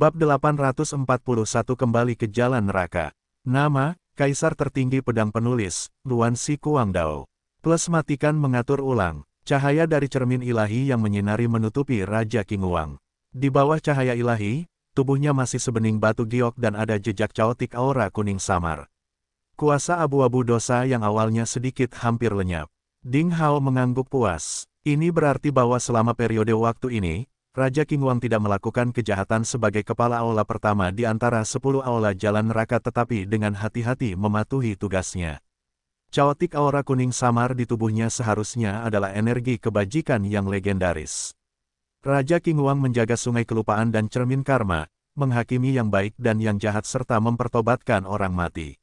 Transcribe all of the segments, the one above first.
Bab 841 kembali ke jalan neraka. Nama, Kaisar tertinggi pedang penulis, Luan Si Kuang Dao. Plus matikan mengatur ulang, cahaya dari cermin ilahi yang menyinari menutupi Raja King Wang. Di bawah cahaya ilahi, tubuhnya masih sebening batu giok dan ada jejak caotik aura kuning samar. Kuasa abu-abu dosa yang awalnya sedikit hampir lenyap. Ding Hao mengangguk puas. Ini berarti bahwa selama periode waktu ini, Raja King Wang tidak melakukan kejahatan sebagai kepala aula pertama di antara sepuluh aula jalan neraka tetapi dengan hati-hati mematuhi tugasnya. Caotik aura kuning samar di tubuhnya seharusnya adalah energi kebajikan yang legendaris. Raja King Wang menjaga sungai kelupaan dan cermin karma, menghakimi yang baik dan yang jahat serta mempertobatkan orang mati.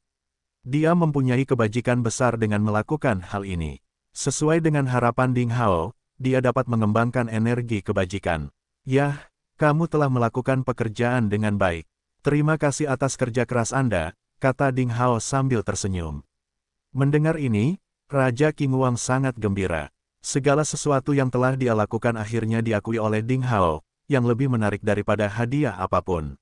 Dia mempunyai kebajikan besar dengan melakukan hal ini. Sesuai dengan harapan Ding Hao, dia dapat mengembangkan energi kebajikan. Yah, kamu telah melakukan pekerjaan dengan baik. Terima kasih atas kerja keras Anda, kata Ding Hao sambil tersenyum. Mendengar ini, Raja Wang sangat gembira. Segala sesuatu yang telah dia lakukan akhirnya diakui oleh Ding Hao, yang lebih menarik daripada hadiah apapun.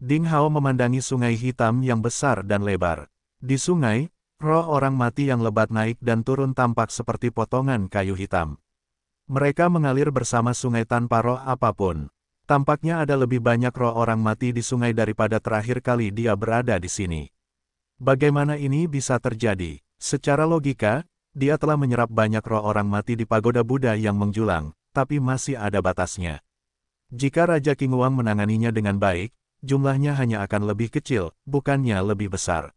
Ding Hao memandangi sungai hitam yang besar dan lebar. Di sungai, roh orang mati yang lebat naik dan turun tampak seperti potongan kayu hitam. Mereka mengalir bersama sungai tanpa roh apapun. Tampaknya ada lebih banyak roh orang mati di sungai daripada terakhir kali dia berada di sini. Bagaimana ini bisa terjadi? Secara logika, dia telah menyerap banyak roh orang mati di pagoda Buddha yang menjulang, tapi masih ada batasnya. Jika Raja Kinguang menanganinya dengan baik, jumlahnya hanya akan lebih kecil, bukannya lebih besar.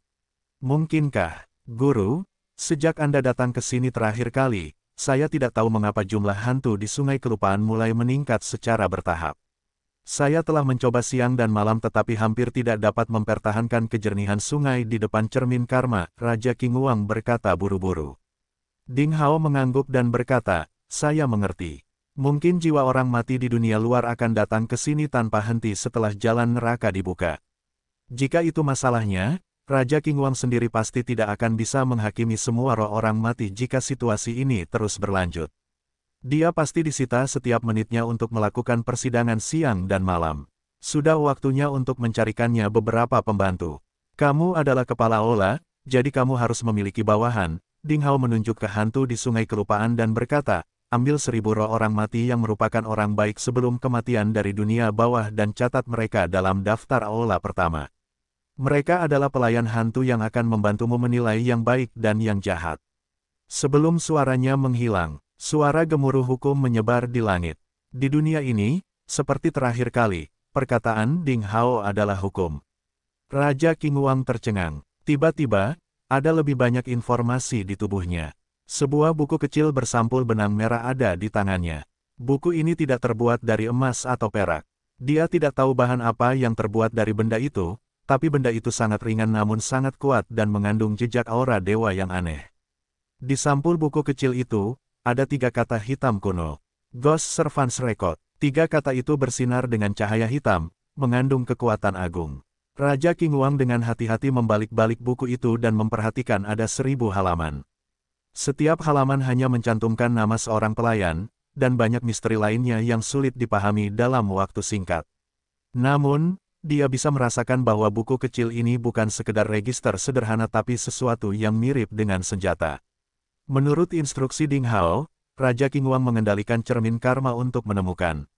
Mungkinkah, Guru, sejak Anda datang ke sini terakhir kali, saya tidak tahu mengapa jumlah hantu di Sungai Kelupaan mulai meningkat secara bertahap. Saya telah mencoba siang dan malam tetapi hampir tidak dapat mempertahankan kejernihan sungai di depan cermin karma, Raja King Wang berkata buru-buru. Ding Hao mengangguk dan berkata, saya mengerti. Mungkin jiwa orang mati di dunia luar akan datang ke sini tanpa henti setelah jalan neraka dibuka. Jika itu masalahnya, Raja King Wang sendiri pasti tidak akan bisa menghakimi semua roh orang mati jika situasi ini terus berlanjut. Dia pasti disita setiap menitnya untuk melakukan persidangan siang dan malam. Sudah waktunya untuk mencarikannya beberapa pembantu. Kamu adalah kepala Ola, jadi kamu harus memiliki bawahan. Ding Hao menunjuk ke hantu di sungai kelupaan dan berkata, ambil seribu roh orang mati yang merupakan orang baik sebelum kematian dari dunia bawah dan catat mereka dalam daftar Ola pertama. Mereka adalah pelayan hantu yang akan membantumu menilai yang baik dan yang jahat. Sebelum suaranya menghilang, suara gemuruh hukum menyebar di langit. Di dunia ini, seperti terakhir kali, perkataan Ding Hao adalah hukum. Raja Wang tercengang. Tiba-tiba, ada lebih banyak informasi di tubuhnya. Sebuah buku kecil bersampul benang merah ada di tangannya. Buku ini tidak terbuat dari emas atau perak. Dia tidak tahu bahan apa yang terbuat dari benda itu, tapi benda itu sangat ringan namun sangat kuat dan mengandung jejak aura dewa yang aneh. Di sampul buku kecil itu, ada tiga kata hitam kuno. Ghost Servants Record. Tiga kata itu bersinar dengan cahaya hitam, mengandung kekuatan agung. Raja King Wang dengan hati-hati membalik-balik buku itu dan memperhatikan ada seribu halaman. Setiap halaman hanya mencantumkan nama seorang pelayan, dan banyak misteri lainnya yang sulit dipahami dalam waktu singkat. Namun, dia bisa merasakan bahwa buku kecil ini bukan sekedar register sederhana tapi sesuatu yang mirip dengan senjata. Menurut instruksi Ding Hao, Raja King Wang mengendalikan cermin karma untuk menemukan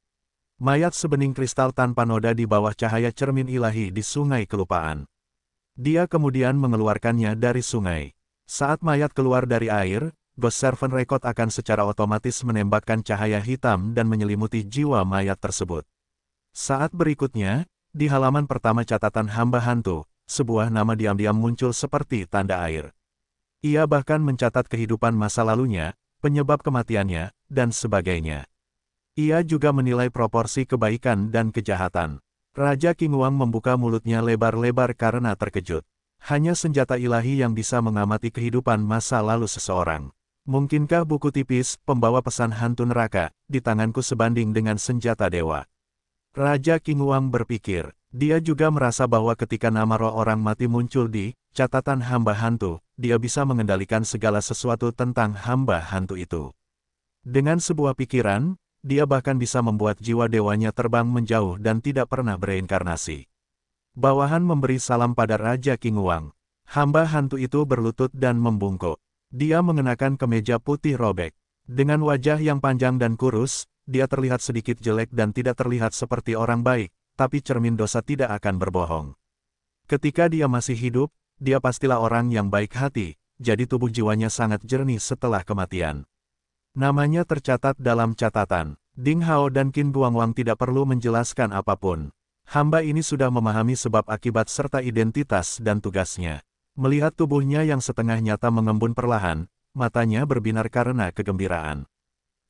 mayat sebening kristal tanpa noda di bawah cahaya cermin ilahi di sungai kelupaan. Dia kemudian mengeluarkannya dari sungai. Saat mayat keluar dari air, Ghost Servant Record akan secara otomatis menembakkan cahaya hitam dan menyelimuti jiwa mayat tersebut. Saat berikutnya, di halaman pertama catatan hamba hantu, sebuah nama diam-diam muncul seperti tanda air. Ia bahkan mencatat kehidupan masa lalunya, penyebab kematiannya, dan sebagainya. Ia juga menilai proporsi kebaikan dan kejahatan. Raja Wang membuka mulutnya lebar-lebar karena terkejut. Hanya senjata ilahi yang bisa mengamati kehidupan masa lalu seseorang. Mungkinkah buku tipis, pembawa pesan hantu neraka, di tanganku sebanding dengan senjata dewa? Raja Wang berpikir, dia juga merasa bahwa ketika nama roh orang mati muncul di catatan hamba hantu, dia bisa mengendalikan segala sesuatu tentang hamba hantu itu. Dengan sebuah pikiran, dia bahkan bisa membuat jiwa dewanya terbang menjauh dan tidak pernah bereinkarnasi. Bawahan memberi salam pada Raja Wang. Hamba hantu itu berlutut dan membungkuk. Dia mengenakan kemeja putih robek. Dengan wajah yang panjang dan kurus, dia terlihat sedikit jelek dan tidak terlihat seperti orang baik, tapi cermin dosa tidak akan berbohong. Ketika dia masih hidup, dia pastilah orang yang baik hati, jadi tubuh jiwanya sangat jernih setelah kematian. Namanya tercatat dalam catatan, Ding Hao dan Qin Wang tidak perlu menjelaskan apapun. Hamba ini sudah memahami sebab akibat serta identitas dan tugasnya. Melihat tubuhnya yang setengah nyata mengembun perlahan, matanya berbinar karena kegembiraan.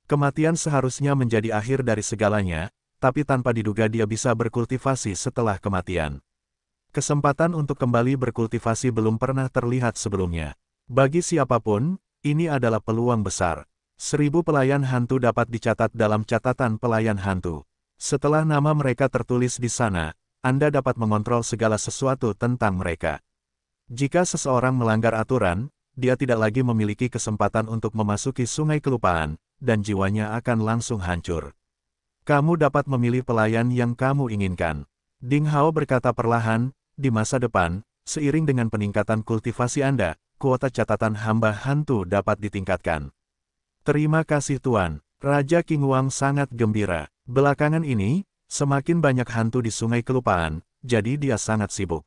Kematian seharusnya menjadi akhir dari segalanya, tapi tanpa diduga dia bisa berkultivasi setelah kematian. Kesempatan untuk kembali berkultivasi belum pernah terlihat sebelumnya. Bagi siapapun, ini adalah peluang besar. Seribu pelayan hantu dapat dicatat dalam catatan pelayan hantu. Setelah nama mereka tertulis di sana, Anda dapat mengontrol segala sesuatu tentang mereka. Jika seseorang melanggar aturan, dia tidak lagi memiliki kesempatan untuk memasuki sungai kelupaan, dan jiwanya akan langsung hancur. Kamu dapat memilih pelayan yang kamu inginkan. Ding Hao berkata perlahan, di masa depan, seiring dengan peningkatan kultivasi Anda, kuota catatan hamba hantu dapat ditingkatkan. Terima kasih Tuan, Raja King Wang sangat gembira. Belakangan ini, semakin banyak hantu di sungai kelupaan, jadi dia sangat sibuk.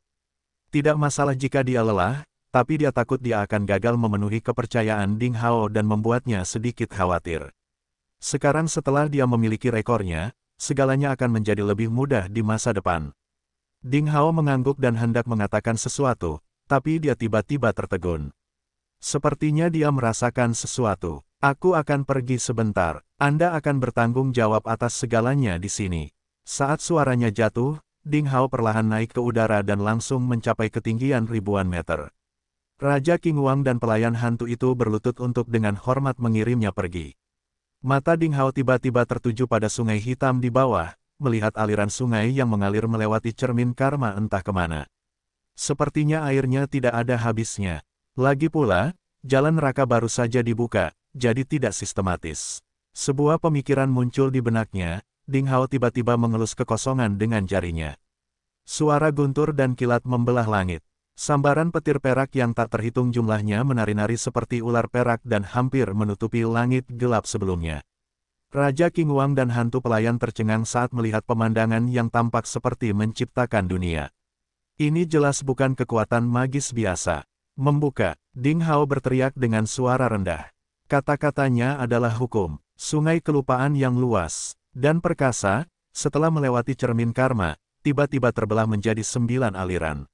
Tidak masalah jika dia lelah, tapi dia takut dia akan gagal memenuhi kepercayaan Ding Hao dan membuatnya sedikit khawatir. Sekarang setelah dia memiliki rekornya, segalanya akan menjadi lebih mudah di masa depan. Ding Hao mengangguk dan hendak mengatakan sesuatu, tapi dia tiba-tiba tertegun. Sepertinya dia merasakan sesuatu. Aku akan pergi sebentar. Anda akan bertanggung jawab atas segalanya di sini. Saat suaranya jatuh, Ding Hao perlahan naik ke udara dan langsung mencapai ketinggian ribuan meter. Raja King Wang dan pelayan hantu itu berlutut untuk dengan hormat mengirimnya pergi. Mata Ding Hao tiba-tiba tertuju pada sungai hitam di bawah, melihat aliran sungai yang mengalir melewati cermin karma entah kemana. Sepertinya airnya tidak ada habisnya. Lagi pula, jalan raka baru saja dibuka, jadi tidak sistematis. Sebuah pemikiran muncul di benaknya, Ding Hao tiba-tiba mengelus kekosongan dengan jarinya. Suara guntur dan kilat membelah langit. Sambaran petir perak yang tak terhitung jumlahnya menari-nari seperti ular perak dan hampir menutupi langit gelap sebelumnya. Raja King Wang dan hantu pelayan tercengang saat melihat pemandangan yang tampak seperti menciptakan dunia. Ini jelas bukan kekuatan magis biasa. Membuka, Ding Hao berteriak dengan suara rendah. Kata-katanya adalah hukum, sungai kelupaan yang luas, dan perkasa, setelah melewati cermin karma, tiba-tiba terbelah menjadi sembilan aliran.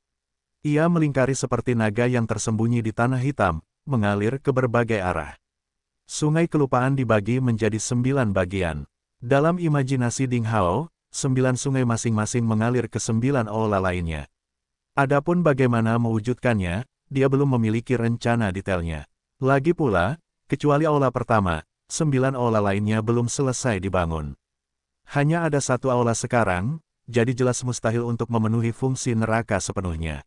Ia melingkari seperti naga yang tersembunyi di tanah hitam, mengalir ke berbagai arah. Sungai Kelupaan dibagi menjadi sembilan bagian. Dalam imajinasi Ding Hao, sembilan sungai masing-masing mengalir ke sembilan ola lainnya. Adapun bagaimana mewujudkannya, dia belum memiliki rencana detailnya. Lagi pula, kecuali aula pertama, sembilan aula lainnya belum selesai dibangun. Hanya ada satu aula sekarang, jadi jelas mustahil untuk memenuhi fungsi neraka sepenuhnya.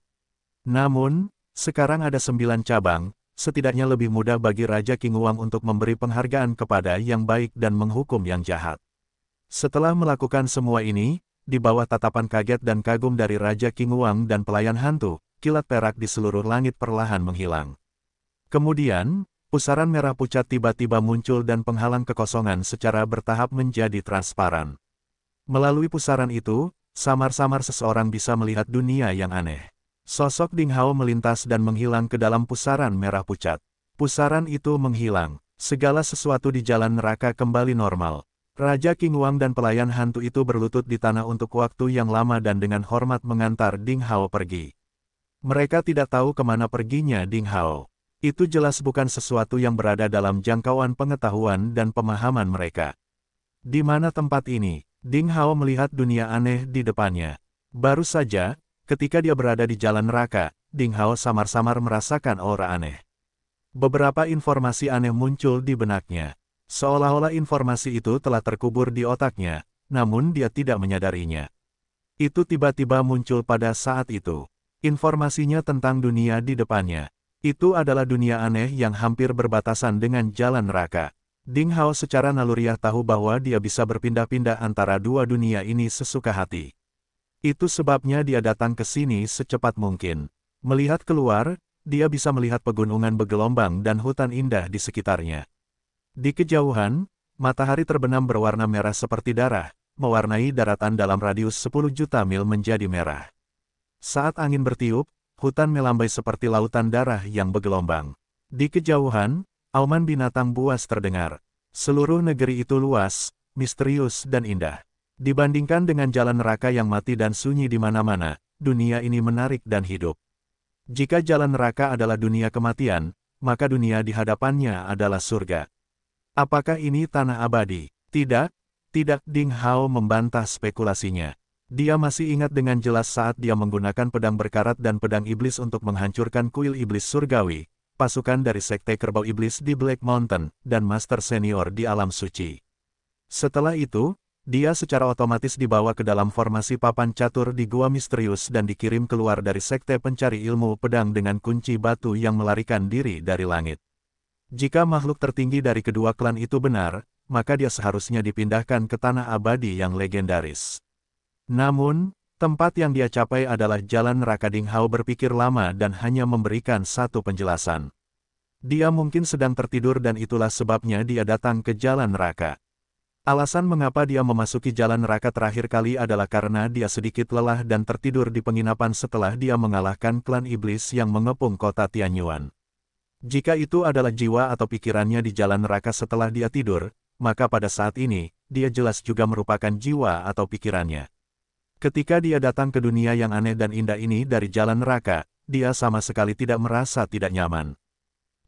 Namun, sekarang ada sembilan cabang, setidaknya lebih mudah bagi Raja Wang untuk memberi penghargaan kepada yang baik dan menghukum yang jahat. Setelah melakukan semua ini, di bawah tatapan kaget dan kagum dari Raja Wang dan pelayan hantu, kilat perak di seluruh langit perlahan menghilang. Kemudian, pusaran merah pucat tiba-tiba muncul dan penghalang kekosongan secara bertahap menjadi transparan. Melalui pusaran itu, samar-samar seseorang bisa melihat dunia yang aneh. Sosok Ding Hao melintas dan menghilang ke dalam pusaran merah pucat. Pusaran itu menghilang. Segala sesuatu di jalan neraka kembali normal. Raja King Wang dan pelayan hantu itu berlutut di tanah untuk waktu yang lama dan dengan hormat mengantar Ding Hao pergi. Mereka tidak tahu kemana perginya Ding Hao. Itu jelas bukan sesuatu yang berada dalam jangkauan pengetahuan dan pemahaman mereka. Di mana tempat ini, Ding Hao melihat dunia aneh di depannya. Baru saja, Ketika dia berada di jalan neraka, Ding Hao samar-samar merasakan aura aneh. Beberapa informasi aneh muncul di benaknya. Seolah-olah informasi itu telah terkubur di otaknya, namun dia tidak menyadarinya. Itu tiba-tiba muncul pada saat itu. Informasinya tentang dunia di depannya. Itu adalah dunia aneh yang hampir berbatasan dengan jalan neraka. Ding Hao secara naluriah tahu bahwa dia bisa berpindah-pindah antara dua dunia ini sesuka hati. Itu sebabnya dia datang ke sini secepat mungkin. Melihat keluar, dia bisa melihat pegunungan bergelombang dan hutan indah di sekitarnya. Di kejauhan, matahari terbenam berwarna merah seperti darah, mewarnai daratan dalam radius 10 juta mil menjadi merah. Saat angin bertiup, hutan melambai seperti lautan darah yang bergelombang. Di kejauhan, auman binatang buas terdengar. Seluruh negeri itu luas, misterius dan indah. Dibandingkan dengan jalan neraka yang mati dan sunyi di mana-mana, dunia ini menarik dan hidup. Jika jalan neraka adalah dunia kematian, maka dunia di hadapannya adalah surga. Apakah ini tanah abadi? Tidak, tidak Ding Hao membantah spekulasinya. Dia masih ingat dengan jelas saat dia menggunakan pedang berkarat dan pedang iblis untuk menghancurkan kuil iblis surgawi, pasukan dari Sekte Kerbau Iblis di Black Mountain, dan Master Senior di Alam Suci. Setelah itu, dia secara otomatis dibawa ke dalam formasi papan catur di Gua Misterius dan dikirim keluar dari Sekte Pencari Ilmu Pedang dengan kunci batu yang melarikan diri dari langit. Jika makhluk tertinggi dari kedua klan itu benar, maka dia seharusnya dipindahkan ke Tanah Abadi yang legendaris. Namun, tempat yang dia capai adalah Jalan Neraka Hao berpikir lama dan hanya memberikan satu penjelasan. Dia mungkin sedang tertidur dan itulah sebabnya dia datang ke Jalan Neraka. Alasan mengapa dia memasuki jalan neraka terakhir kali adalah karena dia sedikit lelah dan tertidur di penginapan setelah dia mengalahkan klan iblis yang mengepung kota Tianyuan. Jika itu adalah jiwa atau pikirannya di jalan neraka setelah dia tidur, maka pada saat ini, dia jelas juga merupakan jiwa atau pikirannya. Ketika dia datang ke dunia yang aneh dan indah ini dari jalan neraka, dia sama sekali tidak merasa tidak nyaman.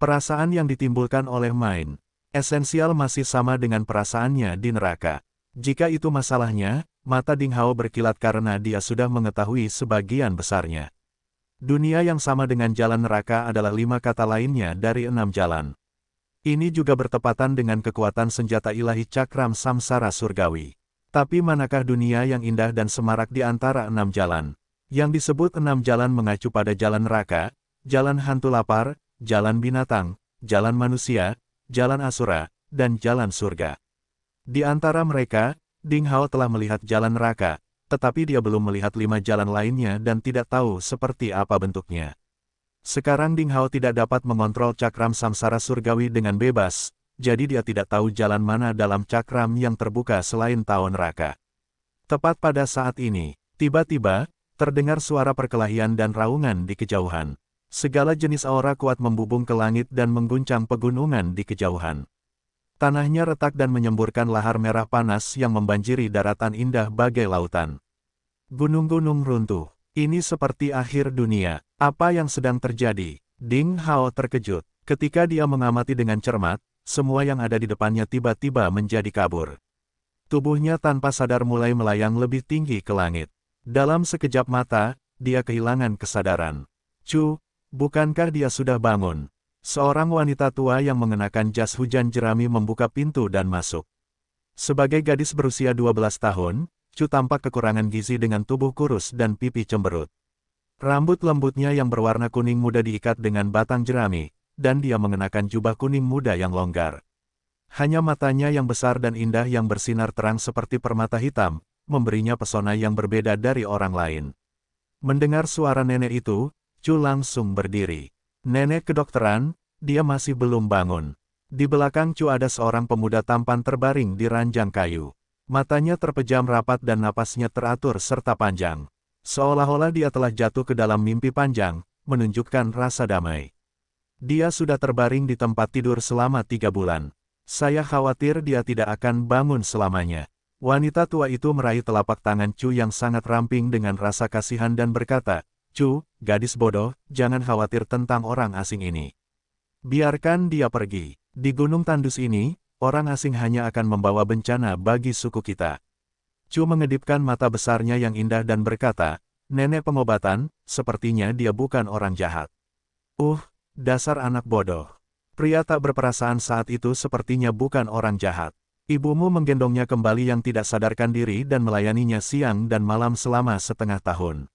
Perasaan yang ditimbulkan oleh main, Esensial masih sama dengan perasaannya di neraka. Jika itu masalahnya, mata Ding Hao berkilat karena dia sudah mengetahui sebagian besarnya. Dunia yang sama dengan jalan neraka adalah lima kata lainnya dari enam jalan. Ini juga bertepatan dengan kekuatan senjata ilahi cakram samsara surgawi. Tapi manakah dunia yang indah dan semarak di antara enam jalan? Yang disebut enam jalan mengacu pada jalan neraka, jalan hantu lapar, jalan binatang, jalan manusia, Jalan Asura, dan Jalan Surga. Di antara mereka, Ding Hao telah melihat jalan neraka, tetapi dia belum melihat lima jalan lainnya dan tidak tahu seperti apa bentuknya. Sekarang Ding Hao tidak dapat mengontrol cakram samsara surgawi dengan bebas, jadi dia tidak tahu jalan mana dalam cakram yang terbuka selain tahun neraka. Tepat pada saat ini, tiba-tiba, terdengar suara perkelahian dan raungan di kejauhan. Segala jenis aura kuat membubung ke langit dan mengguncang pegunungan di kejauhan. Tanahnya retak dan menyemburkan lahar merah panas yang membanjiri daratan indah bagai lautan. Gunung-gunung runtuh. Ini seperti akhir dunia. Apa yang sedang terjadi? Ding Hao terkejut. Ketika dia mengamati dengan cermat, semua yang ada di depannya tiba-tiba menjadi kabur. Tubuhnya tanpa sadar mulai melayang lebih tinggi ke langit. Dalam sekejap mata, dia kehilangan kesadaran. Chu, Bukankah dia sudah bangun? Seorang wanita tua yang mengenakan jas hujan jerami membuka pintu dan masuk. Sebagai gadis berusia 12 tahun, Chu tampak kekurangan gizi dengan tubuh kurus dan pipi cemberut. Rambut lembutnya yang berwarna kuning muda diikat dengan batang jerami, dan dia mengenakan jubah kuning muda yang longgar. Hanya matanya yang besar dan indah yang bersinar terang seperti permata hitam, memberinya pesona yang berbeda dari orang lain. Mendengar suara nenek itu, Chu langsung berdiri. Nenek kedokteran, dia masih belum bangun. Di belakang Chu ada seorang pemuda tampan terbaring di ranjang kayu. Matanya terpejam rapat dan napasnya teratur serta panjang. Seolah-olah dia telah jatuh ke dalam mimpi panjang, menunjukkan rasa damai. Dia sudah terbaring di tempat tidur selama tiga bulan. Saya khawatir dia tidak akan bangun selamanya. Wanita tua itu meraih telapak tangan Chu yang sangat ramping dengan rasa kasihan dan berkata, Cu, gadis bodoh, jangan khawatir tentang orang asing ini. Biarkan dia pergi. Di Gunung Tandus ini, orang asing hanya akan membawa bencana bagi suku kita. Cu mengedipkan mata besarnya yang indah dan berkata, Nenek pengobatan, sepertinya dia bukan orang jahat. Uh, dasar anak bodoh. Pria tak berperasaan saat itu sepertinya bukan orang jahat. Ibumu menggendongnya kembali yang tidak sadarkan diri dan melayaninya siang dan malam selama setengah tahun.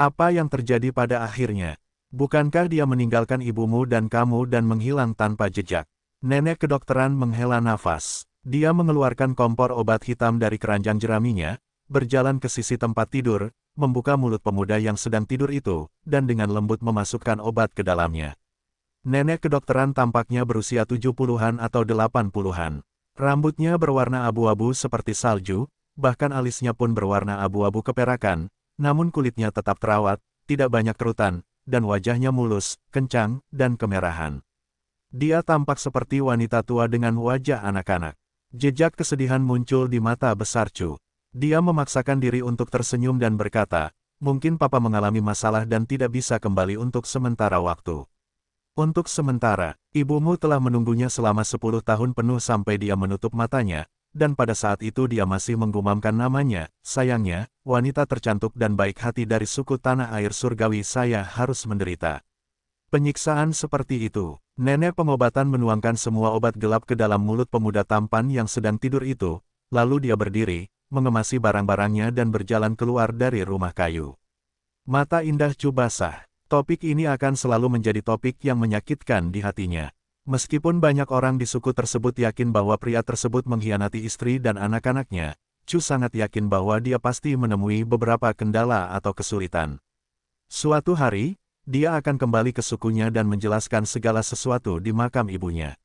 Apa yang terjadi pada akhirnya? Bukankah dia meninggalkan ibumu dan kamu dan menghilang tanpa jejak? Nenek kedokteran menghela nafas. Dia mengeluarkan kompor obat hitam dari keranjang jeraminya, berjalan ke sisi tempat tidur, membuka mulut pemuda yang sedang tidur itu, dan dengan lembut memasukkan obat ke dalamnya. Nenek kedokteran tampaknya berusia 70-an atau 80-an. Rambutnya berwarna abu-abu seperti salju, bahkan alisnya pun berwarna abu-abu keperakan, namun kulitnya tetap terawat, tidak banyak kerutan, dan wajahnya mulus, kencang, dan kemerahan. Dia tampak seperti wanita tua dengan wajah anak-anak. Jejak kesedihan muncul di mata besar Chu. Dia memaksakan diri untuk tersenyum dan berkata, mungkin papa mengalami masalah dan tidak bisa kembali untuk sementara waktu. Untuk sementara, ibumu telah menunggunya selama 10 tahun penuh sampai dia menutup matanya, dan pada saat itu dia masih menggumamkan namanya. Sayangnya, wanita tercantik dan baik hati dari suku tanah air surgawi saya harus menderita. Penyiksaan seperti itu, nenek pengobatan menuangkan semua obat gelap ke dalam mulut pemuda tampan yang sedang tidur itu, lalu dia berdiri, mengemasi barang-barangnya dan berjalan keluar dari rumah kayu. Mata indah Cubasah, topik ini akan selalu menjadi topik yang menyakitkan di hatinya. Meskipun banyak orang di suku tersebut yakin bahwa pria tersebut mengkhianati istri dan anak-anaknya, Chu sangat yakin bahwa dia pasti menemui beberapa kendala atau kesulitan. Suatu hari, dia akan kembali ke sukunya dan menjelaskan segala sesuatu di makam ibunya.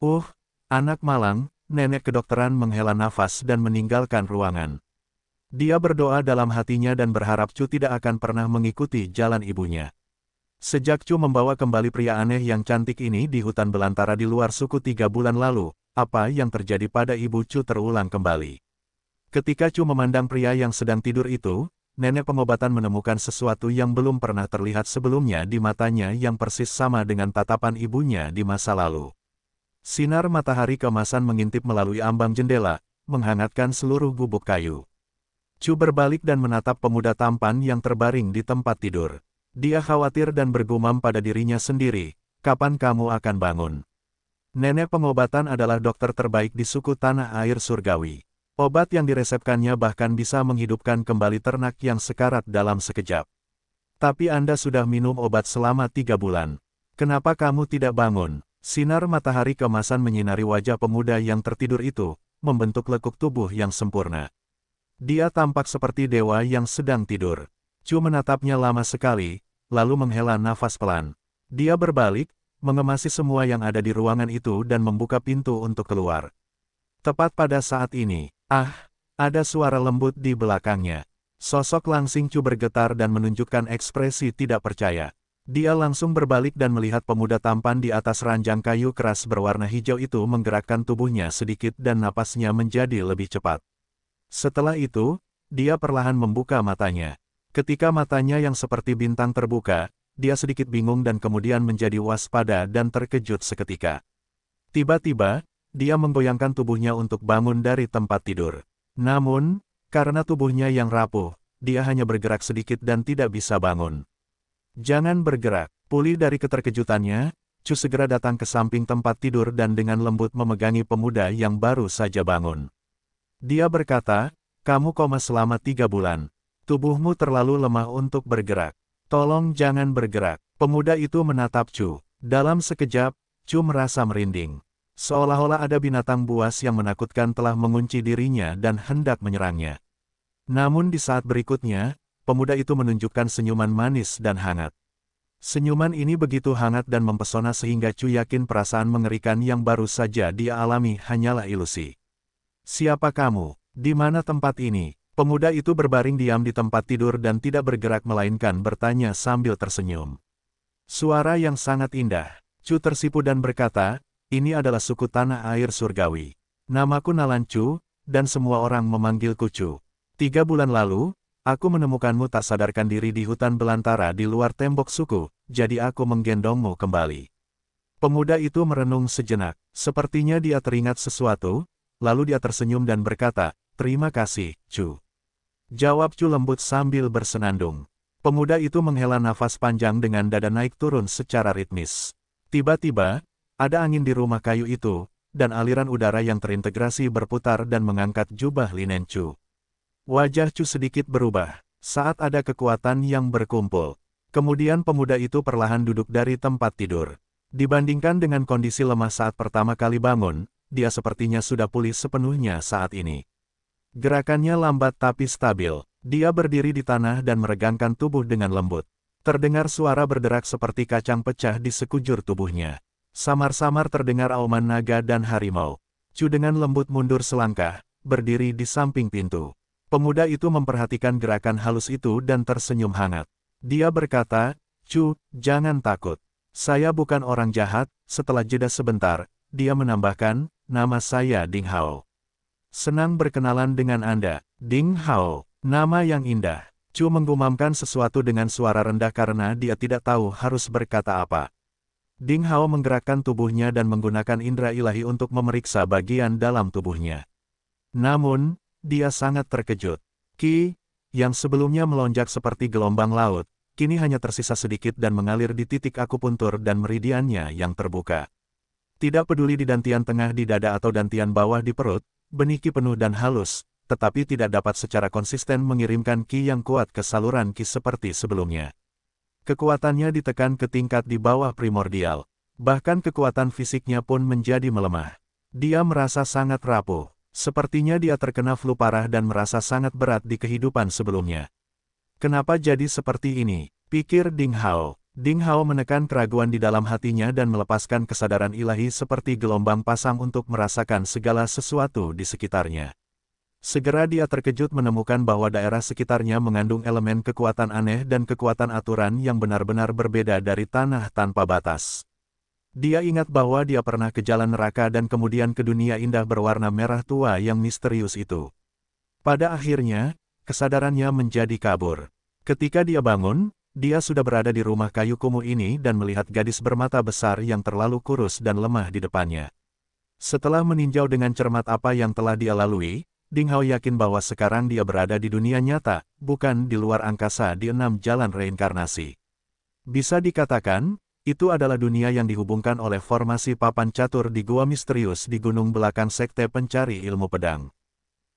Uh, anak malang, nenek kedokteran menghela nafas dan meninggalkan ruangan. Dia berdoa dalam hatinya dan berharap Chu tidak akan pernah mengikuti jalan ibunya. Sejak Chu membawa kembali pria aneh yang cantik ini di hutan belantara di luar suku tiga bulan lalu, apa yang terjadi pada ibu Chu terulang kembali. Ketika Chu memandang pria yang sedang tidur itu, nenek pengobatan menemukan sesuatu yang belum pernah terlihat sebelumnya di matanya yang persis sama dengan tatapan ibunya di masa lalu. Sinar matahari kemasan mengintip melalui ambang jendela, menghangatkan seluruh gubuk kayu. Chu berbalik dan menatap pemuda tampan yang terbaring di tempat tidur. Dia khawatir dan bergumam pada dirinya sendiri, kapan kamu akan bangun? Nenek pengobatan adalah dokter terbaik di suku tanah air surgawi. Obat yang diresepkannya bahkan bisa menghidupkan kembali ternak yang sekarat dalam sekejap. Tapi Anda sudah minum obat selama tiga bulan. Kenapa kamu tidak bangun? Sinar matahari kemasan menyinari wajah pemuda yang tertidur itu, membentuk lekuk tubuh yang sempurna. Dia tampak seperti dewa yang sedang tidur. Cuma menatapnya lama sekali, lalu menghela nafas pelan. Dia berbalik, mengemasi semua yang ada di ruangan itu dan membuka pintu untuk keluar. Tepat pada saat ini, ah, ada suara lembut di belakangnya. Sosok Langsing Chu bergetar dan menunjukkan ekspresi tidak percaya. Dia langsung berbalik dan melihat pemuda tampan di atas ranjang kayu keras berwarna hijau itu menggerakkan tubuhnya sedikit dan napasnya menjadi lebih cepat. Setelah itu, dia perlahan membuka matanya. Ketika matanya yang seperti bintang terbuka, dia sedikit bingung dan kemudian menjadi waspada dan terkejut seketika. Tiba-tiba, dia menggoyangkan tubuhnya untuk bangun dari tempat tidur. Namun, karena tubuhnya yang rapuh, dia hanya bergerak sedikit dan tidak bisa bangun. Jangan bergerak. Pulih dari keterkejutannya, Chu segera datang ke samping tempat tidur dan dengan lembut memegangi pemuda yang baru saja bangun. Dia berkata, kamu koma selama tiga bulan, Tubuhmu terlalu lemah untuk bergerak. Tolong jangan bergerak. Pemuda itu menatap Chu. Dalam sekejap, Chu merasa merinding. Seolah-olah ada binatang buas yang menakutkan telah mengunci dirinya dan hendak menyerangnya. Namun di saat berikutnya, pemuda itu menunjukkan senyuman manis dan hangat. Senyuman ini begitu hangat dan mempesona sehingga Chu yakin perasaan mengerikan yang baru saja dia alami hanyalah ilusi. Siapa kamu? Di mana tempat ini? Pemuda itu berbaring diam di tempat tidur dan tidak bergerak melainkan bertanya sambil tersenyum. Suara yang sangat indah. Chu tersipu dan berkata, ini adalah suku tanah air surgawi. Namaku Nalan Chu, dan semua orang memanggilku Chu. Tiga bulan lalu, aku menemukanmu tak sadarkan diri di hutan belantara di luar tembok suku, jadi aku menggendongmu kembali. Pemuda itu merenung sejenak, sepertinya dia teringat sesuatu, lalu dia tersenyum dan berkata, Terima kasih, Chu. Jawab Chu lembut sambil bersenandung. Pemuda itu menghela nafas panjang dengan dada naik turun secara ritmis. Tiba-tiba, ada angin di rumah kayu itu, dan aliran udara yang terintegrasi berputar dan mengangkat jubah linen Chu. Wajah Chu sedikit berubah, saat ada kekuatan yang berkumpul. Kemudian pemuda itu perlahan duduk dari tempat tidur. Dibandingkan dengan kondisi lemah saat pertama kali bangun, dia sepertinya sudah pulih sepenuhnya saat ini. Gerakannya lambat tapi stabil. Dia berdiri di tanah dan meregangkan tubuh dengan lembut. Terdengar suara berderak seperti kacang pecah di sekujur tubuhnya. Samar-samar terdengar auman naga dan harimau. Chu dengan lembut mundur selangkah, berdiri di samping pintu. Pemuda itu memperhatikan gerakan halus itu dan tersenyum hangat. Dia berkata, Chu, jangan takut. Saya bukan orang jahat, setelah jeda sebentar, dia menambahkan, nama saya Ding Hao. Senang berkenalan dengan Anda, Ding Hao. Nama yang indah. Chu menggumamkan sesuatu dengan suara rendah karena dia tidak tahu harus berkata apa. Ding Hao menggerakkan tubuhnya dan menggunakan indera ilahi untuk memeriksa bagian dalam tubuhnya. Namun, dia sangat terkejut. Ki, yang sebelumnya melonjak seperti gelombang laut, kini hanya tersisa sedikit dan mengalir di titik akupuntur dan meridiannya yang terbuka. Tidak peduli di dantian tengah di dada atau dantian bawah di perut, Beniki penuh dan halus, tetapi tidak dapat secara konsisten mengirimkan ki yang kuat ke saluran ki seperti sebelumnya. Kekuatannya ditekan ke tingkat di bawah primordial, bahkan kekuatan fisiknya pun menjadi melemah. Dia merasa sangat rapuh, sepertinya dia terkena flu parah dan merasa sangat berat di kehidupan sebelumnya. Kenapa jadi seperti ini, pikir Ding Hao. Ding Hao menekan keraguan di dalam hatinya dan melepaskan kesadaran ilahi seperti gelombang pasang untuk merasakan segala sesuatu di sekitarnya. Segera dia terkejut menemukan bahwa daerah sekitarnya mengandung elemen kekuatan aneh dan kekuatan aturan yang benar-benar berbeda dari tanah tanpa batas. Dia ingat bahwa dia pernah ke jalan neraka dan kemudian ke dunia indah berwarna merah tua yang misterius itu. Pada akhirnya, kesadarannya menjadi kabur. Ketika dia bangun, dia sudah berada di rumah kayu kumuh ini dan melihat gadis bermata besar yang terlalu kurus dan lemah di depannya. Setelah meninjau dengan cermat apa yang telah dia lalui, Ding Hao yakin bahwa sekarang dia berada di dunia nyata, bukan di luar angkasa di enam jalan reinkarnasi. Bisa dikatakan, itu adalah dunia yang dihubungkan oleh formasi papan catur di gua misterius di gunung belakang Sekte Pencari Ilmu Pedang.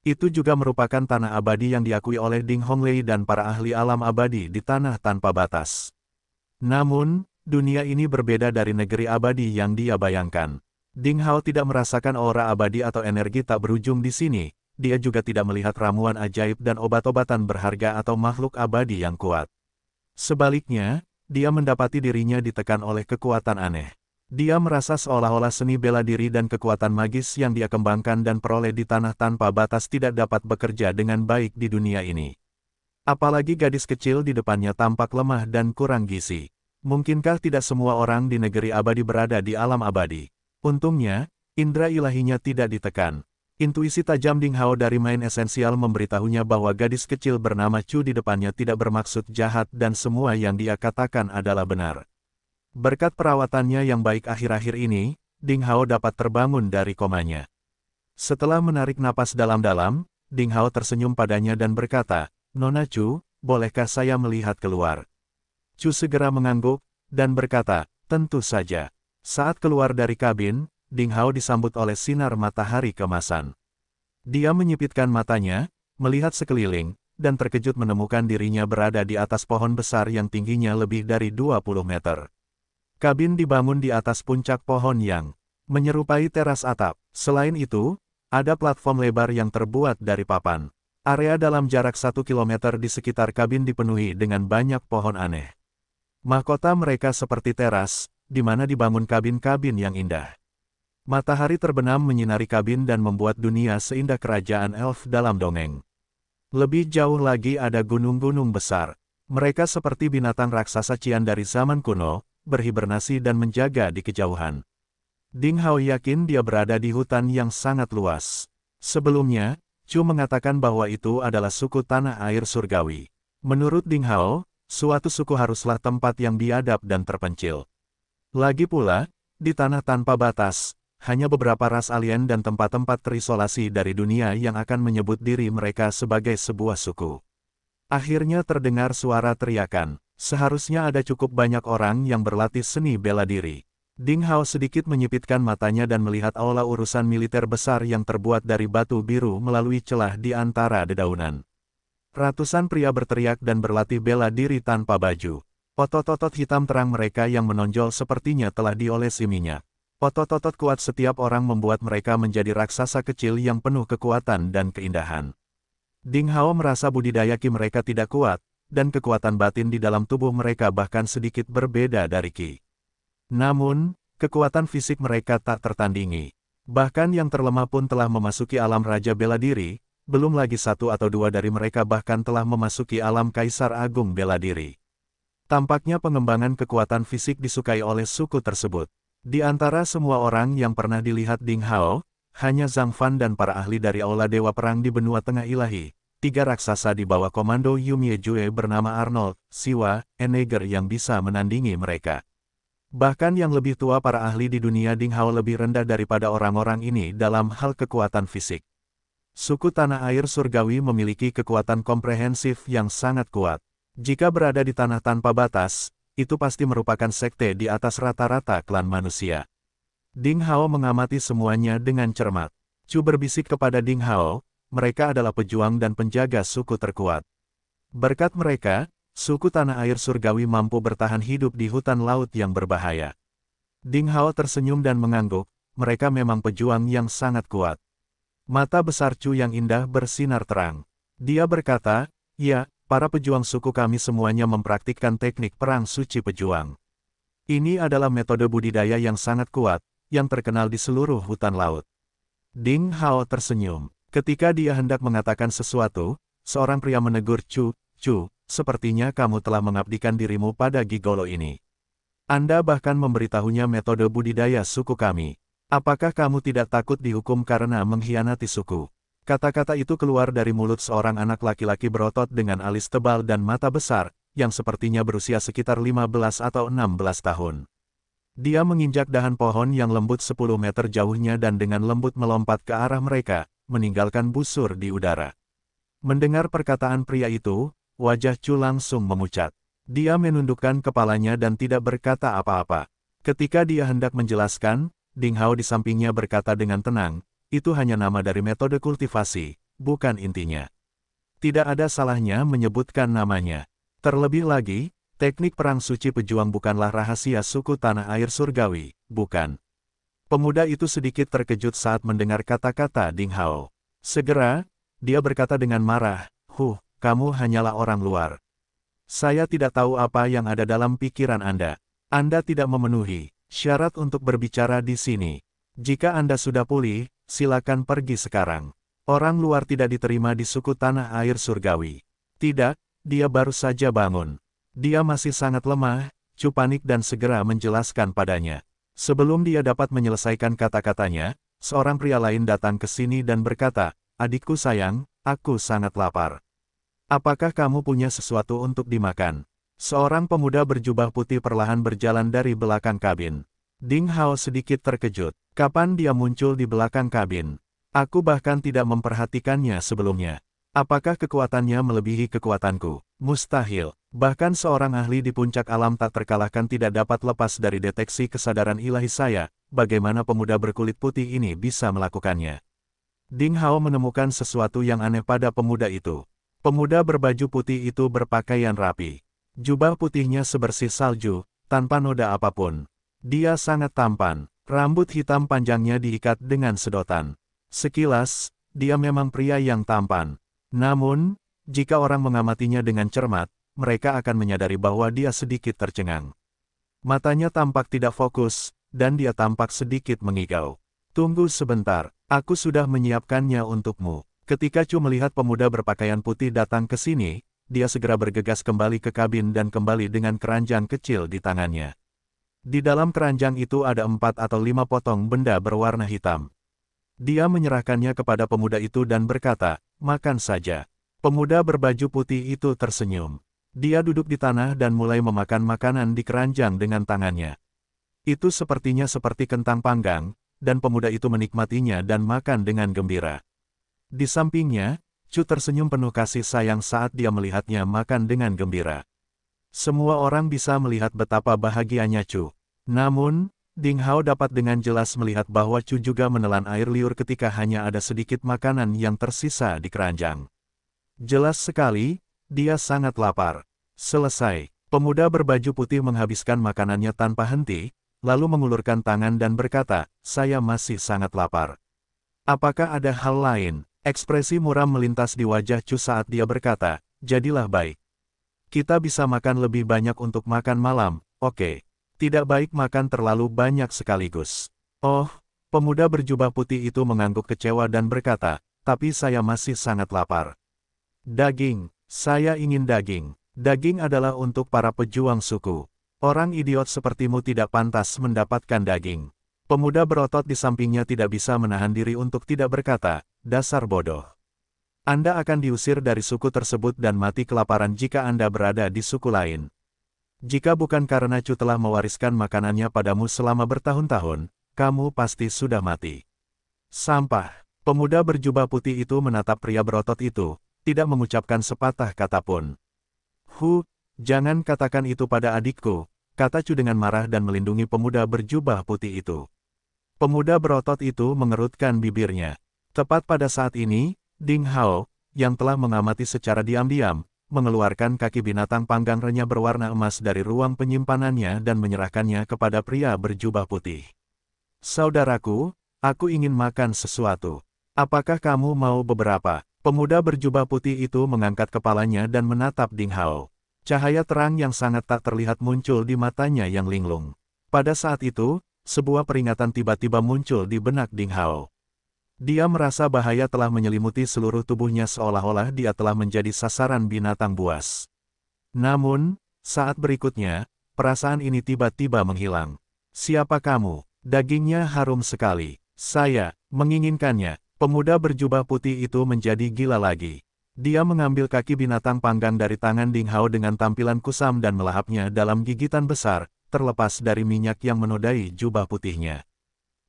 Itu juga merupakan tanah abadi yang diakui oleh Ding Honglei dan para ahli alam abadi di tanah tanpa batas. Namun, dunia ini berbeda dari negeri abadi yang dia bayangkan. Ding Hao tidak merasakan aura abadi atau energi tak berujung di sini, dia juga tidak melihat ramuan ajaib dan obat-obatan berharga atau makhluk abadi yang kuat. Sebaliknya, dia mendapati dirinya ditekan oleh kekuatan aneh. Dia merasa seolah-olah seni bela diri dan kekuatan magis yang dia kembangkan dan peroleh di tanah tanpa batas tidak dapat bekerja dengan baik di dunia ini. Apalagi gadis kecil di depannya tampak lemah dan kurang gizi. Mungkinkah tidak semua orang di negeri abadi berada di alam abadi? Untungnya, indera ilahinya tidak ditekan. Intuisi tajam Ding Hao dari main esensial memberitahunya bahwa gadis kecil bernama Chu di depannya tidak bermaksud jahat dan semua yang dia katakan adalah benar. Berkat perawatannya yang baik akhir-akhir ini, Ding Hao dapat terbangun dari komanya. Setelah menarik napas dalam-dalam, Ding Hao tersenyum padanya dan berkata, Nona Chu, bolehkah saya melihat keluar? Chu segera mengangguk, dan berkata, tentu saja. Saat keluar dari kabin, Ding Hao disambut oleh sinar matahari kemasan. Dia menyipitkan matanya, melihat sekeliling, dan terkejut menemukan dirinya berada di atas pohon besar yang tingginya lebih dari 20 meter. Kabin dibangun di atas puncak pohon yang menyerupai teras atap. Selain itu, ada platform lebar yang terbuat dari papan. Area dalam jarak 1 km di sekitar kabin dipenuhi dengan banyak pohon aneh. Mahkota mereka seperti teras, di mana dibangun kabin-kabin yang indah. Matahari terbenam menyinari kabin dan membuat dunia seindah kerajaan elf dalam dongeng. Lebih jauh lagi ada gunung-gunung besar. Mereka seperti binatang raksasa Cian dari zaman kuno, berhibernasi dan menjaga di kejauhan. Ding Hao yakin dia berada di hutan yang sangat luas. Sebelumnya, Chu mengatakan bahwa itu adalah suku tanah air surgawi. Menurut Ding Hao, suatu suku haruslah tempat yang biadab dan terpencil. Lagi pula, di tanah tanpa batas, hanya beberapa ras alien dan tempat-tempat terisolasi dari dunia yang akan menyebut diri mereka sebagai sebuah suku. Akhirnya terdengar suara teriakan, Seharusnya ada cukup banyak orang yang berlatih seni bela diri. Ding Hao sedikit menyipitkan matanya dan melihat aula urusan militer besar yang terbuat dari batu biru melalui celah di antara dedaunan. Ratusan pria berteriak dan berlatih bela diri tanpa baju. Otot-otot hitam terang mereka yang menonjol sepertinya telah diolesi minyak. Otot-otot kuat setiap orang membuat mereka menjadi raksasa kecil yang penuh kekuatan dan keindahan. Ding Hao merasa budidaya ki mereka tidak kuat, dan kekuatan batin di dalam tubuh mereka bahkan sedikit berbeda dari Ki. Namun, kekuatan fisik mereka tak tertandingi. Bahkan yang terlemah pun telah memasuki alam Raja Bela Diri, belum lagi satu atau dua dari mereka bahkan telah memasuki alam Kaisar Agung Bela Diri. Tampaknya pengembangan kekuatan fisik disukai oleh suku tersebut. Di antara semua orang yang pernah dilihat Ding Hao, hanya Zhang Fan dan para ahli dari Aula Dewa Perang di Benua Tengah Ilahi, tiga raksasa di bawah komando Yumye Jue bernama Arnold, Siwa, Eneger yang bisa menandingi mereka. Bahkan yang lebih tua para ahli di dunia Ding Hao lebih rendah daripada orang-orang ini dalam hal kekuatan fisik. Suku Tanah Air Surgawi memiliki kekuatan komprehensif yang sangat kuat. Jika berada di tanah tanpa batas, itu pasti merupakan sekte di atas rata-rata klan manusia. Ding Hao mengamati semuanya dengan cermat. Chu berbisik kepada Ding Hao, mereka adalah pejuang dan penjaga suku terkuat. Berkat mereka, suku tanah air surgawi mampu bertahan hidup di hutan laut yang berbahaya. Ding Hao tersenyum dan mengangguk, mereka memang pejuang yang sangat kuat. Mata besar Chu yang indah bersinar terang. Dia berkata, ya, para pejuang suku kami semuanya mempraktikkan teknik perang suci pejuang. Ini adalah metode budidaya yang sangat kuat, yang terkenal di seluruh hutan laut. Ding Hao tersenyum. Ketika dia hendak mengatakan sesuatu, seorang pria menegur Chu, Chu, sepertinya kamu telah mengabdikan dirimu pada gigolo ini. Anda bahkan memberitahunya metode budidaya suku kami. Apakah kamu tidak takut dihukum karena mengkhianati suku? Kata-kata itu keluar dari mulut seorang anak laki-laki berotot dengan alis tebal dan mata besar, yang sepertinya berusia sekitar 15 atau 16 tahun. Dia menginjak dahan pohon yang lembut 10 meter jauhnya dan dengan lembut melompat ke arah mereka, meninggalkan busur di udara. Mendengar perkataan pria itu, wajah Chu langsung memucat. Dia menundukkan kepalanya dan tidak berkata apa-apa. Ketika dia hendak menjelaskan, Ding Hao di sampingnya berkata dengan tenang, itu hanya nama dari metode kultivasi, bukan intinya. Tidak ada salahnya menyebutkan namanya. Terlebih lagi, teknik perang suci pejuang bukanlah rahasia suku tanah air surgawi, bukan. Pemuda itu sedikit terkejut saat mendengar kata-kata Ding Hao. Segera, dia berkata dengan marah, Huh, kamu hanyalah orang luar. Saya tidak tahu apa yang ada dalam pikiran Anda. Anda tidak memenuhi syarat untuk berbicara di sini. Jika Anda sudah pulih, silakan pergi sekarang. Orang luar tidak diterima di suku tanah air surgawi. Tidak, dia baru saja bangun. Dia masih sangat lemah, Cupanik dan segera menjelaskan padanya. Sebelum dia dapat menyelesaikan kata-katanya, seorang pria lain datang ke sini dan berkata, Adikku sayang, aku sangat lapar. Apakah kamu punya sesuatu untuk dimakan? Seorang pemuda berjubah putih perlahan berjalan dari belakang kabin. Ding Hao sedikit terkejut. Kapan dia muncul di belakang kabin? Aku bahkan tidak memperhatikannya sebelumnya. Apakah kekuatannya melebihi kekuatanku? Mustahil. Bahkan seorang ahli di puncak alam tak terkalahkan tidak dapat lepas dari deteksi kesadaran ilahi saya, bagaimana pemuda berkulit putih ini bisa melakukannya. Ding Hao menemukan sesuatu yang aneh pada pemuda itu. Pemuda berbaju putih itu berpakaian rapi. Jubah putihnya sebersih salju, tanpa noda apapun. Dia sangat tampan, rambut hitam panjangnya diikat dengan sedotan. Sekilas, dia memang pria yang tampan, namun, jika orang mengamatinya dengan cermat, mereka akan menyadari bahwa dia sedikit tercengang. Matanya tampak tidak fokus, dan dia tampak sedikit mengigau. Tunggu sebentar, aku sudah menyiapkannya untukmu. Ketika Chu melihat pemuda berpakaian putih datang ke sini, dia segera bergegas kembali ke kabin dan kembali dengan keranjang kecil di tangannya. Di dalam keranjang itu ada empat atau lima potong benda berwarna hitam. Dia menyerahkannya kepada pemuda itu dan berkata, makan saja. Pemuda berbaju putih itu tersenyum. Dia duduk di tanah dan mulai memakan makanan di keranjang dengan tangannya. Itu sepertinya seperti kentang panggang, dan pemuda itu menikmatinya dan makan dengan gembira. Di sampingnya, Chu tersenyum penuh kasih sayang saat dia melihatnya makan dengan gembira. Semua orang bisa melihat betapa bahagianya Chu. Namun, Ding Hao dapat dengan jelas melihat bahwa Chu juga menelan air liur ketika hanya ada sedikit makanan yang tersisa di keranjang. Jelas sekali, dia sangat lapar. Selesai, pemuda berbaju putih menghabiskan makanannya tanpa henti, lalu mengulurkan tangan dan berkata, saya masih sangat lapar. Apakah ada hal lain? Ekspresi muram melintas di wajah Chu saat dia berkata, jadilah baik. Kita bisa makan lebih banyak untuk makan malam, oke. Okay. Tidak baik makan terlalu banyak sekaligus. Oh, pemuda berjubah putih itu mengangguk kecewa dan berkata, tapi saya masih sangat lapar. Daging, saya ingin daging. Daging adalah untuk para pejuang suku. Orang idiot sepertimu tidak pantas mendapatkan daging. Pemuda berotot di sampingnya tidak bisa menahan diri untuk tidak berkata, dasar bodoh. Anda akan diusir dari suku tersebut dan mati kelaparan jika Anda berada di suku lain. Jika bukan karena Chu telah mewariskan makanannya padamu selama bertahun-tahun, kamu pasti sudah mati. Sampah, pemuda berjubah putih itu menatap pria berotot itu, tidak mengucapkan sepatah kata pun. Hu, jangan katakan itu pada adikku, kata Chu dengan marah dan melindungi pemuda berjubah putih itu. Pemuda berotot itu mengerutkan bibirnya. Tepat pada saat ini, Ding Hao, yang telah mengamati secara diam-diam, mengeluarkan kaki binatang panggang renyah berwarna emas dari ruang penyimpanannya dan menyerahkannya kepada pria berjubah putih. Saudaraku, aku ingin makan sesuatu. Apakah kamu mau beberapa? Pemuda berjubah putih itu mengangkat kepalanya dan menatap Ding Hao. Cahaya terang yang sangat tak terlihat muncul di matanya yang linglung. Pada saat itu, sebuah peringatan tiba-tiba muncul di benak Ding Hao. Dia merasa bahaya telah menyelimuti seluruh tubuhnya seolah-olah dia telah menjadi sasaran binatang buas. Namun, saat berikutnya, perasaan ini tiba-tiba menghilang. Siapa kamu? Dagingnya harum sekali. Saya, menginginkannya. Pemuda berjubah putih itu menjadi gila lagi. Dia mengambil kaki binatang panggang dari tangan Ding Hao dengan tampilan kusam dan melahapnya dalam gigitan besar, terlepas dari minyak yang menodai jubah putihnya.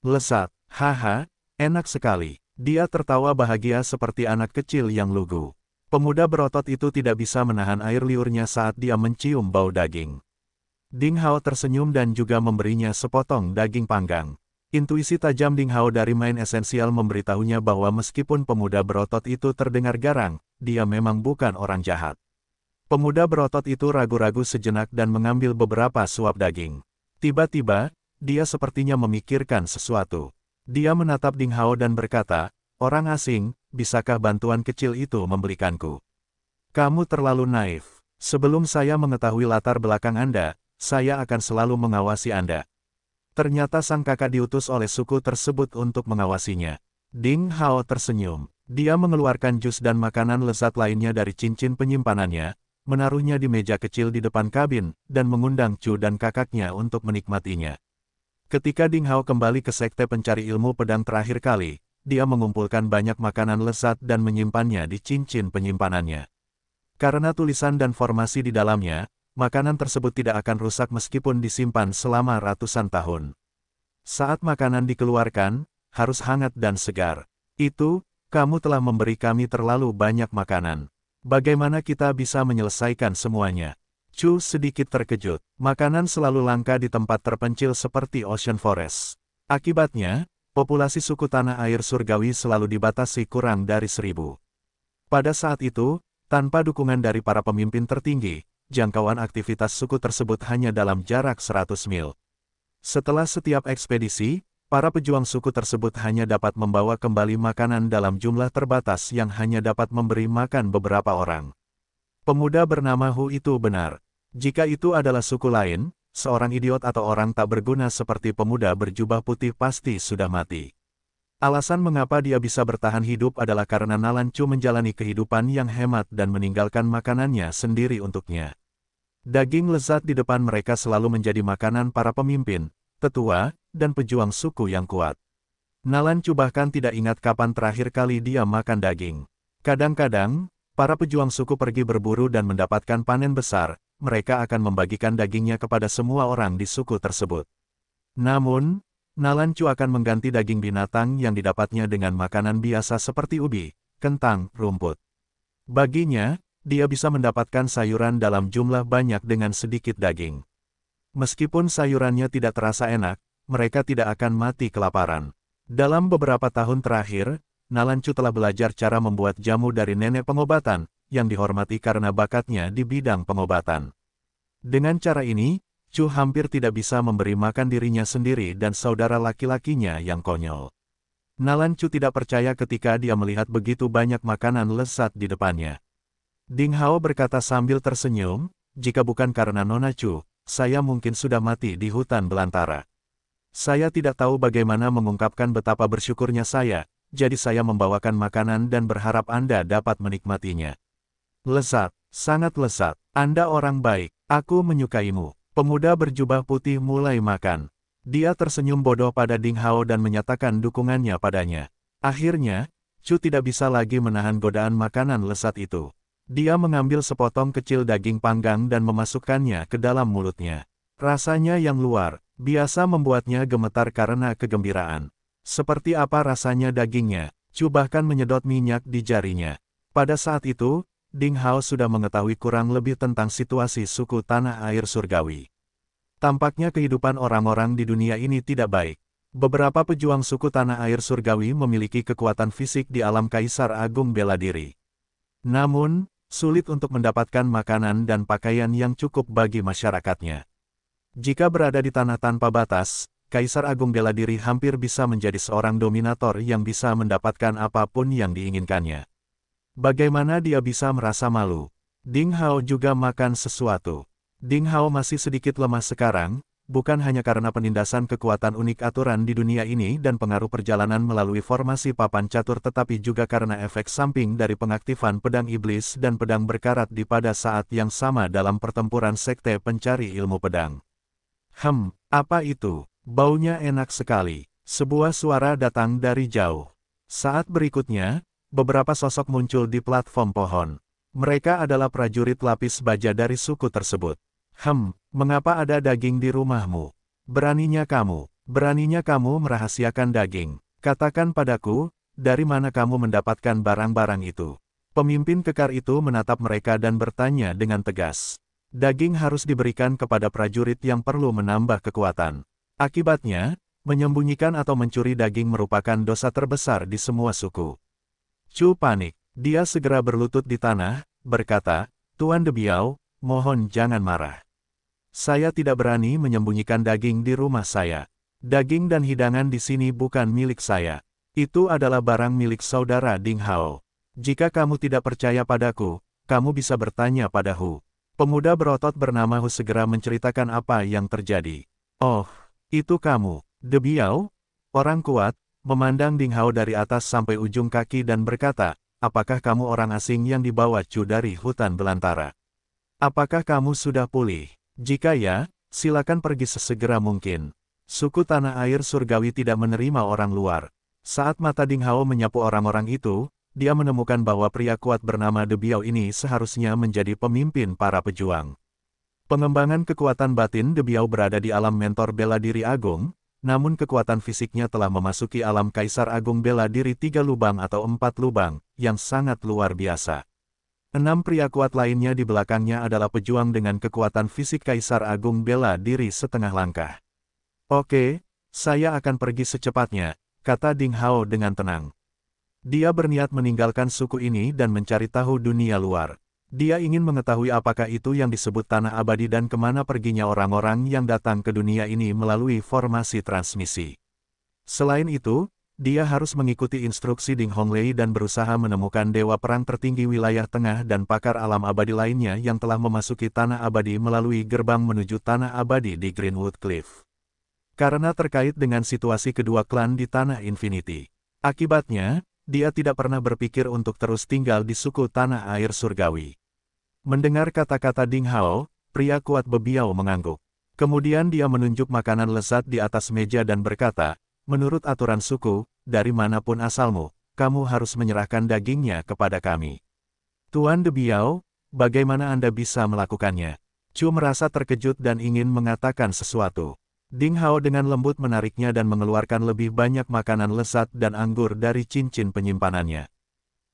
Lesat, haha, Enak sekali. Dia tertawa bahagia seperti anak kecil yang lugu. Pemuda berotot itu tidak bisa menahan air liurnya saat dia mencium bau daging. Ding Hao tersenyum dan juga memberinya sepotong daging panggang. Intuisi tajam Ding Hao dari main esensial memberitahunya bahwa meskipun pemuda berotot itu terdengar garang, dia memang bukan orang jahat. Pemuda berotot itu ragu-ragu sejenak dan mengambil beberapa suap daging. Tiba-tiba, dia sepertinya memikirkan sesuatu. Dia menatap Ding Hao dan berkata, Orang asing, bisakah bantuan kecil itu membelikanku? Kamu terlalu naif. Sebelum saya mengetahui latar belakang Anda, saya akan selalu mengawasi Anda. Ternyata sang kakak diutus oleh suku tersebut untuk mengawasinya. Ding Hao tersenyum. Dia mengeluarkan jus dan makanan lezat lainnya dari cincin penyimpanannya, menaruhnya di meja kecil di depan kabin, dan mengundang Chu dan kakaknya untuk menikmatinya. Ketika Ding Hao kembali ke sekte pencari ilmu pedang terakhir kali, dia mengumpulkan banyak makanan lezat dan menyimpannya di cincin penyimpanannya. Karena tulisan dan formasi di dalamnya, makanan tersebut tidak akan rusak meskipun disimpan selama ratusan tahun. Saat makanan dikeluarkan, harus hangat dan segar. Itu, kamu telah memberi kami terlalu banyak makanan. Bagaimana kita bisa menyelesaikan semuanya? Chu sedikit terkejut. Makanan selalu langka di tempat terpencil seperti Ocean Forest. Akibatnya, populasi suku tanah air surgawi selalu dibatasi kurang dari seribu. Pada saat itu, tanpa dukungan dari para pemimpin tertinggi, jangkauan aktivitas suku tersebut hanya dalam jarak 100 mil. Setelah setiap ekspedisi, para pejuang suku tersebut hanya dapat membawa kembali makanan dalam jumlah terbatas yang hanya dapat memberi makan beberapa orang. Pemuda bernama Hu itu benar. Jika itu adalah suku lain, seorang idiot atau orang tak berguna seperti pemuda berjubah putih pasti sudah mati. Alasan mengapa dia bisa bertahan hidup adalah karena Nalancu menjalani kehidupan yang hemat dan meninggalkan makanannya sendiri untuknya. Daging lezat di depan mereka selalu menjadi makanan para pemimpin, tetua, dan pejuang suku yang kuat. Nalancu bahkan tidak ingat kapan terakhir kali dia makan daging. Kadang-kadang, Para pejuang suku pergi berburu dan mendapatkan panen besar, mereka akan membagikan dagingnya kepada semua orang di suku tersebut. Namun, Nalancu akan mengganti daging binatang yang didapatnya dengan makanan biasa seperti ubi, kentang, rumput. Baginya, dia bisa mendapatkan sayuran dalam jumlah banyak dengan sedikit daging. Meskipun sayurannya tidak terasa enak, mereka tidak akan mati kelaparan. Dalam beberapa tahun terakhir, Nalancu telah belajar cara membuat jamu dari nenek pengobatan, yang dihormati karena bakatnya di bidang pengobatan. Dengan cara ini, Chu hampir tidak bisa memberi makan dirinya sendiri dan saudara laki-lakinya yang konyol. Nalancu tidak percaya ketika dia melihat begitu banyak makanan lesat di depannya. Ding Hao berkata sambil tersenyum, jika bukan karena Nona Chu, saya mungkin sudah mati di hutan belantara. Saya tidak tahu bagaimana mengungkapkan betapa bersyukurnya saya, jadi saya membawakan makanan dan berharap Anda dapat menikmatinya. Lesat, sangat lesat, Anda orang baik, aku menyukaimu. Pemuda berjubah putih mulai makan. Dia tersenyum bodoh pada Ding Hao dan menyatakan dukungannya padanya. Akhirnya, Chu tidak bisa lagi menahan godaan makanan lesat itu. Dia mengambil sepotong kecil daging panggang dan memasukkannya ke dalam mulutnya. Rasanya yang luar, biasa membuatnya gemetar karena kegembiraan. Seperti apa rasanya dagingnya? Cubahkan menyedot minyak di jarinya. Pada saat itu, Ding Hao sudah mengetahui kurang lebih tentang situasi suku tanah air surgawi. Tampaknya kehidupan orang-orang di dunia ini tidak baik. Beberapa pejuang suku tanah air surgawi memiliki kekuatan fisik di alam Kaisar Agung bela diri. Namun, sulit untuk mendapatkan makanan dan pakaian yang cukup bagi masyarakatnya. Jika berada di tanah tanpa batas, Kaisar Agung bela diri hampir bisa menjadi seorang dominator yang bisa mendapatkan apapun yang diinginkannya. Bagaimana dia bisa merasa malu? Ding Hao juga makan sesuatu. Ding Hao masih sedikit lemah sekarang, bukan hanya karena penindasan kekuatan unik aturan di dunia ini dan pengaruh perjalanan melalui formasi papan catur tetapi juga karena efek samping dari pengaktifan pedang iblis dan pedang berkarat di pada saat yang sama dalam pertempuran sekte pencari ilmu pedang. Hmm, apa itu? Baunya enak sekali. Sebuah suara datang dari jauh. Saat berikutnya, beberapa sosok muncul di platform pohon. Mereka adalah prajurit lapis baja dari suku tersebut. Hem, mengapa ada daging di rumahmu? Beraninya kamu, beraninya kamu merahasiakan daging. Katakan padaku, dari mana kamu mendapatkan barang-barang itu? Pemimpin kekar itu menatap mereka dan bertanya dengan tegas. Daging harus diberikan kepada prajurit yang perlu menambah kekuatan. Akibatnya, menyembunyikan atau mencuri daging merupakan dosa terbesar di semua suku. Chu panik, dia segera berlutut di tanah, berkata, Tuan Biao, mohon jangan marah. Saya tidak berani menyembunyikan daging di rumah saya. Daging dan hidangan di sini bukan milik saya. Itu adalah barang milik saudara Ding Hao. Jika kamu tidak percaya padaku, kamu bisa bertanya pada Hu. Pemuda berotot bernama Hu segera menceritakan apa yang terjadi. Oh, itu kamu, Biao? Orang kuat, memandang Ding Hao dari atas sampai ujung kaki dan berkata, apakah kamu orang asing yang dibawa Chu dari hutan belantara? Apakah kamu sudah pulih? Jika ya, silakan pergi sesegera mungkin. Suku Tanah Air Surgawi tidak menerima orang luar. Saat mata Ding Hao menyapu orang-orang itu, dia menemukan bahwa pria kuat bernama Biao ini seharusnya menjadi pemimpin para pejuang. Pengembangan kekuatan batin Debiau berada di alam mentor bela diri agung, namun kekuatan fisiknya telah memasuki alam kaisar agung bela diri tiga lubang atau empat lubang, yang sangat luar biasa. Enam pria kuat lainnya di belakangnya adalah pejuang dengan kekuatan fisik kaisar agung bela diri setengah langkah. Oke, saya akan pergi secepatnya, kata Ding Hao dengan tenang. Dia berniat meninggalkan suku ini dan mencari tahu dunia luar. Dia ingin mengetahui apakah itu yang disebut tanah abadi dan kemana perginya orang-orang yang datang ke dunia ini melalui formasi transmisi. Selain itu, dia harus mengikuti instruksi Ding Honglei dan berusaha menemukan dewa perang tertinggi wilayah tengah dan pakar alam abadi lainnya yang telah memasuki tanah abadi melalui gerbang menuju tanah abadi di Greenwood Cliff. Karena terkait dengan situasi kedua klan di tanah Infinity. Akibatnya, dia tidak pernah berpikir untuk terus tinggal di suku tanah air surgawi. Mendengar kata-kata Ding Hao, pria kuat bebiau mengangguk. Kemudian dia menunjuk makanan lezat di atas meja dan berkata, menurut aturan suku, dari manapun asalmu, kamu harus menyerahkan dagingnya kepada kami. Tuan De Biao, bagaimana Anda bisa melakukannya? Chu merasa terkejut dan ingin mengatakan sesuatu. Ding Hao dengan lembut menariknya dan mengeluarkan lebih banyak makanan lezat dan anggur dari cincin penyimpanannya.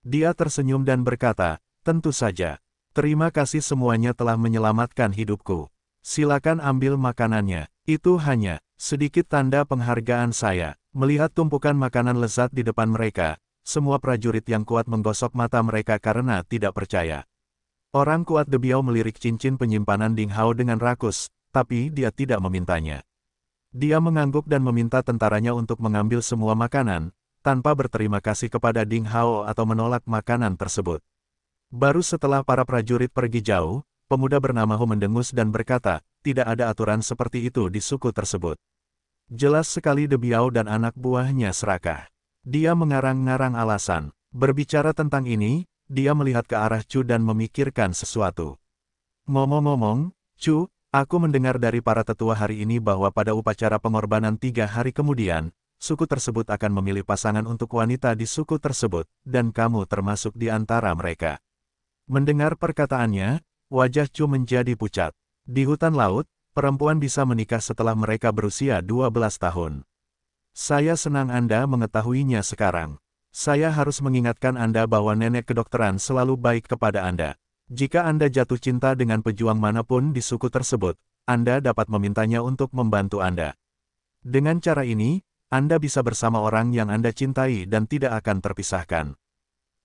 Dia tersenyum dan berkata, tentu saja. Terima kasih semuanya telah menyelamatkan hidupku. Silakan ambil makanannya. Itu hanya sedikit tanda penghargaan saya. Melihat tumpukan makanan lezat di depan mereka, semua prajurit yang kuat menggosok mata mereka karena tidak percaya. Orang kuat debiao melirik cincin penyimpanan Ding Hao dengan rakus, tapi dia tidak memintanya. Dia mengangguk dan meminta tentaranya untuk mengambil semua makanan, tanpa berterima kasih kepada Ding Hao atau menolak makanan tersebut. Baru setelah para prajurit pergi jauh, pemuda bernama Hu mendengus dan berkata, tidak ada aturan seperti itu di suku tersebut. Jelas sekali Debiau dan anak buahnya serakah. Dia mengarang-ngarang alasan. Berbicara tentang ini, dia melihat ke arah Chu dan memikirkan sesuatu. Ngomong-ngomong, Chu, aku mendengar dari para tetua hari ini bahwa pada upacara pengorbanan tiga hari kemudian, suku tersebut akan memilih pasangan untuk wanita di suku tersebut, dan kamu termasuk di antara mereka. Mendengar perkataannya, wajah Chu menjadi pucat. Di hutan laut, perempuan bisa menikah setelah mereka berusia 12 tahun. Saya senang Anda mengetahuinya sekarang. Saya harus mengingatkan Anda bahwa nenek kedokteran selalu baik kepada Anda. Jika Anda jatuh cinta dengan pejuang manapun di suku tersebut, Anda dapat memintanya untuk membantu Anda. Dengan cara ini, Anda bisa bersama orang yang Anda cintai dan tidak akan terpisahkan.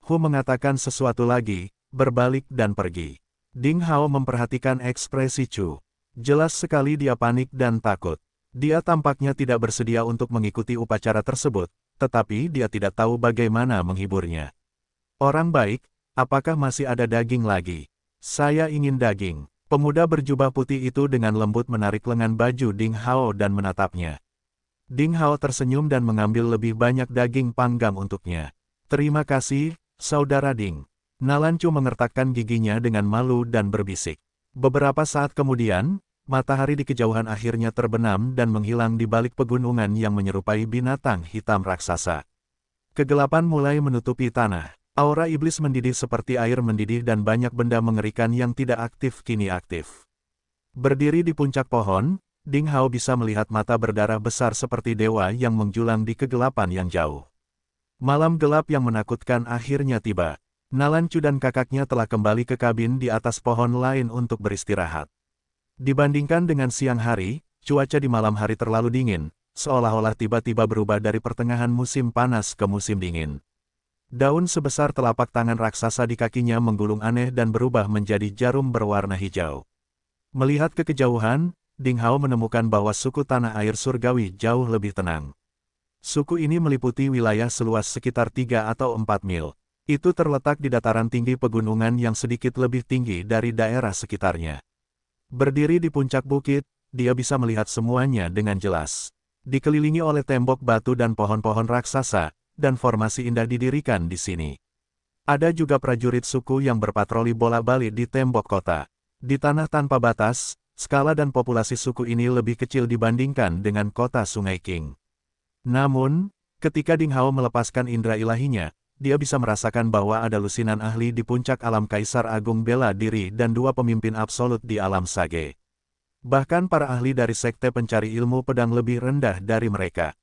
Hu mengatakan sesuatu lagi, berbalik dan pergi. Ding Hao memperhatikan ekspresi Chu. Jelas sekali dia panik dan takut. Dia tampaknya tidak bersedia untuk mengikuti upacara tersebut, tetapi dia tidak tahu bagaimana menghiburnya. Orang baik, apakah masih ada daging lagi? Saya ingin daging. Pemuda berjubah putih itu dengan lembut menarik lengan baju Ding Hao dan menatapnya. Ding Hao tersenyum dan mengambil lebih banyak daging panggang untuknya. Terima kasih, Saudara Ding. Nalancu mengertakkan giginya dengan malu dan berbisik. Beberapa saat kemudian, matahari di kejauhan akhirnya terbenam dan menghilang di balik pegunungan yang menyerupai binatang hitam raksasa. Kegelapan mulai menutupi tanah. Aura iblis mendidih seperti air mendidih dan banyak benda mengerikan yang tidak aktif kini aktif. Berdiri di puncak pohon, Ding Hao bisa melihat mata berdarah besar seperti dewa yang menjulang di kegelapan yang jauh. Malam gelap yang menakutkan akhirnya tiba. Chu dan kakaknya telah kembali ke kabin di atas pohon lain untuk beristirahat. Dibandingkan dengan siang hari, cuaca di malam hari terlalu dingin, seolah-olah tiba-tiba berubah dari pertengahan musim panas ke musim dingin. Daun sebesar telapak tangan raksasa di kakinya menggulung aneh dan berubah menjadi jarum berwarna hijau. Melihat ke kejauhan, Ding Hao menemukan bahwa suku tanah air surgawi jauh lebih tenang. Suku ini meliputi wilayah seluas sekitar 3 atau 4 mil, itu terletak di dataran tinggi pegunungan yang sedikit lebih tinggi dari daerah sekitarnya. Berdiri di puncak bukit, dia bisa melihat semuanya dengan jelas. Dikelilingi oleh tembok batu dan pohon-pohon raksasa, dan formasi indah didirikan di sini. Ada juga prajurit suku yang berpatroli bola-balik di tembok kota. Di tanah tanpa batas, skala dan populasi suku ini lebih kecil dibandingkan dengan kota Sungai King. Namun, ketika Ding Hao melepaskan indera ilahinya, dia bisa merasakan bahwa ada lusinan ahli di puncak alam Kaisar Agung Bela Diri dan dua pemimpin absolut di alam Sage. Bahkan para ahli dari sekte pencari ilmu pedang lebih rendah dari mereka.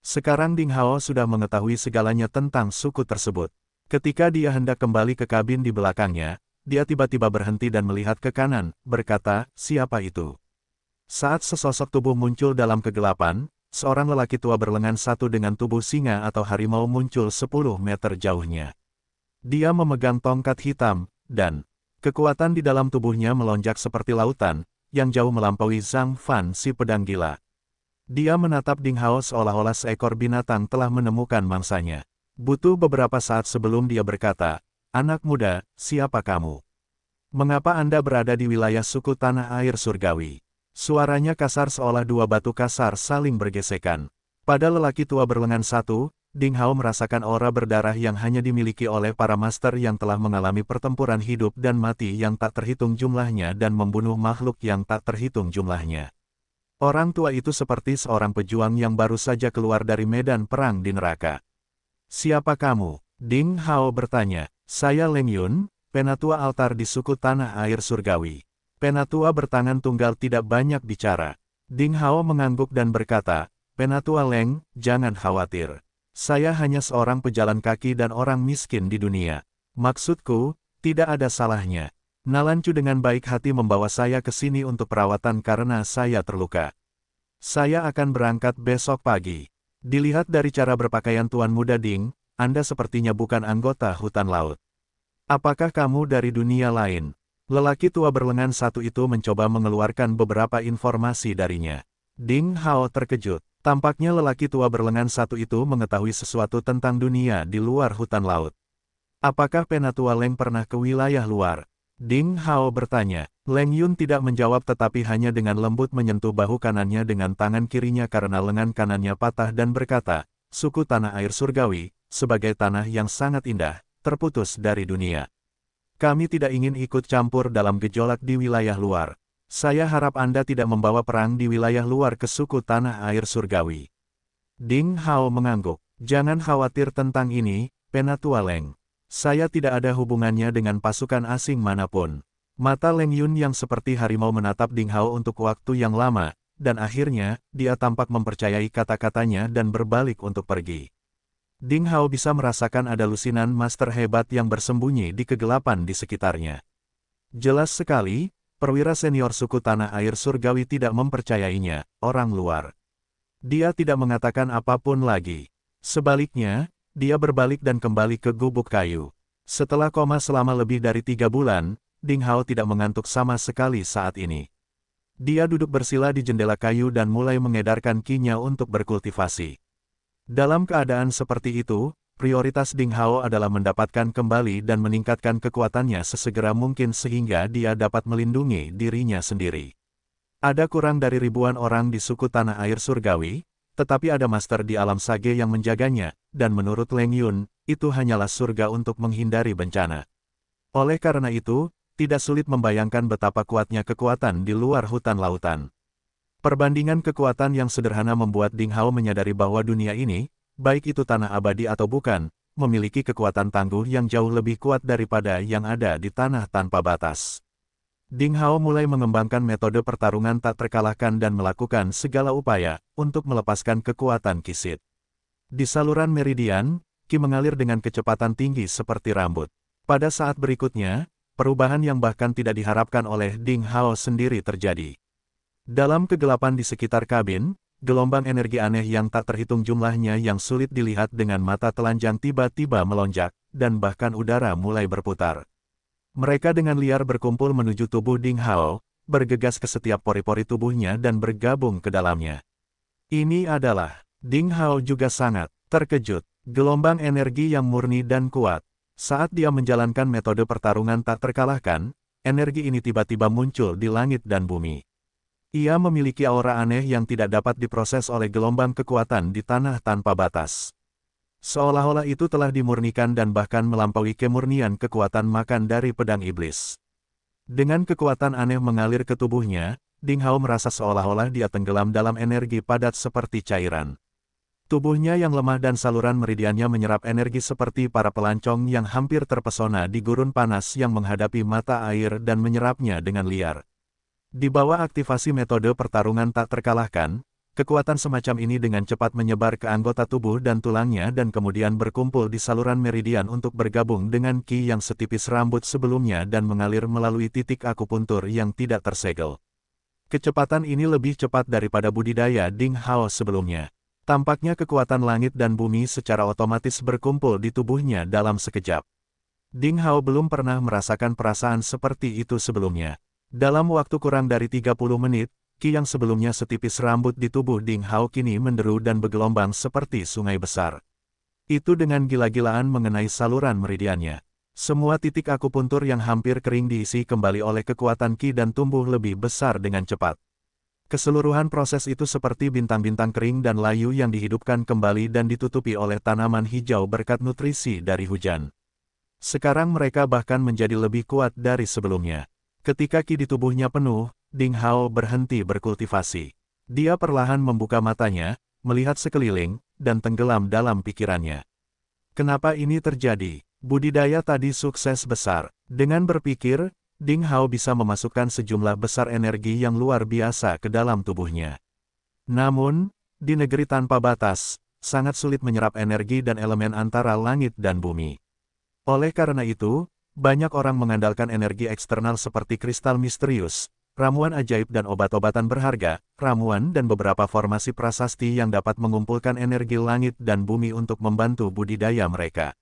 Sekarang Ding Hao sudah mengetahui segalanya tentang suku tersebut. Ketika dia hendak kembali ke kabin di belakangnya, dia tiba-tiba berhenti dan melihat ke kanan, berkata, siapa itu? Saat sesosok tubuh muncul dalam kegelapan, seorang lelaki tua berlengan satu dengan tubuh singa atau harimau muncul 10 meter jauhnya. Dia memegang tongkat hitam, dan kekuatan di dalam tubuhnya melonjak seperti lautan, yang jauh melampaui Zhang Fan si pedang gila. Dia menatap Ding Hao seolah-olah seekor binatang telah menemukan mangsanya. Butuh beberapa saat sebelum dia berkata, Anak muda, siapa kamu? Mengapa Anda berada di wilayah suku Tanah Air Surgawi? Suaranya kasar seolah dua batu kasar saling bergesekan. Pada lelaki tua berlengan satu, Ding Hao merasakan aura berdarah yang hanya dimiliki oleh para master yang telah mengalami pertempuran hidup dan mati yang tak terhitung jumlahnya dan membunuh makhluk yang tak terhitung jumlahnya. Orang tua itu seperti seorang pejuang yang baru saja keluar dari medan perang di neraka. Siapa kamu? Ding Hao bertanya. Saya Leng Yun, penatua altar di suku Tanah Air Surgawi. Penatua bertangan tunggal tidak banyak bicara. Ding Hao mengangguk dan berkata, Penatua Leng, jangan khawatir. Saya hanya seorang pejalan kaki dan orang miskin di dunia. Maksudku, tidak ada salahnya. Nalancu dengan baik hati membawa saya ke sini untuk perawatan karena saya terluka. Saya akan berangkat besok pagi. Dilihat dari cara berpakaian Tuan Muda Ding, Anda sepertinya bukan anggota hutan laut. Apakah kamu dari dunia lain? Lelaki tua berlengan satu itu mencoba mengeluarkan beberapa informasi darinya. Ding Hao terkejut. Tampaknya lelaki tua berlengan satu itu mengetahui sesuatu tentang dunia di luar hutan laut. Apakah penatua Leng pernah ke wilayah luar? Ding Hao bertanya. Leng Yun tidak menjawab tetapi hanya dengan lembut menyentuh bahu kanannya dengan tangan kirinya karena lengan kanannya patah dan berkata, suku tanah air surgawi, sebagai tanah yang sangat indah, terputus dari dunia. Kami tidak ingin ikut campur dalam gejolak di wilayah luar. Saya harap Anda tidak membawa perang di wilayah luar ke suku tanah air surgawi. Ding Hao mengangguk. Jangan khawatir tentang ini, Penatua Leng. Saya tidak ada hubungannya dengan pasukan asing manapun. Mata Leng Yun yang seperti harimau menatap Ding Hao untuk waktu yang lama, dan akhirnya, dia tampak mempercayai kata-katanya dan berbalik untuk pergi. Ding Hao bisa merasakan ada lusinan master hebat yang bersembunyi di kegelapan di sekitarnya. Jelas sekali, perwira senior suku Tanah Air Surgawi tidak mempercayainya, orang luar. Dia tidak mengatakan apapun lagi. Sebaliknya, dia berbalik dan kembali ke gubuk kayu. Setelah koma selama lebih dari tiga bulan, Ding Hao tidak mengantuk sama sekali saat ini. Dia duduk bersila di jendela kayu dan mulai mengedarkan kinya untuk berkultivasi. Dalam keadaan seperti itu, prioritas Ding Hao adalah mendapatkan kembali dan meningkatkan kekuatannya sesegera mungkin sehingga dia dapat melindungi dirinya sendiri. Ada kurang dari ribuan orang di suku tanah air surgawi, tetapi ada master di alam sage yang menjaganya, dan menurut Leng Yun, itu hanyalah surga untuk menghindari bencana. Oleh karena itu, tidak sulit membayangkan betapa kuatnya kekuatan di luar hutan lautan. Perbandingan kekuatan yang sederhana membuat Ding Hao menyadari bahwa dunia ini, baik itu tanah abadi atau bukan, memiliki kekuatan tangguh yang jauh lebih kuat daripada yang ada di tanah tanpa batas. Ding Hao mulai mengembangkan metode pertarungan tak terkalahkan dan melakukan segala upaya untuk melepaskan kekuatan kisit. Di saluran meridian, Ki mengalir dengan kecepatan tinggi seperti rambut. Pada saat berikutnya, perubahan yang bahkan tidak diharapkan oleh Ding Hao sendiri terjadi. Dalam kegelapan di sekitar kabin, gelombang energi aneh yang tak terhitung jumlahnya yang sulit dilihat dengan mata telanjang tiba-tiba melonjak, dan bahkan udara mulai berputar. Mereka dengan liar berkumpul menuju tubuh Ding Hao, bergegas ke setiap pori-pori tubuhnya dan bergabung ke dalamnya. Ini adalah, Ding Hao juga sangat terkejut, gelombang energi yang murni dan kuat. Saat dia menjalankan metode pertarungan tak terkalahkan, energi ini tiba-tiba muncul di langit dan bumi. Ia memiliki aura aneh yang tidak dapat diproses oleh gelombang kekuatan di tanah tanpa batas. Seolah-olah itu telah dimurnikan dan bahkan melampaui kemurnian kekuatan makan dari pedang iblis. Dengan kekuatan aneh mengalir ke tubuhnya, Ding Hao merasa seolah-olah dia tenggelam dalam energi padat seperti cairan. Tubuhnya yang lemah dan saluran meridiannya menyerap energi seperti para pelancong yang hampir terpesona di gurun panas yang menghadapi mata air dan menyerapnya dengan liar. Di bawah aktivasi metode pertarungan tak terkalahkan, kekuatan semacam ini dengan cepat menyebar ke anggota tubuh dan tulangnya dan kemudian berkumpul di saluran meridian untuk bergabung dengan ki yang setipis rambut sebelumnya dan mengalir melalui titik akupuntur yang tidak tersegel. Kecepatan ini lebih cepat daripada budidaya Ding Hao sebelumnya. Tampaknya kekuatan langit dan bumi secara otomatis berkumpul di tubuhnya dalam sekejap. Ding Hao belum pernah merasakan perasaan seperti itu sebelumnya. Dalam waktu kurang dari 30 menit, Ki yang sebelumnya setipis rambut di tubuh Ding Hao kini menderu dan bergelombang seperti sungai besar. Itu dengan gila-gilaan mengenai saluran meridiannya. Semua titik akupuntur yang hampir kering diisi kembali oleh kekuatan Ki dan tumbuh lebih besar dengan cepat. Keseluruhan proses itu seperti bintang-bintang kering dan layu yang dihidupkan kembali dan ditutupi oleh tanaman hijau berkat nutrisi dari hujan. Sekarang mereka bahkan menjadi lebih kuat dari sebelumnya. Ketika ki di tubuhnya penuh, Ding Hao berhenti berkultivasi. Dia perlahan membuka matanya, melihat sekeliling, dan tenggelam dalam pikirannya. Kenapa ini terjadi? Budidaya tadi sukses besar. Dengan berpikir, Ding Hao bisa memasukkan sejumlah besar energi yang luar biasa ke dalam tubuhnya. Namun, di negeri tanpa batas, sangat sulit menyerap energi dan elemen antara langit dan bumi. Oleh karena itu, banyak orang mengandalkan energi eksternal seperti kristal misterius, ramuan ajaib dan obat-obatan berharga, ramuan dan beberapa formasi prasasti yang dapat mengumpulkan energi langit dan bumi untuk membantu budidaya mereka.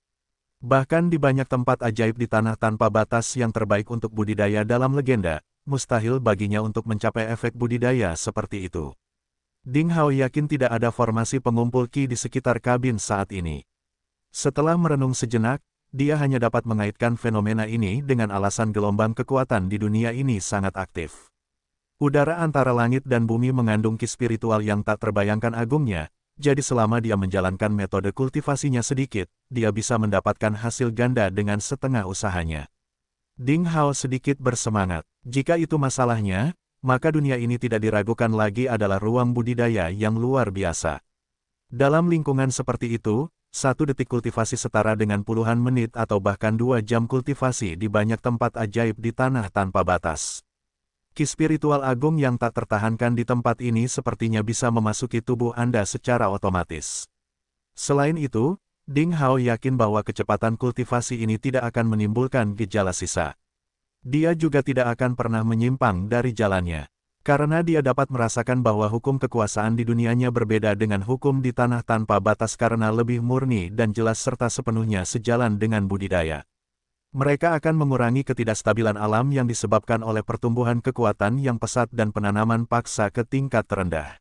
Bahkan di banyak tempat ajaib di tanah tanpa batas yang terbaik untuk budidaya dalam legenda, mustahil baginya untuk mencapai efek budidaya seperti itu. Ding Hao yakin tidak ada formasi pengumpul Qi di sekitar kabin saat ini. Setelah merenung sejenak, dia hanya dapat mengaitkan fenomena ini dengan alasan gelombang kekuatan di dunia ini sangat aktif. Udara antara langit dan bumi mengandung ki spiritual yang tak terbayangkan agungnya, jadi selama dia menjalankan metode kultivasinya sedikit, dia bisa mendapatkan hasil ganda dengan setengah usahanya. Ding Hao sedikit bersemangat. Jika itu masalahnya, maka dunia ini tidak diragukan lagi adalah ruang budidaya yang luar biasa. Dalam lingkungan seperti itu, satu detik kultivasi setara dengan puluhan menit atau bahkan dua jam kultivasi di banyak tempat ajaib di tanah tanpa batas. Ki spiritual agung yang tak tertahankan di tempat ini sepertinya bisa memasuki tubuh Anda secara otomatis. Selain itu, Ding Hao yakin bahwa kecepatan kultivasi ini tidak akan menimbulkan gejala sisa. Dia juga tidak akan pernah menyimpang dari jalannya karena dia dapat merasakan bahwa hukum kekuasaan di dunianya berbeda dengan hukum di tanah tanpa batas karena lebih murni dan jelas serta sepenuhnya sejalan dengan budidaya. Mereka akan mengurangi ketidakstabilan alam yang disebabkan oleh pertumbuhan kekuatan yang pesat dan penanaman paksa ke tingkat terendah.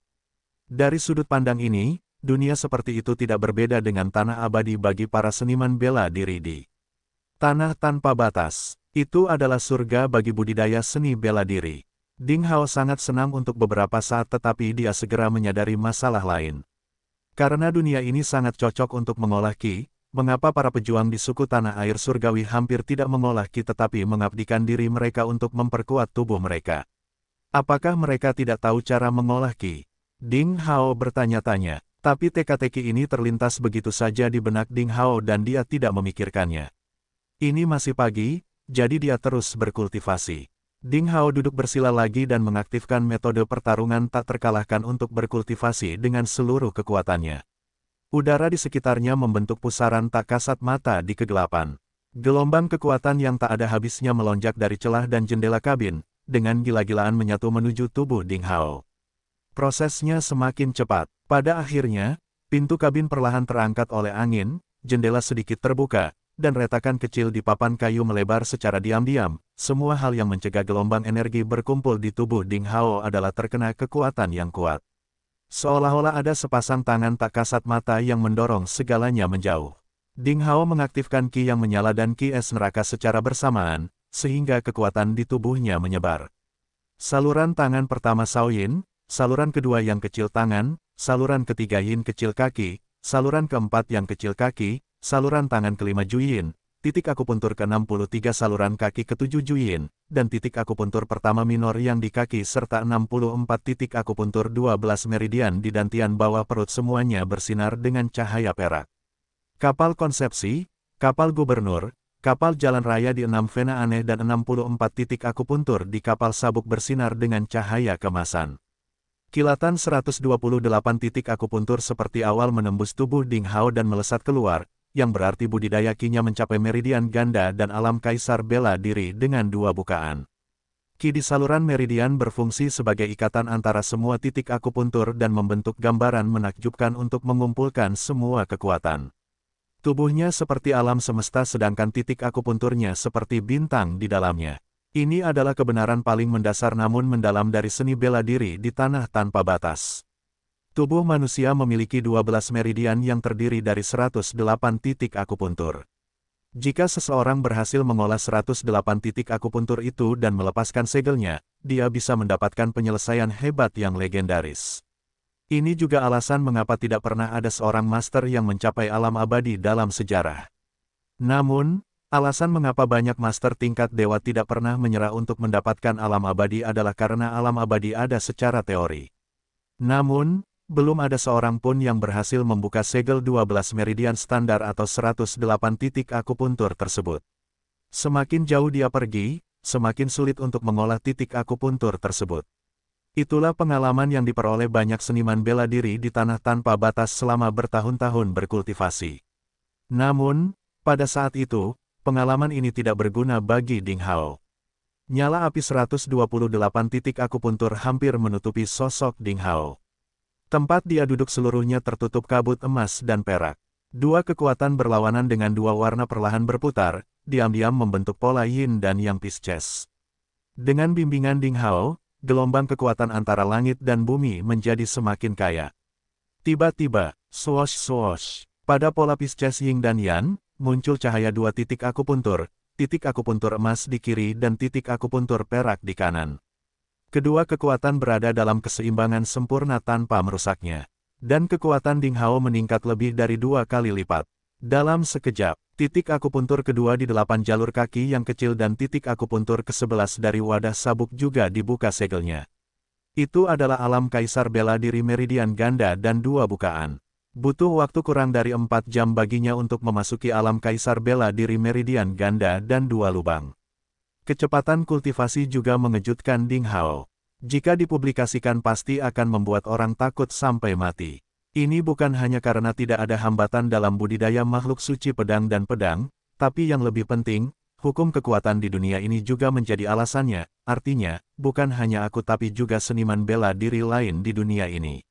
Dari sudut pandang ini, dunia seperti itu tidak berbeda dengan tanah abadi bagi para seniman bela diri di tanah tanpa batas. Itu adalah surga bagi budidaya seni bela diri. Ding Hao sangat senang untuk beberapa saat tetapi dia segera menyadari masalah lain. Karena dunia ini sangat cocok untuk mengolah ki, mengapa para pejuang di suku tanah air surgawi hampir tidak mengolah ki, tetapi mengabdikan diri mereka untuk memperkuat tubuh mereka? Apakah mereka tidak tahu cara mengolah ki? Ding Hao bertanya-tanya, tapi teka-teki ini terlintas begitu saja di benak Ding Hao dan dia tidak memikirkannya. Ini masih pagi, jadi dia terus berkultivasi. Ding Hao duduk bersila lagi dan mengaktifkan metode pertarungan tak terkalahkan untuk berkultivasi dengan seluruh kekuatannya. Udara di sekitarnya membentuk pusaran tak kasat mata di kegelapan. Gelombang kekuatan yang tak ada habisnya melonjak dari celah dan jendela kabin, dengan gila-gilaan menyatu menuju tubuh Ding Hao. Prosesnya semakin cepat. Pada akhirnya, pintu kabin perlahan terangkat oleh angin, jendela sedikit terbuka, dan retakan kecil di papan kayu melebar secara diam-diam, semua hal yang mencegah gelombang energi berkumpul di tubuh Ding Hao adalah terkena kekuatan yang kuat. Seolah-olah ada sepasang tangan tak kasat mata yang mendorong segalanya menjauh. Ding Hao mengaktifkan Ki yang menyala dan Ki es neraka secara bersamaan, sehingga kekuatan di tubuhnya menyebar. Saluran tangan pertama Sao Yin, saluran kedua yang kecil tangan, saluran ketiga Yin kecil kaki, saluran keempat yang kecil kaki, saluran tangan kelima Juyin, titik akupuntur ke-63 saluran kaki ke ketujuh Juyin, dan titik akupuntur pertama minor yang di kaki serta 64 titik akupuntur 12 meridian di dantian bawah perut semuanya bersinar dengan cahaya perak. Kapal konsepsi, kapal gubernur, kapal jalan raya di 6 vena aneh dan 64 titik akupuntur di kapal sabuk bersinar dengan cahaya kemasan. Kilatan 128 titik akupuntur seperti awal menembus tubuh Ding Hao dan melesat keluar, yang berarti budidaya kinya mencapai meridian ganda dan alam kaisar bela diri dengan dua bukaan. Ki di saluran meridian berfungsi sebagai ikatan antara semua titik akupuntur dan membentuk gambaran menakjubkan untuk mengumpulkan semua kekuatan. Tubuhnya seperti alam semesta sedangkan titik akupunturnya seperti bintang di dalamnya. Ini adalah kebenaran paling mendasar namun mendalam dari seni bela diri di tanah tanpa batas. Tubuh manusia memiliki 12 meridian yang terdiri dari 108 titik akupuntur. Jika seseorang berhasil mengolah 108 titik akupuntur itu dan melepaskan segelnya, dia bisa mendapatkan penyelesaian hebat yang legendaris. Ini juga alasan mengapa tidak pernah ada seorang master yang mencapai alam abadi dalam sejarah. Namun, alasan mengapa banyak master tingkat dewa tidak pernah menyerah untuk mendapatkan alam abadi adalah karena alam abadi ada secara teori. Namun, belum ada seorang pun yang berhasil membuka segel 12 meridian standar atau 108 titik akupuntur tersebut. Semakin jauh dia pergi, semakin sulit untuk mengolah titik akupuntur tersebut. Itulah pengalaman yang diperoleh banyak seniman bela diri di tanah tanpa batas selama bertahun-tahun berkultivasi. Namun, pada saat itu, pengalaman ini tidak berguna bagi Ding Hao. Nyala api 128 titik akupuntur hampir menutupi sosok Ding Hao. Tempat dia duduk seluruhnya tertutup kabut emas dan perak. Dua kekuatan berlawanan dengan dua warna perlahan berputar, diam-diam membentuk pola yin dan yang Pisces. Dengan bimbingan Ding Hao, gelombang kekuatan antara langit dan bumi menjadi semakin kaya. Tiba-tiba, swosh swosh. pada pola Pisces Yin dan Yang, muncul cahaya dua titik akupuntur, titik akupuntur emas di kiri dan titik akupuntur perak di kanan. Kedua kekuatan berada dalam keseimbangan sempurna tanpa merusaknya. Dan kekuatan Ding Hao meningkat lebih dari dua kali lipat. Dalam sekejap, titik akupuntur kedua di delapan jalur kaki yang kecil dan titik akupuntur ke sebelas dari wadah sabuk juga dibuka segelnya. Itu adalah alam kaisar bela diri meridian ganda dan dua bukaan. Butuh waktu kurang dari empat jam baginya untuk memasuki alam kaisar bela diri meridian ganda dan dua lubang. Kecepatan kultivasi juga mengejutkan Ding Hao. Jika dipublikasikan pasti akan membuat orang takut sampai mati. Ini bukan hanya karena tidak ada hambatan dalam budidaya makhluk suci pedang dan pedang, tapi yang lebih penting, hukum kekuatan di dunia ini juga menjadi alasannya, artinya, bukan hanya aku tapi juga seniman bela diri lain di dunia ini.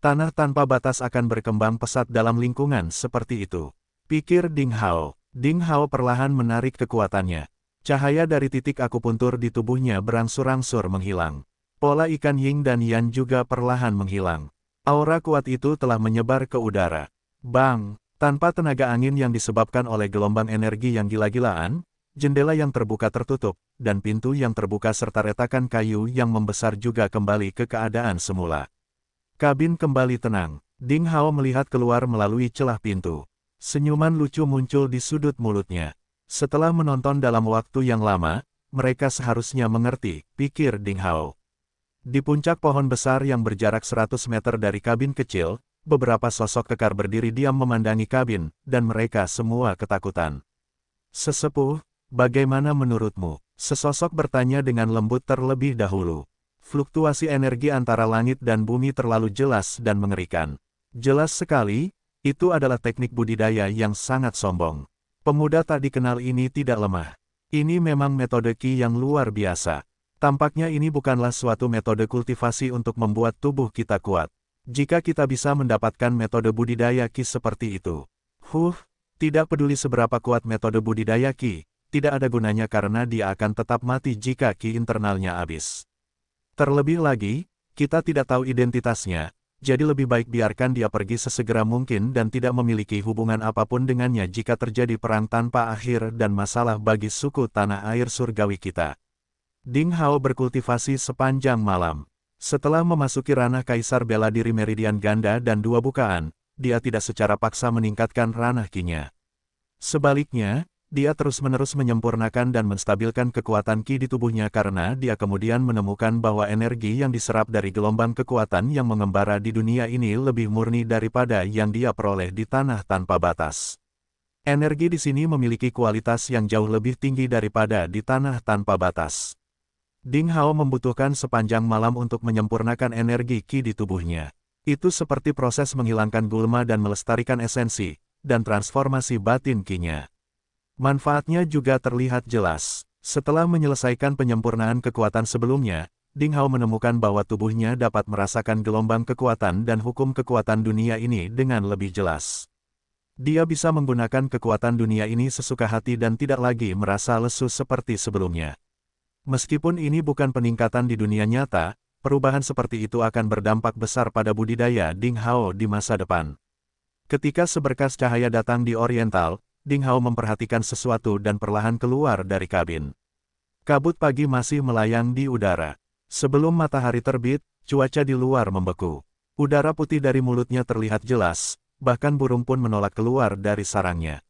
Tanah tanpa batas akan berkembang pesat dalam lingkungan seperti itu. Pikir Ding Hao. Ding Hao perlahan menarik kekuatannya, Cahaya dari titik akupuntur di tubuhnya berangsur-angsur menghilang. Pola ikan Ying dan Yan juga perlahan menghilang. Aura kuat itu telah menyebar ke udara. Bang! Tanpa tenaga angin yang disebabkan oleh gelombang energi yang gila-gilaan, jendela yang terbuka tertutup, dan pintu yang terbuka serta retakan kayu yang membesar juga kembali ke keadaan semula. Kabin kembali tenang. Ding Hao melihat keluar melalui celah pintu. Senyuman lucu muncul di sudut mulutnya. Setelah menonton dalam waktu yang lama, mereka seharusnya mengerti, pikir Ding Hao. Di puncak pohon besar yang berjarak 100 meter dari kabin kecil, beberapa sosok kekar berdiri diam memandangi kabin, dan mereka semua ketakutan. Sesepuh, bagaimana menurutmu? Sesosok bertanya dengan lembut terlebih dahulu. Fluktuasi energi antara langit dan bumi terlalu jelas dan mengerikan. Jelas sekali, itu adalah teknik budidaya yang sangat sombong. Pemuda tak dikenal ini tidak lemah. Ini memang metode Ki yang luar biasa. Tampaknya ini bukanlah suatu metode kultivasi untuk membuat tubuh kita kuat. Jika kita bisa mendapatkan metode budidaya Ki seperti itu. Huh, tidak peduli seberapa kuat metode budidaya Ki, tidak ada gunanya karena dia akan tetap mati jika Ki internalnya habis. Terlebih lagi, kita tidak tahu identitasnya, jadi lebih baik biarkan dia pergi sesegera mungkin dan tidak memiliki hubungan apapun dengannya jika terjadi perang tanpa akhir dan masalah bagi suku tanah air surgawi kita. Ding Hao berkultivasi sepanjang malam. Setelah memasuki ranah Kaisar bela diri Meridian Ganda dan dua bukaan, dia tidak secara paksa meningkatkan ranah kinya. Sebaliknya, dia terus-menerus menyempurnakan dan menstabilkan kekuatan Ki di tubuhnya karena dia kemudian menemukan bahwa energi yang diserap dari gelombang kekuatan yang mengembara di dunia ini lebih murni daripada yang dia peroleh di tanah tanpa batas. Energi di sini memiliki kualitas yang jauh lebih tinggi daripada di tanah tanpa batas. Ding Hao membutuhkan sepanjang malam untuk menyempurnakan energi Ki di tubuhnya. Itu seperti proses menghilangkan gulma dan melestarikan esensi, dan transformasi batin ki nya Manfaatnya juga terlihat jelas. Setelah menyelesaikan penyempurnaan kekuatan sebelumnya, Ding Hao menemukan bahwa tubuhnya dapat merasakan gelombang kekuatan dan hukum kekuatan dunia ini dengan lebih jelas. Dia bisa menggunakan kekuatan dunia ini sesuka hati dan tidak lagi merasa lesu seperti sebelumnya. Meskipun ini bukan peningkatan di dunia nyata, perubahan seperti itu akan berdampak besar pada budidaya Ding Hao di masa depan. Ketika seberkas cahaya datang di Oriental, Ding Hao memperhatikan sesuatu dan perlahan keluar dari kabin. Kabut pagi masih melayang di udara. Sebelum matahari terbit, cuaca di luar membeku. Udara putih dari mulutnya terlihat jelas, bahkan burung pun menolak keluar dari sarangnya.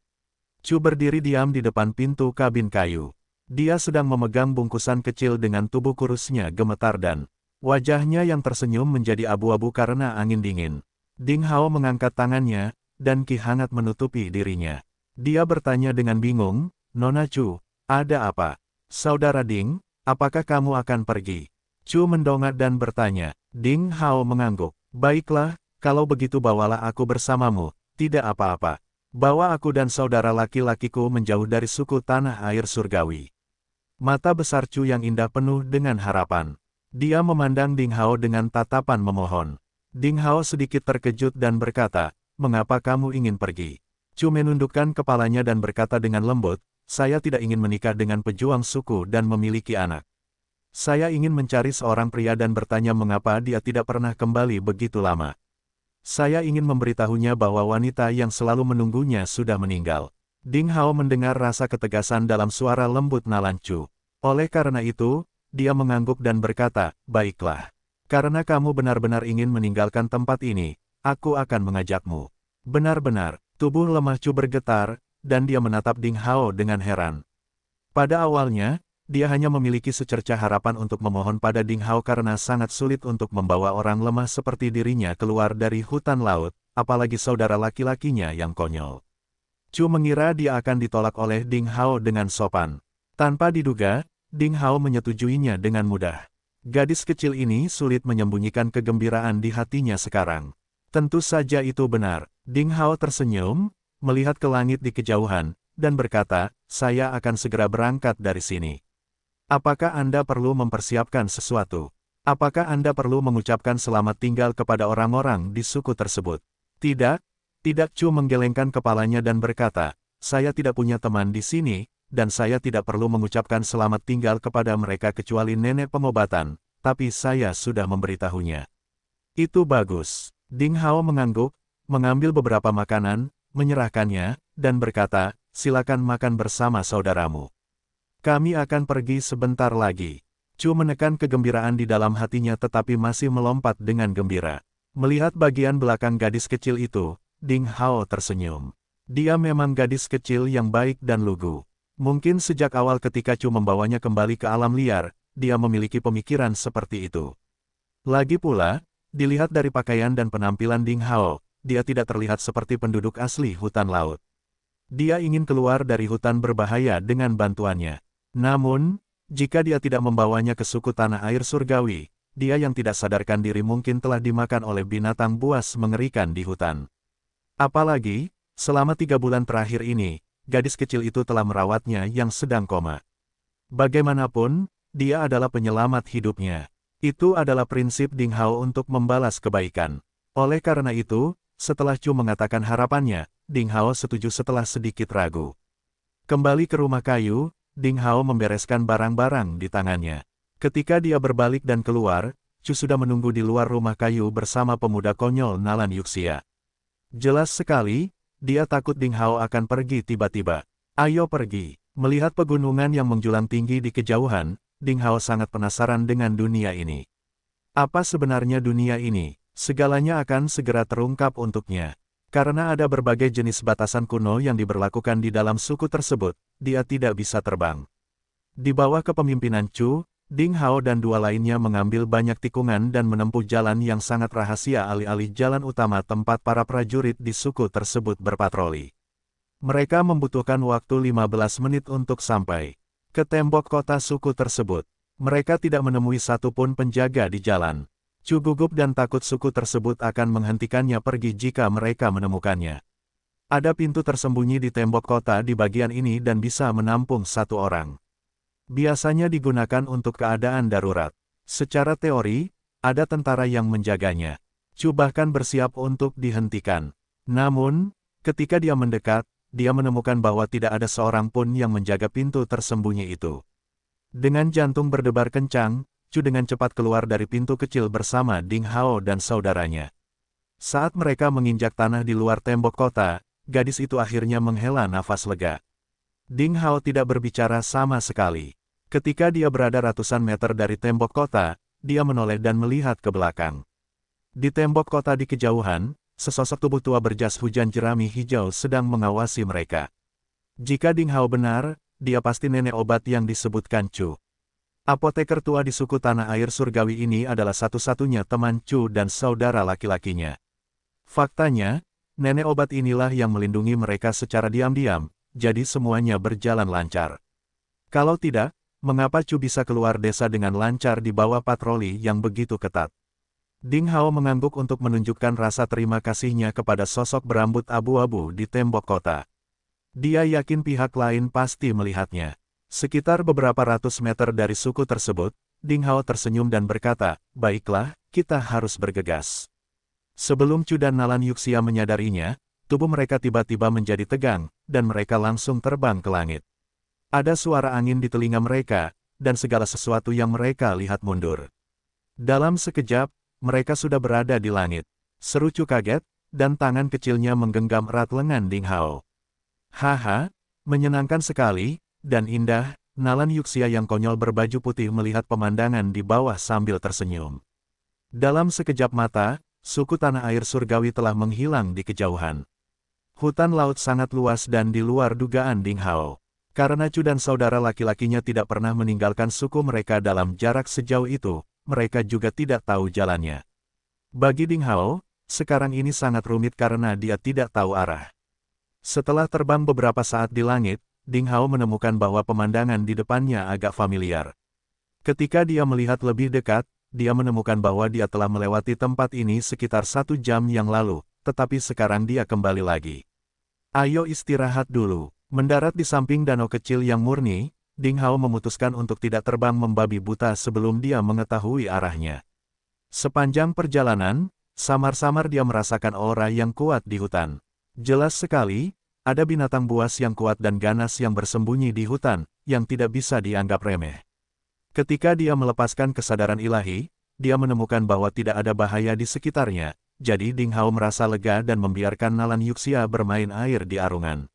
Chu berdiri diam di depan pintu kabin kayu. Dia sedang memegang bungkusan kecil dengan tubuh kurusnya gemetar dan wajahnya yang tersenyum menjadi abu-abu karena angin dingin. Ding Hao mengangkat tangannya, dan Ki hangat menutupi dirinya. Dia bertanya dengan bingung, Nona Chu, ada apa? Saudara Ding, apakah kamu akan pergi? Chu mendongak dan bertanya. Ding Hao mengangguk. Baiklah, kalau begitu bawalah aku bersamamu, tidak apa-apa. Bawa aku dan saudara laki-lakiku menjauh dari suku tanah air surgawi. Mata besar Chu yang indah penuh dengan harapan. Dia memandang Ding Hao dengan tatapan memohon. Ding Hao sedikit terkejut dan berkata, Mengapa kamu ingin pergi? Chu menundukkan kepalanya dan berkata dengan lembut, saya tidak ingin menikah dengan pejuang suku dan memiliki anak. Saya ingin mencari seorang pria dan bertanya mengapa dia tidak pernah kembali begitu lama. Saya ingin memberitahunya bahwa wanita yang selalu menunggunya sudah meninggal. Ding Hao mendengar rasa ketegasan dalam suara lembut Nalan Chu. Oleh karena itu, dia mengangguk dan berkata, Baiklah. Karena kamu benar-benar ingin meninggalkan tempat ini, aku akan mengajakmu. Benar-benar, Tubuh lemah Chu bergetar, dan dia menatap Ding Hao dengan heran. Pada awalnya, dia hanya memiliki secerca harapan untuk memohon pada Ding Hao karena sangat sulit untuk membawa orang lemah seperti dirinya keluar dari hutan laut, apalagi saudara laki-lakinya yang konyol. Chu mengira dia akan ditolak oleh Ding Hao dengan sopan. Tanpa diduga, Ding Hao menyetujuinya dengan mudah. Gadis kecil ini sulit menyembunyikan kegembiraan di hatinya sekarang. Tentu saja itu benar. Ding Hao tersenyum, melihat ke langit di kejauhan, dan berkata, saya akan segera berangkat dari sini. Apakah Anda perlu mempersiapkan sesuatu? Apakah Anda perlu mengucapkan selamat tinggal kepada orang-orang di suku tersebut? Tidak. Tidak Chu menggelengkan kepalanya dan berkata, saya tidak punya teman di sini, dan saya tidak perlu mengucapkan selamat tinggal kepada mereka kecuali nenek pengobatan, tapi saya sudah memberitahunya. Itu bagus. Ding Hao mengangguk, mengambil beberapa makanan, menyerahkannya, dan berkata, silakan makan bersama saudaramu. Kami akan pergi sebentar lagi. Chu menekan kegembiraan di dalam hatinya tetapi masih melompat dengan gembira. Melihat bagian belakang gadis kecil itu, Ding Hao tersenyum. Dia memang gadis kecil yang baik dan lugu. Mungkin sejak awal ketika Chu membawanya kembali ke alam liar, dia memiliki pemikiran seperti itu. Lagi pula, Dilihat dari pakaian dan penampilan Ding Hao, dia tidak terlihat seperti penduduk asli hutan laut. Dia ingin keluar dari hutan berbahaya dengan bantuannya. Namun, jika dia tidak membawanya ke suku tanah air surgawi, dia yang tidak sadarkan diri mungkin telah dimakan oleh binatang buas mengerikan di hutan. Apalagi, selama tiga bulan terakhir ini, gadis kecil itu telah merawatnya yang sedang koma. Bagaimanapun, dia adalah penyelamat hidupnya. Itu adalah prinsip Ding Hao untuk membalas kebaikan. Oleh karena itu, setelah Chu mengatakan harapannya, Ding Hao setuju setelah sedikit ragu. Kembali ke rumah kayu, Ding Hao membereskan barang-barang di tangannya. Ketika dia berbalik dan keluar, Chu sudah menunggu di luar rumah kayu bersama pemuda konyol Nalan Yuxia. Jelas sekali, dia takut Ding Hao akan pergi tiba-tiba. Ayo pergi. Melihat pegunungan yang menjulang tinggi di kejauhan, Ding Hao sangat penasaran dengan dunia ini. Apa sebenarnya dunia ini? Segalanya akan segera terungkap untuknya. Karena ada berbagai jenis batasan kuno yang diberlakukan di dalam suku tersebut, dia tidak bisa terbang. Di bawah kepemimpinan Chu, Ding Hao dan dua lainnya mengambil banyak tikungan dan menempuh jalan yang sangat rahasia alih-alih jalan utama tempat para prajurit di suku tersebut berpatroli. Mereka membutuhkan waktu 15 menit untuk sampai ke tembok kota suku tersebut. Mereka tidak menemui satupun penjaga di jalan. Chu gugup dan takut suku tersebut akan menghentikannya pergi jika mereka menemukannya. Ada pintu tersembunyi di tembok kota di bagian ini dan bisa menampung satu orang. Biasanya digunakan untuk keadaan darurat. Secara teori, ada tentara yang menjaganya. Chu bahkan bersiap untuk dihentikan. Namun, ketika dia mendekat, dia menemukan bahwa tidak ada seorang pun yang menjaga pintu tersembunyi itu. Dengan jantung berdebar kencang, Chu dengan cepat keluar dari pintu kecil bersama Ding Hao dan saudaranya. Saat mereka menginjak tanah di luar tembok kota, gadis itu akhirnya menghela nafas lega. Ding Hao tidak berbicara sama sekali. Ketika dia berada ratusan meter dari tembok kota, dia menoleh dan melihat ke belakang. Di tembok kota di kejauhan, sesosok tubuh tua berjas hujan jerami hijau sedang mengawasi mereka. Jika Ding Hao benar, dia pasti nenek obat yang disebutkan Chu. Apoteker tua di suku Tanah Air Surgawi ini adalah satu-satunya teman Chu dan saudara laki-lakinya. Faktanya, nenek obat inilah yang melindungi mereka secara diam-diam, jadi semuanya berjalan lancar. Kalau tidak, mengapa Chu bisa keluar desa dengan lancar di bawah patroli yang begitu ketat? Ding Hao mengangguk untuk menunjukkan rasa terima kasihnya kepada sosok berambut abu-abu di tembok kota. Dia yakin pihak lain pasti melihatnya. Sekitar beberapa ratus meter dari suku tersebut, Ding Hao tersenyum dan berkata, Baiklah, kita harus bergegas. Sebelum Chu dan Nalan Yuxia menyadarinya, tubuh mereka tiba-tiba menjadi tegang, dan mereka langsung terbang ke langit. Ada suara angin di telinga mereka, dan segala sesuatu yang mereka lihat mundur. Dalam sekejap, mereka sudah berada di langit. Seru kaget, dan tangan kecilnya menggenggam erat lengan Ding Hao. Haha, menyenangkan sekali, dan indah, Nalan Yuxia yang konyol berbaju putih melihat pemandangan di bawah sambil tersenyum. Dalam sekejap mata, suku tanah air surgawi telah menghilang di kejauhan. Hutan laut sangat luas dan di luar dugaan Ding Hao. Karena Chu dan saudara laki-lakinya tidak pernah meninggalkan suku mereka dalam jarak sejauh itu, mereka juga tidak tahu jalannya. Bagi Ding Hao, sekarang ini sangat rumit karena dia tidak tahu arah. Setelah terbang beberapa saat di langit, Ding Hao menemukan bahwa pemandangan di depannya agak familiar. Ketika dia melihat lebih dekat, dia menemukan bahwa dia telah melewati tempat ini sekitar satu jam yang lalu, tetapi sekarang dia kembali lagi. Ayo istirahat dulu. Mendarat di samping danau kecil yang murni, Ding Hao memutuskan untuk tidak terbang membabi buta sebelum dia mengetahui arahnya. Sepanjang perjalanan, samar-samar dia merasakan aura yang kuat di hutan. Jelas sekali, ada binatang buas yang kuat dan ganas yang bersembunyi di hutan, yang tidak bisa dianggap remeh. Ketika dia melepaskan kesadaran ilahi, dia menemukan bahwa tidak ada bahaya di sekitarnya, jadi Ding Hao merasa lega dan membiarkan Nalan Yuxia bermain air di arungan.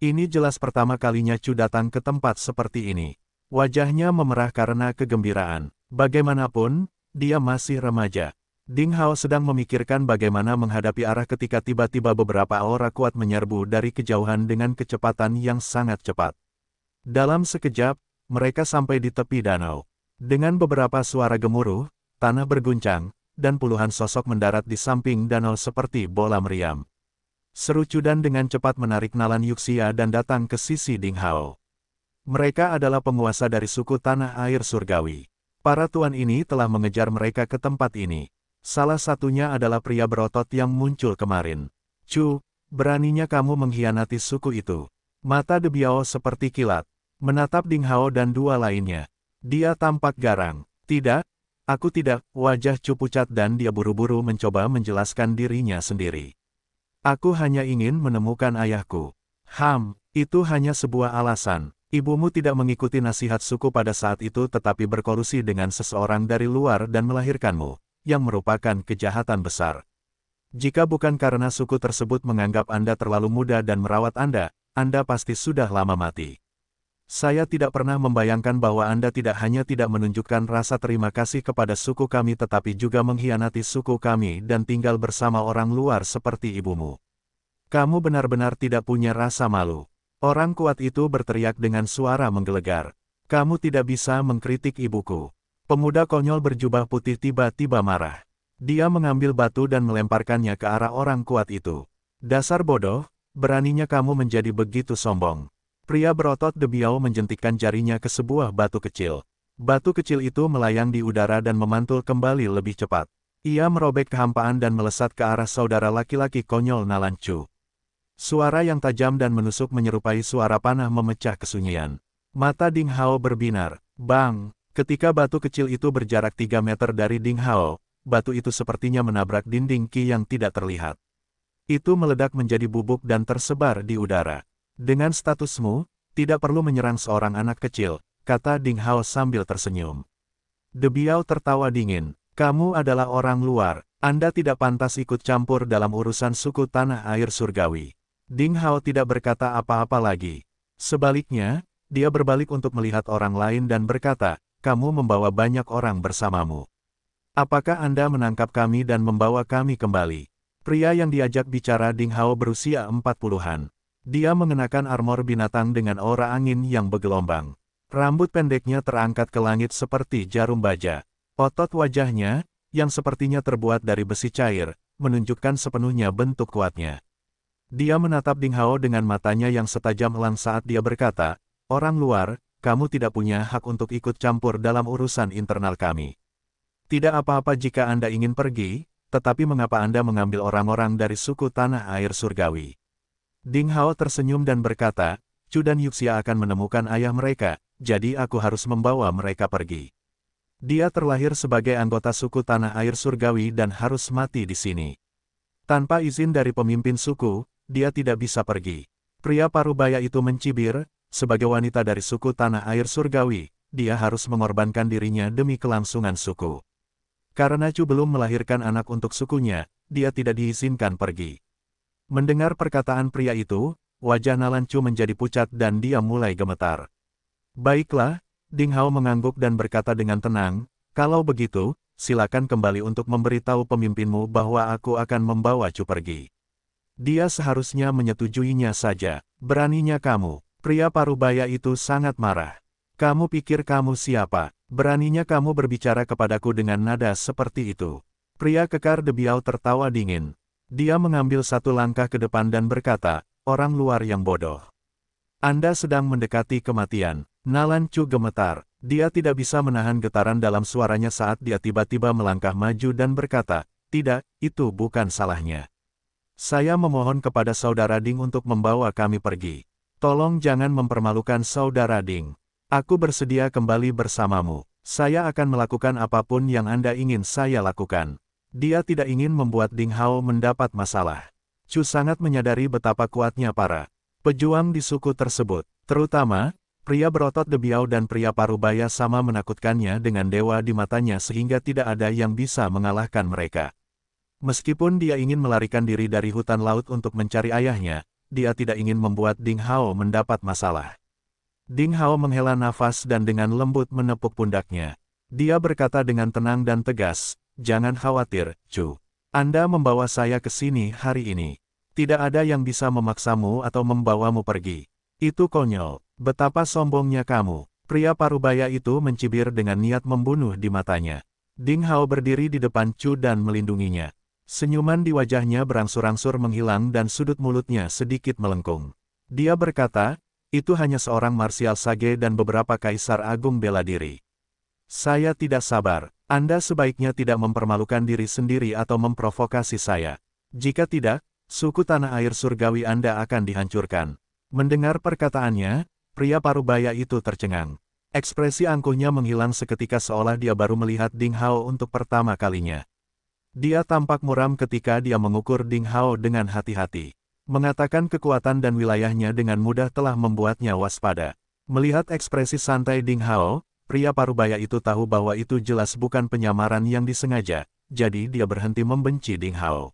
Ini jelas pertama kalinya Chu datang ke tempat seperti ini. Wajahnya memerah karena kegembiraan. Bagaimanapun, dia masih remaja. Ding Hao sedang memikirkan bagaimana menghadapi arah ketika tiba-tiba beberapa aura kuat menyerbu dari kejauhan dengan kecepatan yang sangat cepat. Dalam sekejap, mereka sampai di tepi danau. Dengan beberapa suara gemuruh, tanah berguncang, dan puluhan sosok mendarat di samping danau seperti bola meriam. Seru Cudan dengan cepat menarik Nalan Yuxia dan datang ke sisi Ding Hao. Mereka adalah penguasa dari suku Tanah Air Surgawi. Para tuan ini telah mengejar mereka ke tempat ini. Salah satunya adalah pria berotot yang muncul kemarin. Chu, beraninya kamu mengkhianati suku itu. Mata Debiao seperti kilat. Menatap Ding Hao dan dua lainnya. Dia tampak garang. Tidak, aku tidak, wajah Chu pucat dan dia buru-buru mencoba menjelaskan dirinya sendiri. Aku hanya ingin menemukan ayahku. Ham, itu hanya sebuah alasan. Ibumu tidak mengikuti nasihat suku pada saat itu tetapi berkolusi dengan seseorang dari luar dan melahirkanmu, yang merupakan kejahatan besar. Jika bukan karena suku tersebut menganggap Anda terlalu muda dan merawat Anda, Anda pasti sudah lama mati. Saya tidak pernah membayangkan bahwa Anda tidak hanya tidak menunjukkan rasa terima kasih kepada suku kami tetapi juga mengkhianati suku kami dan tinggal bersama orang luar seperti ibumu. Kamu benar-benar tidak punya rasa malu. Orang kuat itu berteriak dengan suara menggelegar. Kamu tidak bisa mengkritik ibuku. Pemuda konyol berjubah putih tiba-tiba marah. Dia mengambil batu dan melemparkannya ke arah orang kuat itu. Dasar bodoh, beraninya kamu menjadi begitu sombong. Pria berotot Debiau menjentikkan jarinya ke sebuah batu kecil. Batu kecil itu melayang di udara dan memantul kembali lebih cepat. Ia merobek kehampaan dan melesat ke arah saudara laki-laki konyol Nalancu. Suara yang tajam dan menusuk menyerupai suara panah memecah kesunyian. Mata Ding Hao berbinar. Bang! Ketika batu kecil itu berjarak 3 meter dari Ding Hao, batu itu sepertinya menabrak dinding ki yang tidak terlihat. Itu meledak menjadi bubuk dan tersebar di udara. Dengan statusmu, tidak perlu menyerang seorang anak kecil, kata Ding Hao sambil tersenyum. Debiao tertawa dingin, kamu adalah orang luar, Anda tidak pantas ikut campur dalam urusan suku tanah air surgawi. Ding Hao tidak berkata apa-apa lagi. Sebaliknya, dia berbalik untuk melihat orang lain dan berkata, kamu membawa banyak orang bersamamu. Apakah Anda menangkap kami dan membawa kami kembali? Pria yang diajak bicara Ding Hao berusia 40-an. Dia mengenakan armor binatang dengan aura angin yang bergelombang. Rambut pendeknya terangkat ke langit seperti jarum baja. Otot wajahnya, yang sepertinya terbuat dari besi cair, menunjukkan sepenuhnya bentuk kuatnya. Dia menatap Ding Hao dengan matanya yang setajam elang saat dia berkata, Orang luar, kamu tidak punya hak untuk ikut campur dalam urusan internal kami. Tidak apa-apa jika Anda ingin pergi, tetapi mengapa Anda mengambil orang-orang dari suku tanah air surgawi? Ding Hao tersenyum dan berkata, Chu dan Yuxia akan menemukan ayah mereka, jadi aku harus membawa mereka pergi. Dia terlahir sebagai anggota suku Tanah Air Surgawi dan harus mati di sini. Tanpa izin dari pemimpin suku, dia tidak bisa pergi. Pria parubaya itu mencibir, sebagai wanita dari suku Tanah Air Surgawi, dia harus mengorbankan dirinya demi kelangsungan suku. Karena Chu belum melahirkan anak untuk sukunya, dia tidak diizinkan pergi. Mendengar perkataan pria itu, wajah Nalancu menjadi pucat dan dia mulai gemetar. Baiklah, Ding Hao mengangguk dan berkata dengan tenang, kalau begitu, silakan kembali untuk memberitahu pemimpinmu bahwa aku akan membawa Chu pergi. Dia seharusnya menyetujuinya saja. Beraninya kamu, pria parubaya itu sangat marah. Kamu pikir kamu siapa? Beraninya kamu berbicara kepadaku dengan nada seperti itu. Pria kekar Debiau tertawa dingin, dia mengambil satu langkah ke depan dan berkata, orang luar yang bodoh. Anda sedang mendekati kematian. Nalan Chu gemetar. Dia tidak bisa menahan getaran dalam suaranya saat dia tiba-tiba melangkah maju dan berkata, tidak, itu bukan salahnya. Saya memohon kepada Saudara Ding untuk membawa kami pergi. Tolong jangan mempermalukan Saudara Ding. Aku bersedia kembali bersamamu. Saya akan melakukan apapun yang Anda ingin saya lakukan. Dia tidak ingin membuat Ding Hao mendapat masalah. Chu sangat menyadari betapa kuatnya para pejuang di suku tersebut. Terutama, pria berotot debiau dan pria parubaya sama menakutkannya dengan dewa di matanya sehingga tidak ada yang bisa mengalahkan mereka. Meskipun dia ingin melarikan diri dari hutan laut untuk mencari ayahnya, dia tidak ingin membuat Ding Hao mendapat masalah. Ding Hao menghela nafas dan dengan lembut menepuk pundaknya. Dia berkata dengan tenang dan tegas, Jangan khawatir, Chu. Anda membawa saya ke sini hari ini. Tidak ada yang bisa memaksamu atau membawamu pergi. Itu konyol. Betapa sombongnya kamu. Pria parubaya itu mencibir dengan niat membunuh di matanya. Ding Hao berdiri di depan Chu dan melindunginya. Senyuman di wajahnya berangsur-angsur menghilang dan sudut mulutnya sedikit melengkung. Dia berkata, itu hanya seorang Marsial Sage dan beberapa kaisar agung bela diri. Saya tidak sabar. Anda sebaiknya tidak mempermalukan diri sendiri atau memprovokasi saya. Jika tidak, suku tanah air surgawi Anda akan dihancurkan. Mendengar perkataannya, pria parubaya itu tercengang. Ekspresi angkuhnya menghilang seketika seolah dia baru melihat Ding Hao untuk pertama kalinya. Dia tampak muram ketika dia mengukur Ding Hao dengan hati-hati. Mengatakan kekuatan dan wilayahnya dengan mudah telah membuatnya waspada. Melihat ekspresi santai Ding Hao, pria parubaya itu tahu bahwa itu jelas bukan penyamaran yang disengaja, jadi dia berhenti membenci Ding Hao.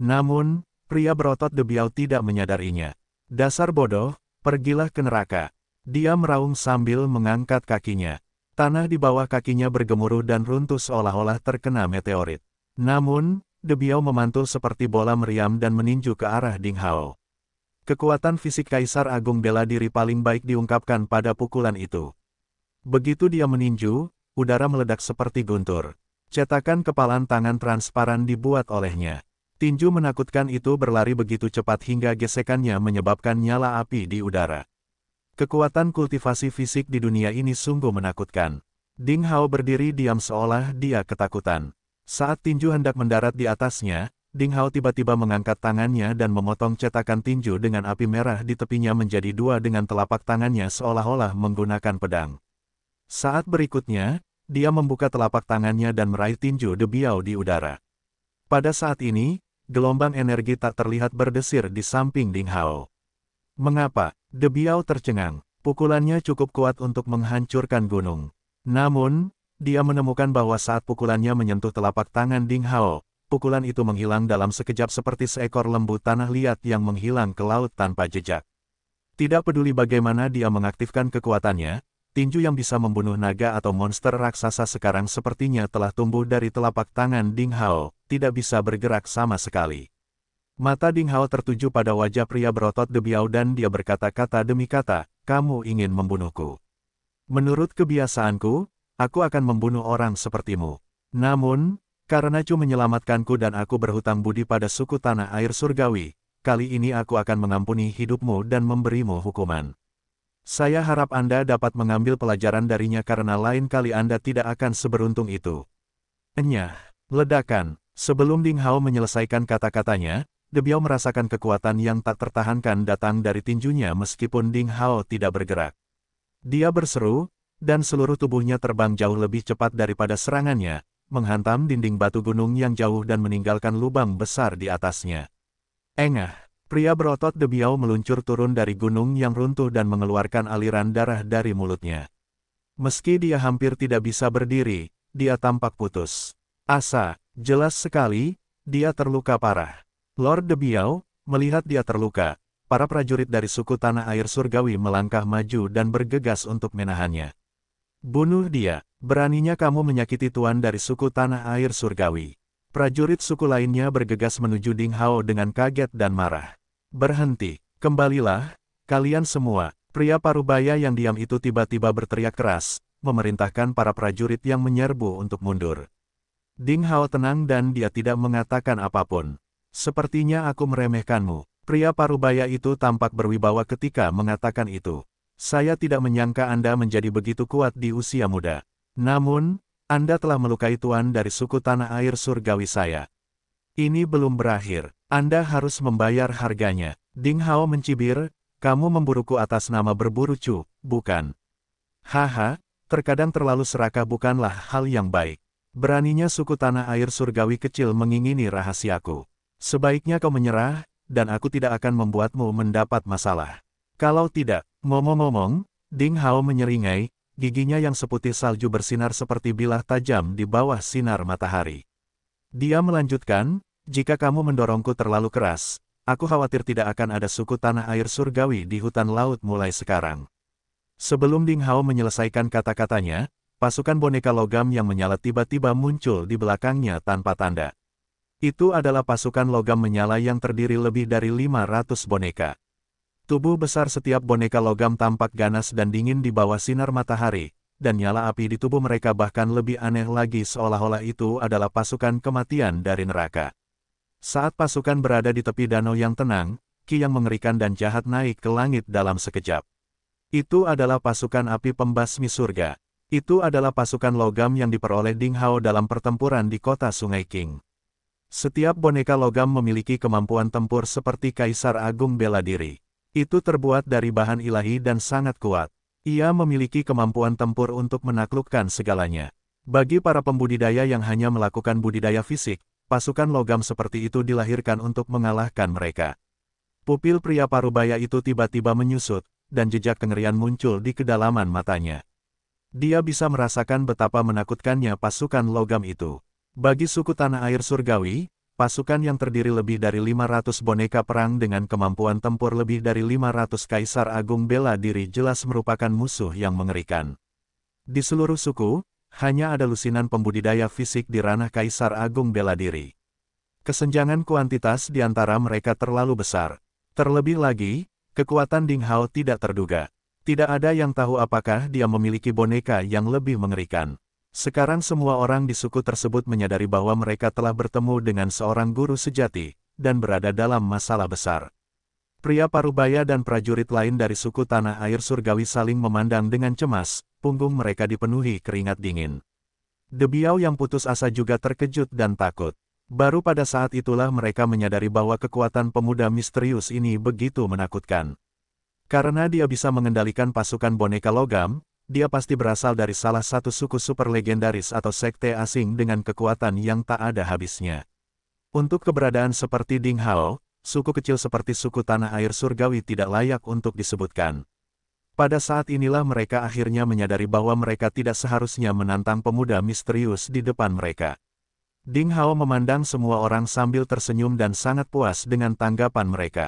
Namun, pria berotot Debiau tidak menyadarinya. Dasar bodoh, pergilah ke neraka. Dia meraung sambil mengangkat kakinya. Tanah di bawah kakinya bergemuruh dan runtuh seolah-olah terkena meteorit. Namun, Debiau memantul seperti bola meriam dan meninju ke arah Ding Hao. Kekuatan fisik Kaisar Agung bela diri paling baik diungkapkan pada pukulan itu. Begitu dia meninju, udara meledak seperti guntur. Cetakan kepalan tangan transparan dibuat olehnya. Tinju menakutkan itu berlari begitu cepat hingga gesekannya menyebabkan nyala api di udara. Kekuatan kultivasi fisik di dunia ini sungguh menakutkan. Ding Hao berdiri diam seolah dia ketakutan. Saat tinju hendak mendarat di atasnya, Ding Hao tiba-tiba mengangkat tangannya dan memotong cetakan tinju dengan api merah di tepinya menjadi dua dengan telapak tangannya seolah-olah menggunakan pedang. Saat berikutnya, dia membuka telapak tangannya dan meraih tinju debiau di udara. Pada saat ini, gelombang energi tak terlihat berdesir di samping Ding Hao. Mengapa? Debiau tercengang. Pukulannya cukup kuat untuk menghancurkan gunung. Namun, dia menemukan bahwa saat pukulannya menyentuh telapak tangan Ding Hao, pukulan itu menghilang dalam sekejap seperti seekor lembu tanah liat yang menghilang ke laut tanpa jejak. Tidak peduli bagaimana dia mengaktifkan kekuatannya, tinju yang bisa membunuh naga atau monster raksasa sekarang sepertinya telah tumbuh dari telapak tangan Ding Hao, tidak bisa bergerak sama sekali. Mata Ding Hao tertuju pada wajah pria berotot Debiau dan dia berkata-kata demi kata, kamu ingin membunuhku. Menurut kebiasaanku, aku akan membunuh orang sepertimu. Namun, karena Chu menyelamatkanku dan aku berhutang budi pada suku tanah air surgawi, kali ini aku akan mengampuni hidupmu dan memberimu hukuman. Saya harap Anda dapat mengambil pelajaran darinya karena lain kali Anda tidak akan seberuntung itu. Enyah, ledakan. Sebelum Ding Hao menyelesaikan kata-katanya, Debiao merasakan kekuatan yang tak tertahankan datang dari tinjunya meskipun Ding Hao tidak bergerak. Dia berseru, dan seluruh tubuhnya terbang jauh lebih cepat daripada serangannya, menghantam dinding batu gunung yang jauh dan meninggalkan lubang besar di atasnya. Engah, Pria berotot debiau meluncur turun dari gunung yang runtuh dan mengeluarkan aliran darah dari mulutnya. Meski dia hampir tidak bisa berdiri, dia tampak putus. Asa, jelas sekali, dia terluka parah. Lord Debiau, melihat dia terluka, para prajurit dari suku Tanah Air Surgawi melangkah maju dan bergegas untuk menahannya. Bunuh dia, beraninya kamu menyakiti tuan dari suku Tanah Air Surgawi. Prajurit suku lainnya bergegas menuju Ding Hao dengan kaget dan marah. Berhenti, kembalilah, kalian semua. Pria parubaya yang diam itu tiba-tiba berteriak keras, memerintahkan para prajurit yang menyerbu untuk mundur. Ding Hao tenang dan dia tidak mengatakan apapun. Sepertinya aku meremehkanmu. Pria parubaya itu tampak berwibawa ketika mengatakan itu. Saya tidak menyangka Anda menjadi begitu kuat di usia muda. Namun, Anda telah melukai tuan dari suku tanah air surgawi saya. Ini belum berakhir, Anda harus membayar harganya. Ding Hao mencibir, kamu memburuku atas nama berburu cu, bukan? Haha, terkadang terlalu serakah bukanlah hal yang baik. Beraninya suku tanah air surgawi kecil mengingini rahasiaku. Sebaiknya kau menyerah, dan aku tidak akan membuatmu mendapat masalah. Kalau tidak, ngomong-ngomong, Ding Hao menyeringai, giginya yang seputih salju bersinar seperti bilah tajam di bawah sinar matahari. Dia melanjutkan, jika kamu mendorongku terlalu keras, aku khawatir tidak akan ada suku tanah air surgawi di hutan laut mulai sekarang. Sebelum Ding Hao menyelesaikan kata-katanya, pasukan boneka logam yang menyala tiba-tiba muncul di belakangnya tanpa tanda. Itu adalah pasukan logam menyala yang terdiri lebih dari 500 boneka. Tubuh besar setiap boneka logam tampak ganas dan dingin di bawah sinar matahari, dan nyala api di tubuh mereka bahkan lebih aneh lagi seolah-olah itu adalah pasukan kematian dari neraka. Saat pasukan berada di tepi danau yang tenang, Ki yang mengerikan dan jahat naik ke langit dalam sekejap. Itu adalah pasukan api pembasmi surga. Itu adalah pasukan logam yang diperoleh Ding Hao dalam pertempuran di kota Sungai King. Setiap boneka logam memiliki kemampuan tempur seperti Kaisar Agung bela diri. Itu terbuat dari bahan ilahi dan sangat kuat. Ia memiliki kemampuan tempur untuk menaklukkan segalanya. Bagi para pembudidaya yang hanya melakukan budidaya fisik, pasukan logam seperti itu dilahirkan untuk mengalahkan mereka. Pupil pria parubaya itu tiba-tiba menyusut, dan jejak kengerian muncul di kedalaman matanya. Dia bisa merasakan betapa menakutkannya pasukan logam itu. Bagi suku tanah air surgawi, pasukan yang terdiri lebih dari 500 boneka perang dengan kemampuan tempur lebih dari 500 kaisar agung bela diri jelas merupakan musuh yang mengerikan. Di seluruh suku, hanya ada lusinan pembudidaya fisik di ranah Kaisar Agung bela diri. Kesenjangan kuantitas di antara mereka terlalu besar. Terlebih lagi, kekuatan Ding Hao tidak terduga. Tidak ada yang tahu apakah dia memiliki boneka yang lebih mengerikan. Sekarang semua orang di suku tersebut menyadari bahwa mereka telah bertemu dengan seorang guru sejati, dan berada dalam masalah besar. Pria parubaya dan prajurit lain dari suku Tanah Air Surgawi saling memandang dengan cemas, punggung mereka dipenuhi keringat dingin. Debiau yang putus asa juga terkejut dan takut. Baru pada saat itulah mereka menyadari bahwa kekuatan pemuda misterius ini begitu menakutkan. Karena dia bisa mengendalikan pasukan boneka logam, dia pasti berasal dari salah satu suku super legendaris atau sekte asing dengan kekuatan yang tak ada habisnya. Untuk keberadaan seperti Ding Hao, suku kecil seperti suku Tanah Air Surgawi tidak layak untuk disebutkan. Pada saat inilah mereka akhirnya menyadari bahwa mereka tidak seharusnya menantang pemuda misterius di depan mereka. Ding Hao memandang semua orang sambil tersenyum dan sangat puas dengan tanggapan mereka.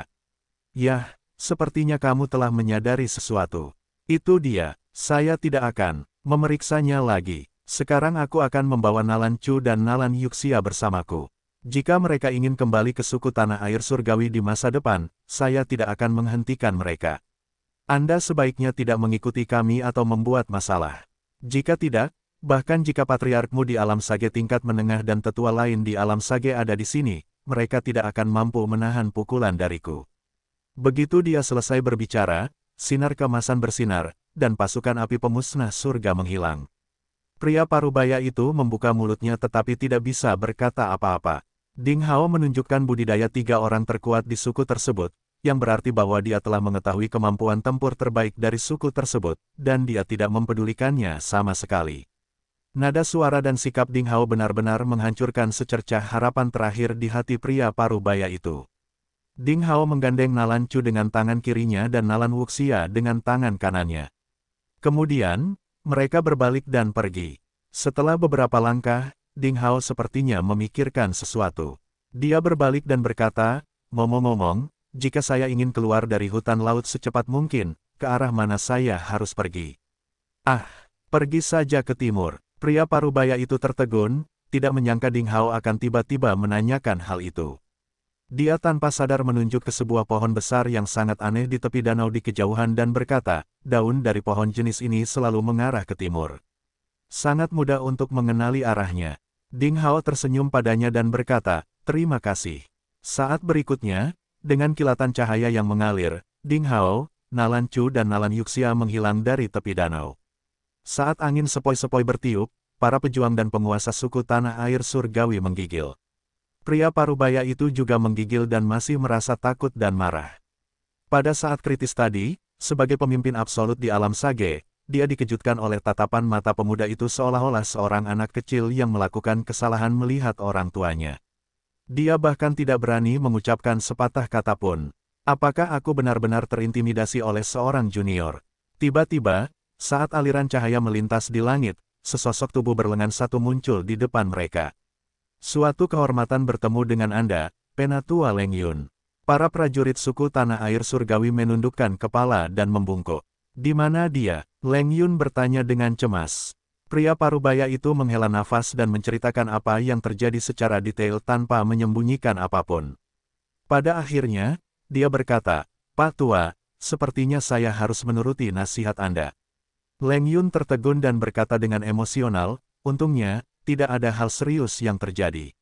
Yah, sepertinya kamu telah menyadari sesuatu. Itu dia, saya tidak akan memeriksanya lagi. Sekarang aku akan membawa Nalan Chu dan Nalan Yuxia bersamaku. Jika mereka ingin kembali ke suku tanah air surgawi di masa depan, saya tidak akan menghentikan mereka. Anda sebaiknya tidak mengikuti kami atau membuat masalah. Jika tidak, bahkan jika patriarkmu di alam sage tingkat menengah dan tetua lain di alam sage ada di sini, mereka tidak akan mampu menahan pukulan dariku. Begitu dia selesai berbicara, sinar kemasan bersinar, dan pasukan api pemusnah surga menghilang. Pria parubaya itu membuka mulutnya tetapi tidak bisa berkata apa-apa. Ding Hao menunjukkan budidaya tiga orang terkuat di suku tersebut, yang berarti bahwa dia telah mengetahui kemampuan tempur terbaik dari suku tersebut, dan dia tidak mempedulikannya sama sekali. Nada suara dan sikap Ding Hao benar-benar menghancurkan secercah harapan terakhir di hati pria paruh baya itu. Ding Hao menggandeng Nalan Chu dengan tangan kirinya dan Nalan Wuxia dengan tangan kanannya. Kemudian, mereka berbalik dan pergi. Setelah beberapa langkah, Ding Hao sepertinya memikirkan sesuatu. Dia berbalik dan berkata, Ngomong-ngomong, jika saya ingin keluar dari hutan laut secepat mungkin, ke arah mana saya harus pergi? Ah, pergi saja ke timur. Pria parubaya itu tertegun, tidak menyangka Ding Hao akan tiba-tiba menanyakan hal itu. Dia tanpa sadar menunjuk ke sebuah pohon besar yang sangat aneh di tepi danau di kejauhan dan berkata, daun dari pohon jenis ini selalu mengarah ke timur. Sangat mudah untuk mengenali arahnya. Ding Hao tersenyum padanya dan berkata, terima kasih. Saat berikutnya, dengan kilatan cahaya yang mengalir, Ding Hao, Nalan Chu dan Nalan Yuxia menghilang dari tepi danau. Saat angin sepoi-sepoi bertiup, para pejuang dan penguasa suku tanah air surgawi menggigil. Pria parubaya itu juga menggigil dan masih merasa takut dan marah. Pada saat kritis tadi, sebagai pemimpin absolut di alam sage, dia dikejutkan oleh tatapan mata pemuda itu seolah-olah seorang anak kecil yang melakukan kesalahan melihat orang tuanya. Dia bahkan tidak berani mengucapkan sepatah kata pun. Apakah aku benar-benar terintimidasi oleh seorang junior? Tiba-tiba, saat aliran cahaya melintas di langit, sesosok tubuh berlengan satu muncul di depan mereka. Suatu kehormatan bertemu dengan Anda, Penatua Leng Yun. Para prajurit suku Tanah Air Surgawi menundukkan kepala dan membungkuk. Di mana dia? Leng Yun bertanya dengan cemas. Pria parubaya itu menghela nafas dan menceritakan apa yang terjadi secara detail tanpa menyembunyikan apapun. Pada akhirnya, dia berkata, Pak Tua, sepertinya saya harus menuruti nasihat Anda. Leng Yun tertegun dan berkata dengan emosional, untungnya, tidak ada hal serius yang terjadi.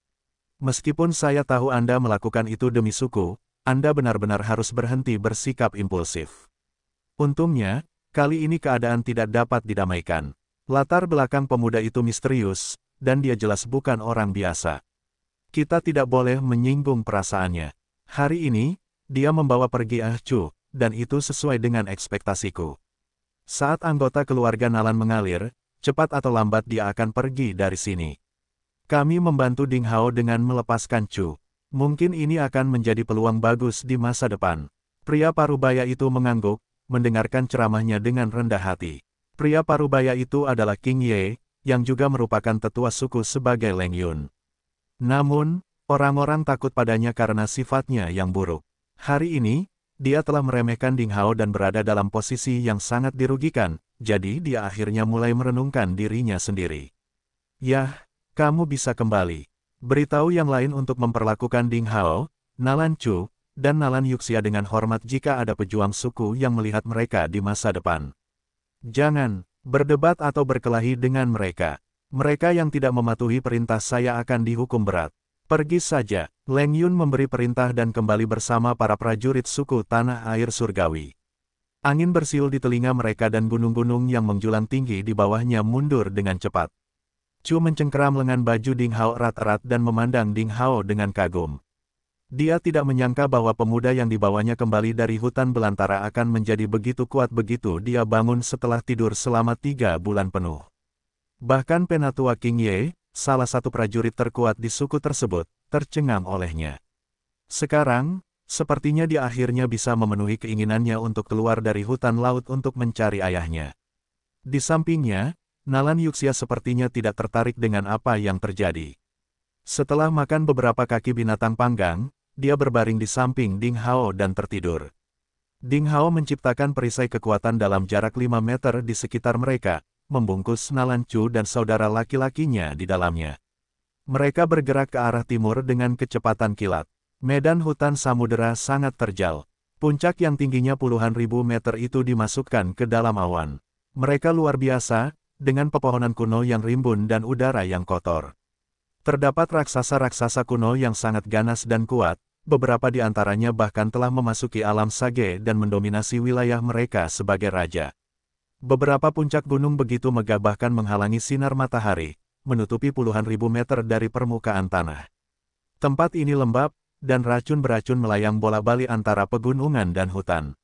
Meskipun saya tahu Anda melakukan itu demi suku, Anda benar-benar harus berhenti bersikap impulsif. Untungnya, kali ini keadaan tidak dapat didamaikan. Latar belakang pemuda itu misterius, dan dia jelas bukan orang biasa. Kita tidak boleh menyinggung perasaannya. Hari ini, dia membawa pergi Ah Chu, dan itu sesuai dengan ekspektasiku. Saat anggota keluarga Nalan mengalir, cepat atau lambat dia akan pergi dari sini. Kami membantu Ding Hao dengan melepaskan Chu. Mungkin ini akan menjadi peluang bagus di masa depan. Pria parubaya itu mengangguk, mendengarkan ceramahnya dengan rendah hati. Pria parubaya itu adalah King Ye, yang juga merupakan tetua suku sebagai Leng Yun. Namun, orang-orang takut padanya karena sifatnya yang buruk. Hari ini, dia telah meremehkan Ding Hao dan berada dalam posisi yang sangat dirugikan, jadi dia akhirnya mulai merenungkan dirinya sendiri. Yah, kamu bisa kembali. Beritahu yang lain untuk memperlakukan Ding Hao, Nalan Chu, dan Nalan Yuxia dengan hormat jika ada pejuang suku yang melihat mereka di masa depan. Jangan berdebat atau berkelahi dengan mereka. Mereka yang tidak mematuhi perintah saya akan dihukum berat. Pergi saja. Leng Yun memberi perintah dan kembali bersama para prajurit suku Tanah Air Surgawi. Angin bersiul di telinga mereka dan gunung-gunung yang menjulang tinggi di bawahnya mundur dengan cepat. Chu mencengkeram lengan baju Ding Hao erat-erat dan memandang Ding Hao dengan kagum. Dia tidak menyangka bahwa pemuda yang dibawanya kembali dari hutan belantara akan menjadi begitu kuat begitu dia bangun setelah tidur selama tiga bulan penuh. Bahkan Penatua King Ye, salah satu prajurit terkuat di suku tersebut, tercengang olehnya. Sekarang, sepertinya dia akhirnya bisa memenuhi keinginannya untuk keluar dari hutan laut untuk mencari ayahnya. Di sampingnya, Nalan Yuxia sepertinya tidak tertarik dengan apa yang terjadi. Setelah makan beberapa kaki binatang panggang, dia berbaring di samping Ding Hao dan tertidur. Ding Hao menciptakan perisai kekuatan dalam jarak 5 meter di sekitar mereka, membungkus Nalan Chu dan saudara laki-lakinya di dalamnya. Mereka bergerak ke arah timur dengan kecepatan kilat. Medan hutan samudera sangat terjal. Puncak yang tingginya puluhan ribu meter itu dimasukkan ke dalam awan. Mereka luar biasa, dengan pepohonan kuno yang rimbun dan udara yang kotor. Terdapat raksasa-raksasa kuno yang sangat ganas dan kuat, beberapa di antaranya bahkan telah memasuki alam Sage dan mendominasi wilayah mereka sebagai raja. Beberapa puncak gunung begitu megah bahkan menghalangi sinar matahari, menutupi puluhan ribu meter dari permukaan tanah. Tempat ini lembab, dan racun beracun melayang bola-bali antara pegunungan dan hutan.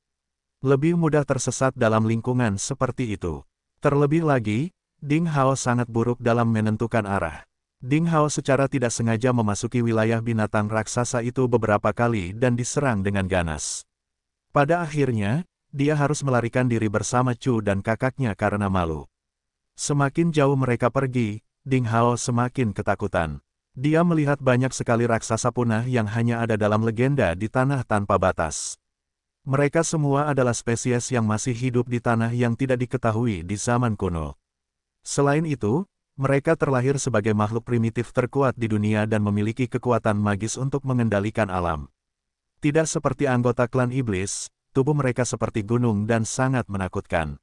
Lebih mudah tersesat dalam lingkungan seperti itu. Terlebih lagi, Ding Hao sangat buruk dalam menentukan arah. Ding Hao secara tidak sengaja memasuki wilayah binatang raksasa itu beberapa kali dan diserang dengan ganas. Pada akhirnya, dia harus melarikan diri bersama Chu dan kakaknya karena malu. Semakin jauh mereka pergi, Ding Hao semakin ketakutan. Dia melihat banyak sekali raksasa punah yang hanya ada dalam legenda di tanah tanpa batas. Mereka semua adalah spesies yang masih hidup di tanah yang tidak diketahui di zaman kuno. Selain itu, mereka terlahir sebagai makhluk primitif terkuat di dunia dan memiliki kekuatan magis untuk mengendalikan alam. Tidak seperti anggota klan iblis, tubuh mereka seperti gunung dan sangat menakutkan.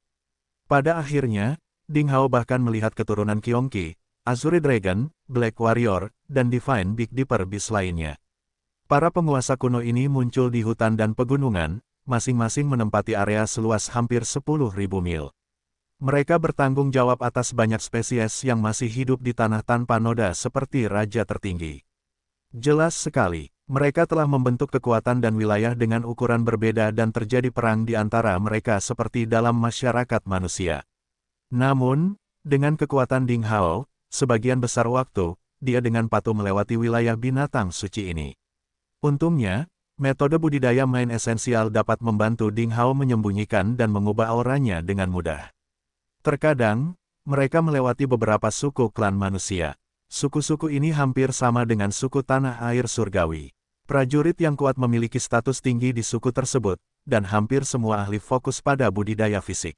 Pada akhirnya, Ding Hao bahkan melihat keturunan Kyongki, Azuri Dragon, Black Warrior, dan Divine Big Dipper Beast lainnya. Para penguasa kuno ini muncul di hutan dan pegunungan, masing-masing menempati area seluas hampir 10.000 mil. Mereka bertanggung jawab atas banyak spesies yang masih hidup di tanah tanpa noda seperti raja tertinggi. Jelas sekali, mereka telah membentuk kekuatan dan wilayah dengan ukuran berbeda dan terjadi perang di antara mereka seperti dalam masyarakat manusia. Namun, dengan kekuatan Ding Hao, sebagian besar waktu, dia dengan patuh melewati wilayah binatang suci ini. Untungnya, metode budidaya main esensial dapat membantu Ding Hao menyembunyikan dan mengubah auranya dengan mudah. Terkadang, mereka melewati beberapa suku klan manusia. Suku-suku ini hampir sama dengan suku tanah air surgawi. Prajurit yang kuat memiliki status tinggi di suku tersebut, dan hampir semua ahli fokus pada budidaya fisik.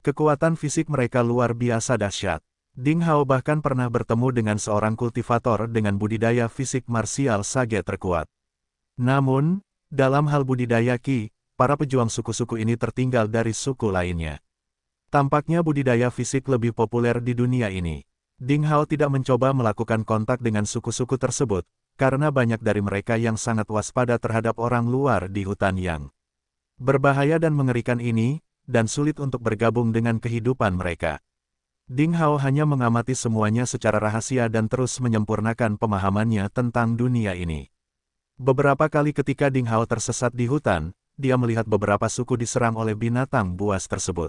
Kekuatan fisik mereka luar biasa dahsyat. Ding Hao bahkan pernah bertemu dengan seorang kultivator dengan budidaya fisik marsial sage terkuat. Namun, dalam hal budidaya Ki, para pejuang suku-suku ini tertinggal dari suku lainnya. Tampaknya budidaya fisik lebih populer di dunia ini. Ding Hao tidak mencoba melakukan kontak dengan suku-suku tersebut, karena banyak dari mereka yang sangat waspada terhadap orang luar di hutan yang berbahaya dan mengerikan ini, dan sulit untuk bergabung dengan kehidupan mereka. Ding Hao hanya mengamati semuanya secara rahasia dan terus menyempurnakan pemahamannya tentang dunia ini. Beberapa kali ketika Ding Hao tersesat di hutan, dia melihat beberapa suku diserang oleh binatang buas tersebut.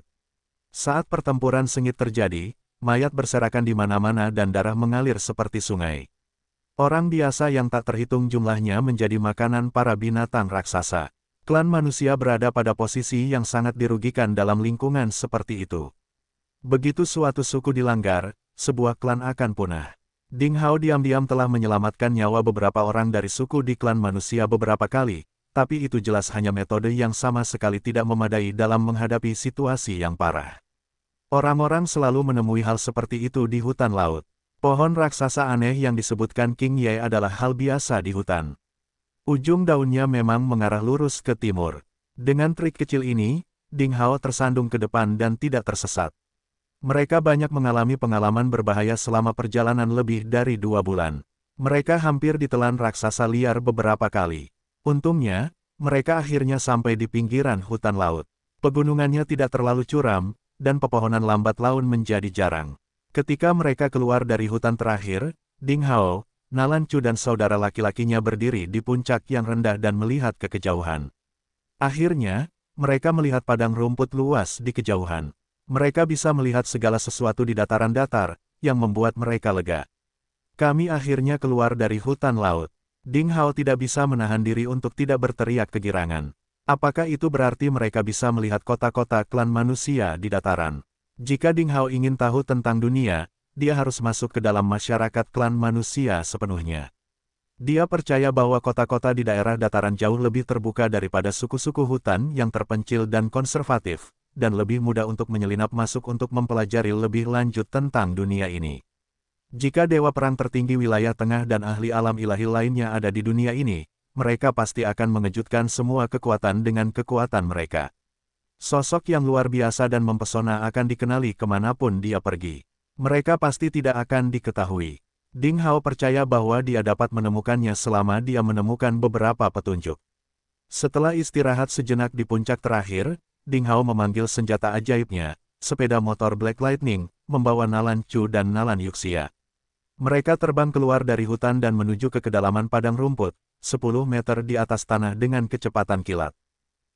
Saat pertempuran sengit terjadi, mayat berserakan di mana-mana dan darah mengalir seperti sungai. Orang biasa yang tak terhitung jumlahnya menjadi makanan para binatang raksasa. Klan manusia berada pada posisi yang sangat dirugikan dalam lingkungan seperti itu. Begitu suatu suku dilanggar, sebuah klan akan punah. Ding Hao diam-diam telah menyelamatkan nyawa beberapa orang dari suku di klan manusia beberapa kali, tapi itu jelas hanya metode yang sama sekali tidak memadai dalam menghadapi situasi yang parah. Orang-orang selalu menemui hal seperti itu di hutan laut. Pohon raksasa aneh yang disebutkan King Ye adalah hal biasa di hutan. Ujung daunnya memang mengarah lurus ke timur. Dengan trik kecil ini, Ding Hao tersandung ke depan dan tidak tersesat. Mereka banyak mengalami pengalaman berbahaya selama perjalanan lebih dari dua bulan. Mereka hampir ditelan raksasa liar beberapa kali. Untungnya, mereka akhirnya sampai di pinggiran hutan laut. Pegunungannya tidak terlalu curam, dan pepohonan lambat laun menjadi jarang. Ketika mereka keluar dari hutan terakhir, Ding Hao, Nalan Chu dan saudara laki-lakinya berdiri di puncak yang rendah dan melihat ke kejauhan. Akhirnya, mereka melihat padang rumput luas di kejauhan. Mereka bisa melihat segala sesuatu di dataran datar, yang membuat mereka lega. Kami akhirnya keluar dari hutan laut. Ding Hao tidak bisa menahan diri untuk tidak berteriak kegirangan. Apakah itu berarti mereka bisa melihat kota-kota klan manusia di dataran? Jika Ding Hao ingin tahu tentang dunia, dia harus masuk ke dalam masyarakat klan manusia sepenuhnya. Dia percaya bahwa kota-kota di daerah dataran jauh lebih terbuka daripada suku-suku hutan yang terpencil dan konservatif, dan lebih mudah untuk menyelinap masuk untuk mempelajari lebih lanjut tentang dunia ini. Jika dewa perang tertinggi wilayah tengah dan ahli alam ilahi lainnya ada di dunia ini, mereka pasti akan mengejutkan semua kekuatan dengan kekuatan mereka. Sosok yang luar biasa dan mempesona akan dikenali kemanapun dia pergi. Mereka pasti tidak akan diketahui. Ding Hao percaya bahwa dia dapat menemukannya selama dia menemukan beberapa petunjuk. Setelah istirahat sejenak di puncak terakhir, Ding Hao memanggil senjata ajaibnya, sepeda motor Black Lightning, membawa Nalan Chu dan Nalan Yuxia. Mereka terbang keluar dari hutan dan menuju ke kedalaman padang rumput, 10 meter di atas tanah dengan kecepatan kilat.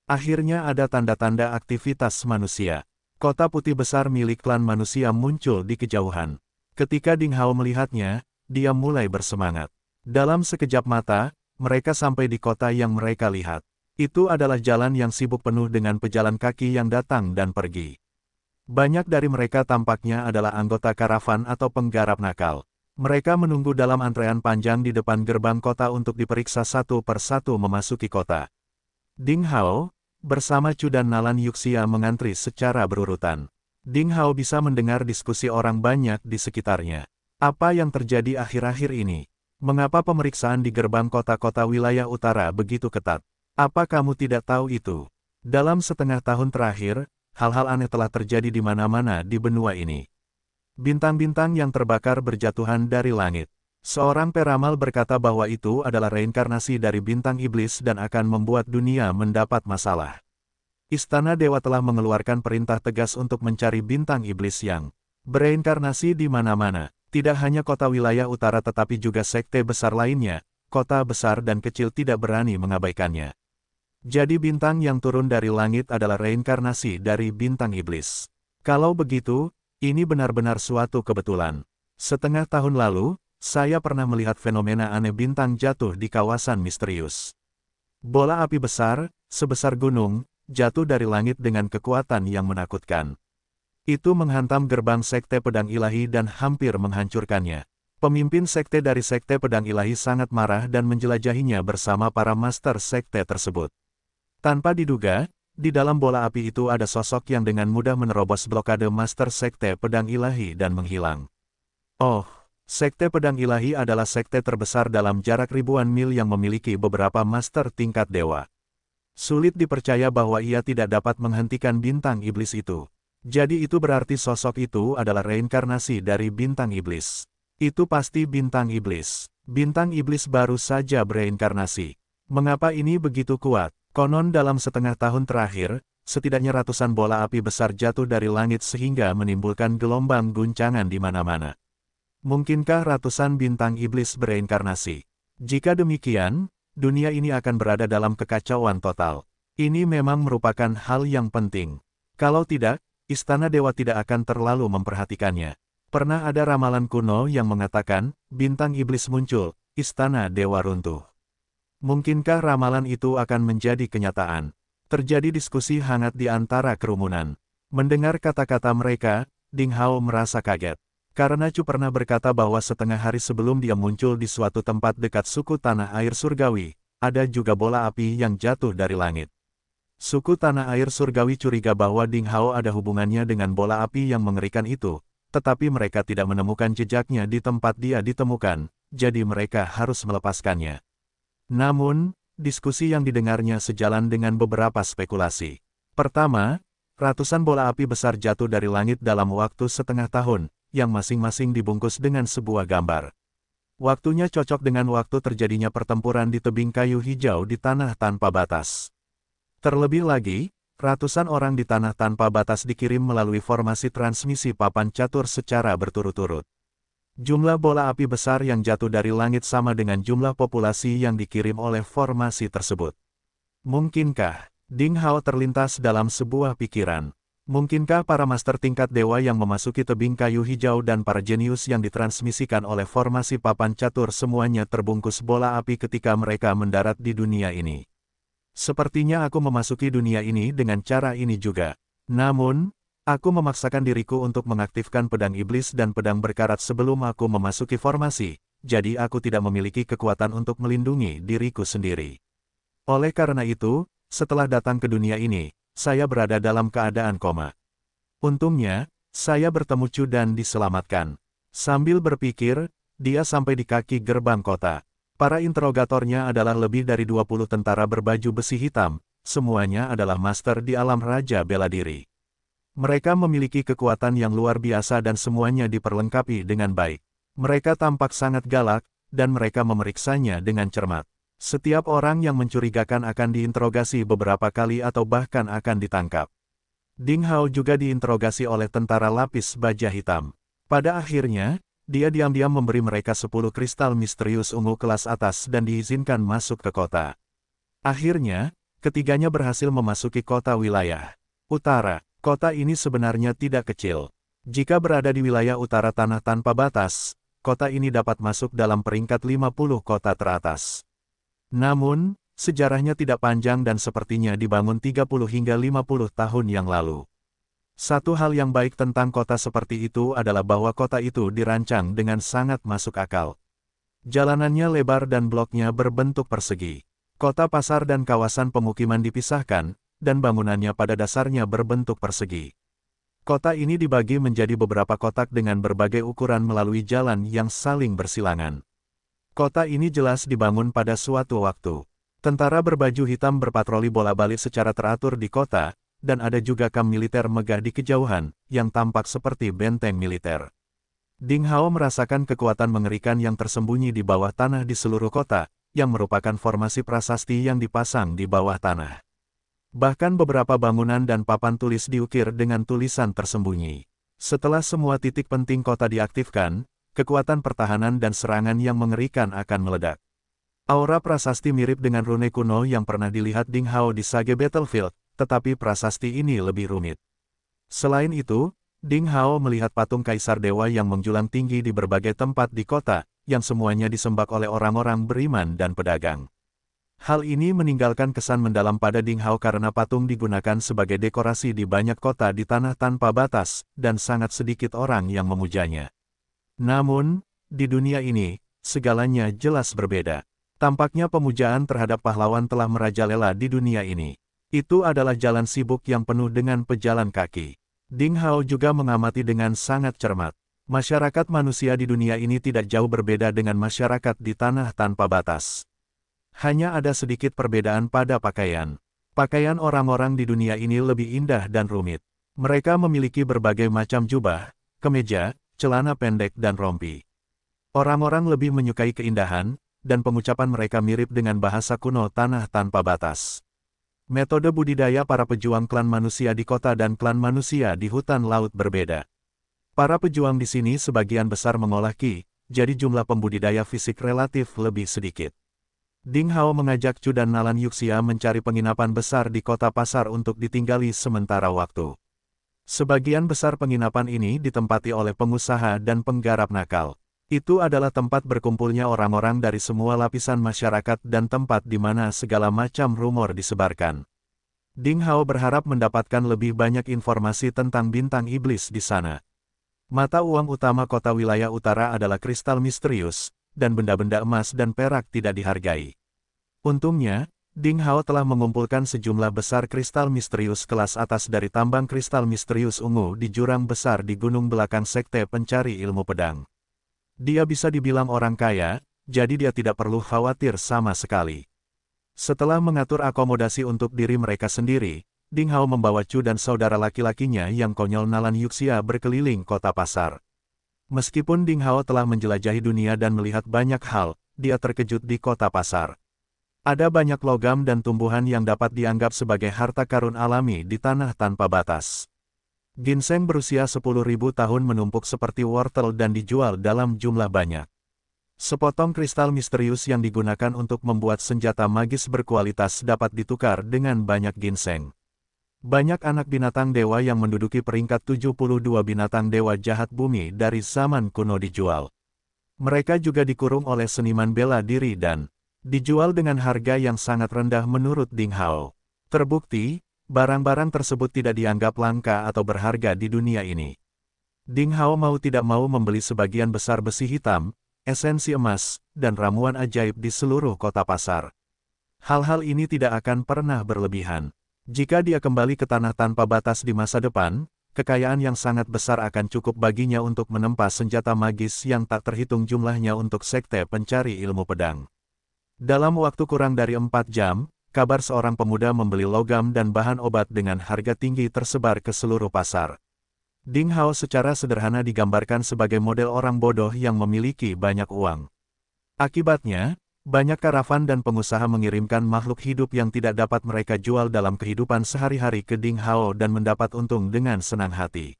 Akhirnya ada tanda-tanda aktivitas manusia. Kota putih besar milik klan manusia muncul di kejauhan. Ketika Ding Hao melihatnya, dia mulai bersemangat. Dalam sekejap mata, mereka sampai di kota yang mereka lihat. Itu adalah jalan yang sibuk penuh dengan pejalan kaki yang datang dan pergi. Banyak dari mereka tampaknya adalah anggota karavan atau penggarap nakal. Mereka menunggu dalam antrean panjang di depan gerbang kota untuk diperiksa satu per satu memasuki kota. Ding Hao, bersama Chu dan Nalan Yuxia mengantri secara berurutan. Ding Hao bisa mendengar diskusi orang banyak di sekitarnya. Apa yang terjadi akhir-akhir ini? Mengapa pemeriksaan di gerbang kota-kota wilayah utara begitu ketat? Apa kamu tidak tahu itu? Dalam setengah tahun terakhir, hal-hal aneh telah terjadi di mana-mana di benua ini. Bintang-bintang yang terbakar berjatuhan dari langit. Seorang peramal berkata bahwa itu adalah reinkarnasi dari bintang iblis dan akan membuat dunia mendapat masalah. Istana Dewa telah mengeluarkan perintah tegas untuk mencari bintang iblis yang bereinkarnasi di mana-mana. Tidak hanya kota wilayah utara tetapi juga sekte besar lainnya, kota besar dan kecil tidak berani mengabaikannya. Jadi bintang yang turun dari langit adalah reinkarnasi dari bintang iblis. Kalau begitu, ini benar-benar suatu kebetulan. Setengah tahun lalu, saya pernah melihat fenomena aneh bintang jatuh di kawasan misterius. Bola api besar, sebesar gunung, jatuh dari langit dengan kekuatan yang menakutkan. Itu menghantam gerbang Sekte Pedang Ilahi dan hampir menghancurkannya. Pemimpin Sekte dari Sekte Pedang Ilahi sangat marah dan menjelajahinya bersama para Master Sekte tersebut. Tanpa diduga, di dalam bola api itu ada sosok yang dengan mudah menerobos blokade Master Sekte Pedang Ilahi dan menghilang. Oh, Sekte Pedang Ilahi adalah sekte terbesar dalam jarak ribuan mil yang memiliki beberapa master tingkat dewa. Sulit dipercaya bahwa ia tidak dapat menghentikan bintang iblis itu. Jadi itu berarti sosok itu adalah reinkarnasi dari bintang iblis. Itu pasti bintang iblis. Bintang iblis baru saja bereinkarnasi. Mengapa ini begitu kuat? Konon dalam setengah tahun terakhir, setidaknya ratusan bola api besar jatuh dari langit sehingga menimbulkan gelombang guncangan di mana-mana. Mungkinkah ratusan bintang iblis bereinkarnasi? Jika demikian, dunia ini akan berada dalam kekacauan total. Ini memang merupakan hal yang penting. Kalau tidak, Istana Dewa tidak akan terlalu memperhatikannya. Pernah ada ramalan kuno yang mengatakan, bintang iblis muncul, Istana Dewa runtuh. Mungkinkah ramalan itu akan menjadi kenyataan? Terjadi diskusi hangat di antara kerumunan. Mendengar kata-kata mereka, Ding Hao merasa kaget. Karena Chu pernah berkata bahwa setengah hari sebelum dia muncul di suatu tempat dekat suku tanah air surgawi, ada juga bola api yang jatuh dari langit. Suku tanah air surgawi curiga bahwa Ding Hao ada hubungannya dengan bola api yang mengerikan itu, tetapi mereka tidak menemukan jejaknya di tempat dia ditemukan, jadi mereka harus melepaskannya. Namun, diskusi yang didengarnya sejalan dengan beberapa spekulasi. Pertama, ratusan bola api besar jatuh dari langit dalam waktu setengah tahun, yang masing-masing dibungkus dengan sebuah gambar. Waktunya cocok dengan waktu terjadinya pertempuran di tebing kayu hijau di tanah tanpa batas. Terlebih lagi, ratusan orang di tanah tanpa batas dikirim melalui formasi transmisi papan catur secara berturut-turut. Jumlah bola api besar yang jatuh dari langit sama dengan jumlah populasi yang dikirim oleh formasi tersebut. Mungkinkah Ding Hao terlintas dalam sebuah pikiran? Mungkinkah para master tingkat dewa yang memasuki tebing kayu hijau dan para jenius yang ditransmisikan oleh formasi papan catur semuanya terbungkus bola api ketika mereka mendarat di dunia ini? Sepertinya aku memasuki dunia ini dengan cara ini juga. Namun, Aku memaksakan diriku untuk mengaktifkan pedang iblis dan pedang berkarat sebelum aku memasuki formasi, jadi aku tidak memiliki kekuatan untuk melindungi diriku sendiri. Oleh karena itu, setelah datang ke dunia ini, saya berada dalam keadaan koma. Untungnya, saya bertemu Chu dan diselamatkan. Sambil berpikir, dia sampai di kaki gerbang kota. Para interogatornya adalah lebih dari 20 tentara berbaju besi hitam, semuanya adalah master di alam Raja Bela Diri. Mereka memiliki kekuatan yang luar biasa dan semuanya diperlengkapi dengan baik. Mereka tampak sangat galak, dan mereka memeriksanya dengan cermat. Setiap orang yang mencurigakan akan diinterogasi beberapa kali atau bahkan akan ditangkap. Ding Hao juga diinterogasi oleh tentara lapis baja hitam. Pada akhirnya, dia diam-diam memberi mereka 10 kristal misterius ungu kelas atas dan diizinkan masuk ke kota. Akhirnya, ketiganya berhasil memasuki kota wilayah utara. Kota ini sebenarnya tidak kecil. Jika berada di wilayah utara tanah tanpa batas, kota ini dapat masuk dalam peringkat 50 kota teratas. Namun, sejarahnya tidak panjang dan sepertinya dibangun 30 hingga 50 tahun yang lalu. Satu hal yang baik tentang kota seperti itu adalah bahwa kota itu dirancang dengan sangat masuk akal. Jalanannya lebar dan bloknya berbentuk persegi. Kota pasar dan kawasan pemukiman dipisahkan, dan bangunannya pada dasarnya berbentuk persegi. Kota ini dibagi menjadi beberapa kotak dengan berbagai ukuran melalui jalan yang saling bersilangan. Kota ini jelas dibangun pada suatu waktu. Tentara berbaju hitam berpatroli bola balik secara teratur di kota, dan ada juga kam militer megah di kejauhan, yang tampak seperti benteng militer. Ding Hao merasakan kekuatan mengerikan yang tersembunyi di bawah tanah di seluruh kota, yang merupakan formasi prasasti yang dipasang di bawah tanah. Bahkan beberapa bangunan dan papan tulis diukir dengan tulisan tersembunyi. Setelah semua titik penting kota diaktifkan, kekuatan pertahanan dan serangan yang mengerikan akan meledak. Aura prasasti mirip dengan rune kuno yang pernah dilihat Ding Hao di Sage Battlefield, tetapi prasasti ini lebih rumit. Selain itu, Ding Hao melihat patung kaisar dewa yang menjulang tinggi di berbagai tempat di kota, yang semuanya disembak oleh orang-orang beriman dan pedagang. Hal ini meninggalkan kesan mendalam pada Ding Hao karena patung digunakan sebagai dekorasi di banyak kota di tanah tanpa batas, dan sangat sedikit orang yang memujanya. Namun, di dunia ini, segalanya jelas berbeda. Tampaknya pemujaan terhadap pahlawan telah merajalela di dunia ini. Itu adalah jalan sibuk yang penuh dengan pejalan kaki. Ding Hao juga mengamati dengan sangat cermat. Masyarakat manusia di dunia ini tidak jauh berbeda dengan masyarakat di tanah tanpa batas. Hanya ada sedikit perbedaan pada pakaian. Pakaian orang-orang di dunia ini lebih indah dan rumit. Mereka memiliki berbagai macam jubah, kemeja, celana pendek dan rompi. Orang-orang lebih menyukai keindahan, dan pengucapan mereka mirip dengan bahasa kuno tanah tanpa batas. Metode budidaya para pejuang klan manusia di kota dan klan manusia di hutan laut berbeda. Para pejuang di sini sebagian besar mengolah ki, jadi jumlah pembudidaya fisik relatif lebih sedikit. Ding Hao mengajak Chu dan Nalan Yuxia mencari penginapan besar di kota pasar untuk ditinggali sementara waktu. Sebagian besar penginapan ini ditempati oleh pengusaha dan penggarap nakal. Itu adalah tempat berkumpulnya orang-orang dari semua lapisan masyarakat dan tempat di mana segala macam rumor disebarkan. Ding Hao berharap mendapatkan lebih banyak informasi tentang bintang iblis di sana. Mata uang utama kota wilayah utara adalah kristal misterius, dan benda-benda emas dan perak tidak dihargai. Untungnya, Ding Hao telah mengumpulkan sejumlah besar kristal misterius kelas atas dari tambang kristal misterius ungu di jurang besar di gunung belakang sekte pencari ilmu pedang. Dia bisa dibilang orang kaya, jadi dia tidak perlu khawatir sama sekali. Setelah mengatur akomodasi untuk diri mereka sendiri, Ding Hao membawa Chu dan saudara laki-lakinya yang konyol Nalan Yuxia berkeliling kota pasar. Meskipun Ding Hao telah menjelajahi dunia dan melihat banyak hal, dia terkejut di kota pasar. Ada banyak logam dan tumbuhan yang dapat dianggap sebagai harta karun alami di tanah tanpa batas. Ginseng berusia 10.000 tahun menumpuk seperti wortel dan dijual dalam jumlah banyak. Sepotong kristal misterius yang digunakan untuk membuat senjata magis berkualitas dapat ditukar dengan banyak ginseng. Banyak anak binatang dewa yang menduduki peringkat 72 binatang dewa jahat bumi dari zaman kuno dijual. Mereka juga dikurung oleh seniman bela diri dan dijual dengan harga yang sangat rendah menurut Ding Hao. Terbukti, barang-barang tersebut tidak dianggap langka atau berharga di dunia ini. Ding Hao mau tidak mau membeli sebagian besar besi hitam, esensi emas, dan ramuan ajaib di seluruh kota pasar. Hal-hal ini tidak akan pernah berlebihan. Jika dia kembali ke tanah tanpa batas di masa depan, kekayaan yang sangat besar akan cukup baginya untuk menempa senjata magis yang tak terhitung jumlahnya untuk sekte pencari ilmu pedang. Dalam waktu kurang dari empat jam, kabar seorang pemuda membeli logam dan bahan obat dengan harga tinggi tersebar ke seluruh pasar. Ding Hao secara sederhana digambarkan sebagai model orang bodoh yang memiliki banyak uang. Akibatnya, banyak karavan dan pengusaha mengirimkan makhluk hidup yang tidak dapat mereka jual dalam kehidupan sehari-hari ke Ding Hao dan mendapat untung dengan senang hati.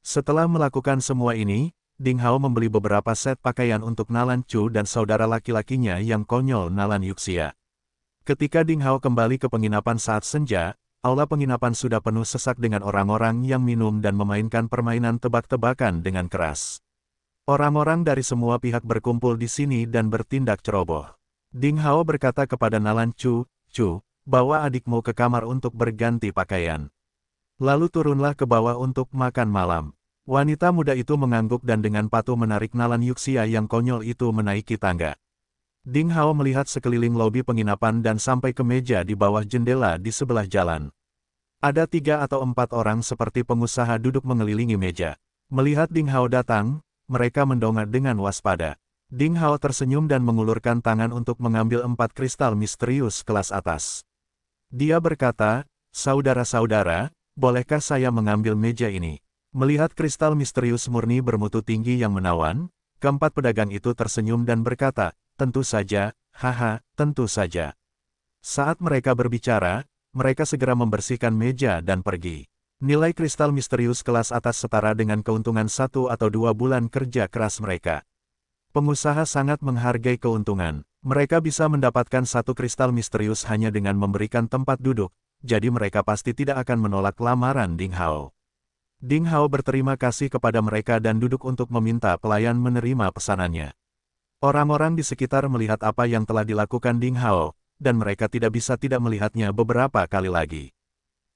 Setelah melakukan semua ini, Ding Hao membeli beberapa set pakaian untuk Nalan Chu dan saudara laki-lakinya yang konyol Nalan Yuxia. Ketika Ding Hao kembali ke penginapan saat senja, aula penginapan sudah penuh sesak dengan orang-orang yang minum dan memainkan permainan tebak-tebakan dengan keras. Orang-orang dari semua pihak berkumpul di sini dan bertindak ceroboh. Ding Hao berkata kepada Nalan Chu, Chu, bawa adikmu ke kamar untuk berganti pakaian. Lalu turunlah ke bawah untuk makan malam. Wanita muda itu mengangguk dan dengan patuh menarik Nalan Yuxia yang konyol itu menaiki tangga. Ding Hao melihat sekeliling lobi penginapan dan sampai ke meja di bawah jendela di sebelah jalan. Ada tiga atau empat orang seperti pengusaha duduk mengelilingi meja. Melihat Ding Hao datang, mereka mendongak dengan waspada. Ding Hao tersenyum dan mengulurkan tangan untuk mengambil empat kristal misterius kelas atas. Dia berkata, Saudara-saudara, bolehkah saya mengambil meja ini? Melihat kristal misterius murni bermutu tinggi yang menawan, keempat pedagang itu tersenyum dan berkata, Tentu saja, haha, tentu saja. Saat mereka berbicara, mereka segera membersihkan meja dan pergi. Nilai kristal misterius kelas atas setara dengan keuntungan satu atau dua bulan kerja keras mereka. Pengusaha sangat menghargai keuntungan. Mereka bisa mendapatkan satu kristal misterius hanya dengan memberikan tempat duduk, jadi mereka pasti tidak akan menolak lamaran Ding Hao. Ding Hao berterima kasih kepada mereka dan duduk untuk meminta pelayan menerima pesanannya. Orang-orang di sekitar melihat apa yang telah dilakukan Ding Hao, dan mereka tidak bisa tidak melihatnya beberapa kali lagi.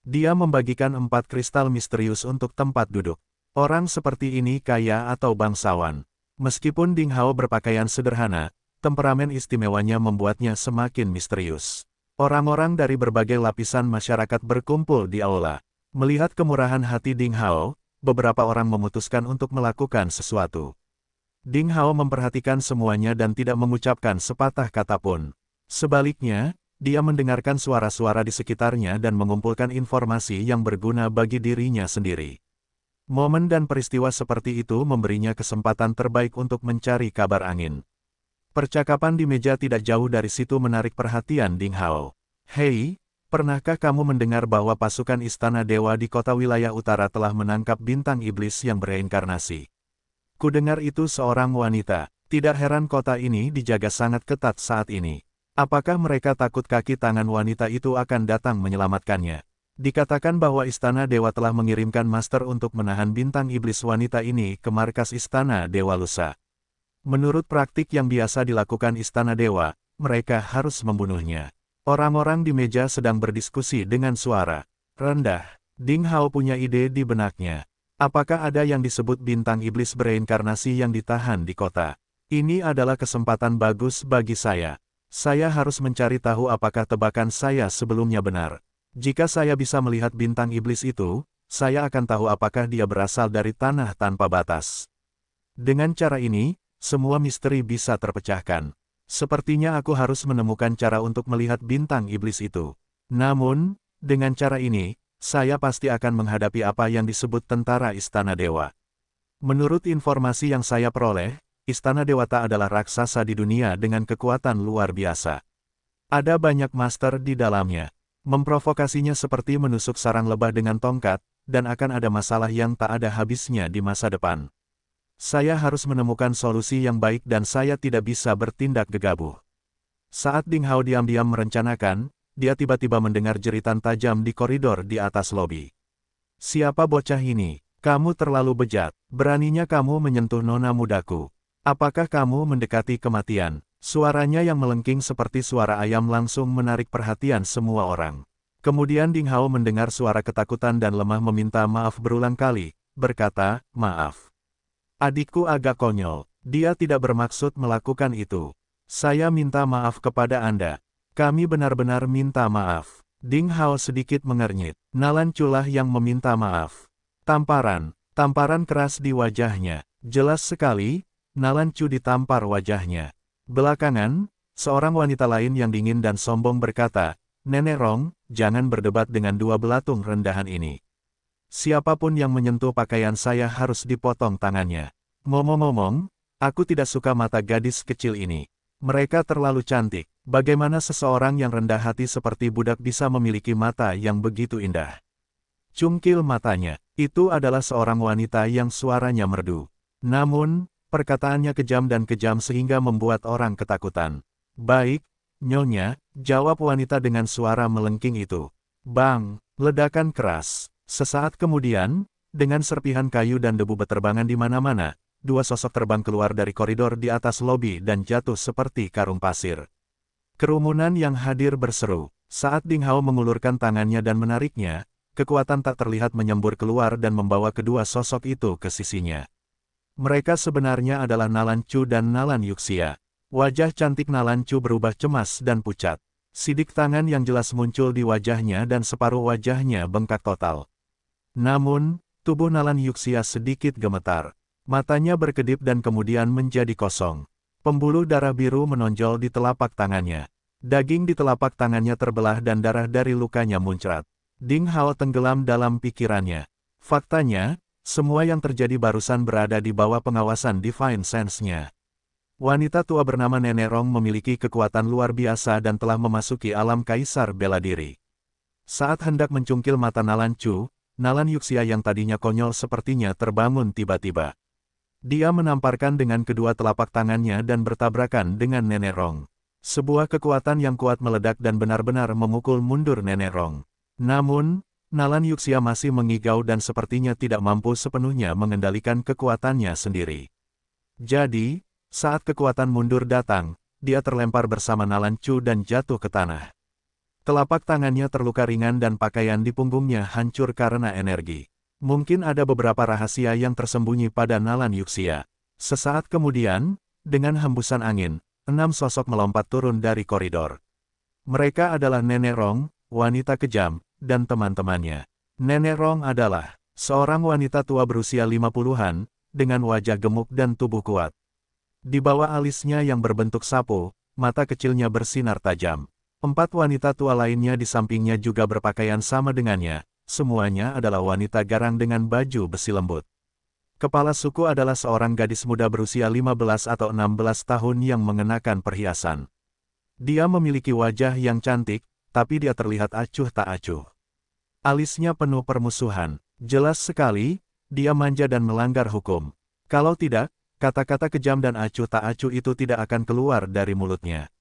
Dia membagikan empat kristal misterius untuk tempat duduk. Orang seperti ini kaya atau bangsawan. Meskipun Ding Hao berpakaian sederhana, temperamen istimewanya membuatnya semakin misterius. Orang-orang dari berbagai lapisan masyarakat berkumpul di aula. Melihat kemurahan hati Ding Hao, beberapa orang memutuskan untuk melakukan sesuatu. Ding Hao memperhatikan semuanya dan tidak mengucapkan sepatah kata pun. Sebaliknya, dia mendengarkan suara-suara di sekitarnya dan mengumpulkan informasi yang berguna bagi dirinya sendiri. Momen dan peristiwa seperti itu memberinya kesempatan terbaik untuk mencari kabar angin. Percakapan di meja tidak jauh dari situ menarik perhatian Ding Hao. Hei, pernahkah kamu mendengar bahwa pasukan Istana Dewa di kota wilayah utara telah menangkap bintang iblis yang bereinkarnasi? Kudengar itu seorang wanita. Tidak heran kota ini dijaga sangat ketat saat ini. Apakah mereka takut kaki tangan wanita itu akan datang menyelamatkannya? Dikatakan bahwa Istana Dewa telah mengirimkan master untuk menahan bintang iblis wanita ini ke markas Istana Dewa Lusa. Menurut praktik yang biasa dilakukan Istana Dewa, mereka harus membunuhnya. Orang-orang di meja sedang berdiskusi dengan suara rendah. Ding Hao punya ide di benaknya. Apakah ada yang disebut bintang iblis bereinkarnasi yang ditahan di kota? Ini adalah kesempatan bagus bagi saya. Saya harus mencari tahu apakah tebakan saya sebelumnya benar. Jika saya bisa melihat bintang iblis itu, saya akan tahu apakah dia berasal dari tanah tanpa batas. Dengan cara ini, semua misteri bisa terpecahkan. Sepertinya aku harus menemukan cara untuk melihat bintang iblis itu. Namun, dengan cara ini, saya pasti akan menghadapi apa yang disebut tentara istana dewa. Menurut informasi yang saya peroleh, Istana Dewata adalah raksasa di dunia dengan kekuatan luar biasa. Ada banyak master di dalamnya. Memprovokasinya seperti menusuk sarang lebah dengan tongkat, dan akan ada masalah yang tak ada habisnya di masa depan. Saya harus menemukan solusi yang baik dan saya tidak bisa bertindak gegabah. Saat Ding Hao diam-diam merencanakan, dia tiba-tiba mendengar jeritan tajam di koridor di atas lobi. Siapa bocah ini? Kamu terlalu bejat. Beraninya kamu menyentuh nona mudaku. Apakah kamu mendekati kematian? Suaranya yang melengking seperti suara ayam langsung menarik perhatian semua orang. Kemudian Ding Hao mendengar suara ketakutan dan lemah meminta maaf berulang kali, berkata, maaf. Adikku agak konyol, dia tidak bermaksud melakukan itu. Saya minta maaf kepada Anda. Kami benar-benar minta maaf. Ding Hao sedikit mengernyit. Nalan Culah yang meminta maaf. Tamparan, tamparan keras di wajahnya. Jelas sekali, Nalan Chu ditampar wajahnya. Belakangan, seorang wanita lain yang dingin dan sombong berkata, Nenek Rong, jangan berdebat dengan dua belatung rendahan ini. Siapapun yang menyentuh pakaian saya harus dipotong tangannya. Ngomong-ngomong, aku tidak suka mata gadis kecil ini. Mereka terlalu cantik. Bagaimana seseorang yang rendah hati seperti budak bisa memiliki mata yang begitu indah? Cungkil matanya. Itu adalah seorang wanita yang suaranya merdu. Namun, Perkataannya kejam dan kejam sehingga membuat orang ketakutan. Baik, nyonya, jawab wanita dengan suara melengking itu. Bang, ledakan keras. Sesaat kemudian, dengan serpihan kayu dan debu beterbangan di mana-mana, dua sosok terbang keluar dari koridor di atas lobi dan jatuh seperti karung pasir. Kerumunan yang hadir berseru. Saat Ding Hao mengulurkan tangannya dan menariknya, kekuatan tak terlihat menyembur keluar dan membawa kedua sosok itu ke sisinya. Mereka sebenarnya adalah Nalancu dan Nalan Yuxia. Wajah cantik Nalancu berubah cemas dan pucat. Sidik tangan yang jelas muncul di wajahnya dan separuh wajahnya bengkak total. Namun, tubuh Nalan Yuxia sedikit gemetar. Matanya berkedip dan kemudian menjadi kosong. Pembuluh darah biru menonjol di telapak tangannya. Daging di telapak tangannya terbelah dan darah dari lukanya muncrat. Ding Hao tenggelam dalam pikirannya. Faktanya, semua yang terjadi barusan berada di bawah pengawasan Divine Sense-nya. Wanita tua bernama Nenerong memiliki kekuatan luar biasa dan telah memasuki alam kaisar bela diri. Saat hendak mencungkil mata Nalan Chu, Nalan Yuxia yang tadinya konyol sepertinya terbangun tiba-tiba. Dia menamparkan dengan kedua telapak tangannya dan bertabrakan dengan Nenerong. Sebuah kekuatan yang kuat meledak dan benar-benar memukul mundur Nenerong. Namun, Nalan Yuxia masih mengigau dan sepertinya tidak mampu sepenuhnya mengendalikan kekuatannya sendiri. Jadi, saat kekuatan mundur datang, dia terlempar bersama Nalan Chu dan jatuh ke tanah. Telapak tangannya terluka ringan dan pakaian di punggungnya hancur karena energi. Mungkin ada beberapa rahasia yang tersembunyi pada Nalan Yuxia. Sesaat kemudian, dengan hembusan angin, enam sosok melompat turun dari koridor. Mereka adalah Nenek Rong, wanita kejam, dan teman-temannya. Nenek Rong adalah seorang wanita tua berusia 50-an, dengan wajah gemuk dan tubuh kuat. Di bawah alisnya yang berbentuk sapu, mata kecilnya bersinar tajam. Empat wanita tua lainnya di sampingnya juga berpakaian sama dengannya, semuanya adalah wanita garang dengan baju besi lembut. Kepala suku adalah seorang gadis muda berusia 15 atau 16 tahun yang mengenakan perhiasan. Dia memiliki wajah yang cantik, tapi dia terlihat acuh tak acuh. Alisnya penuh permusuhan. Jelas sekali, dia manja dan melanggar hukum. Kalau tidak, kata-kata kejam dan acuh tak acuh itu tidak akan keluar dari mulutnya.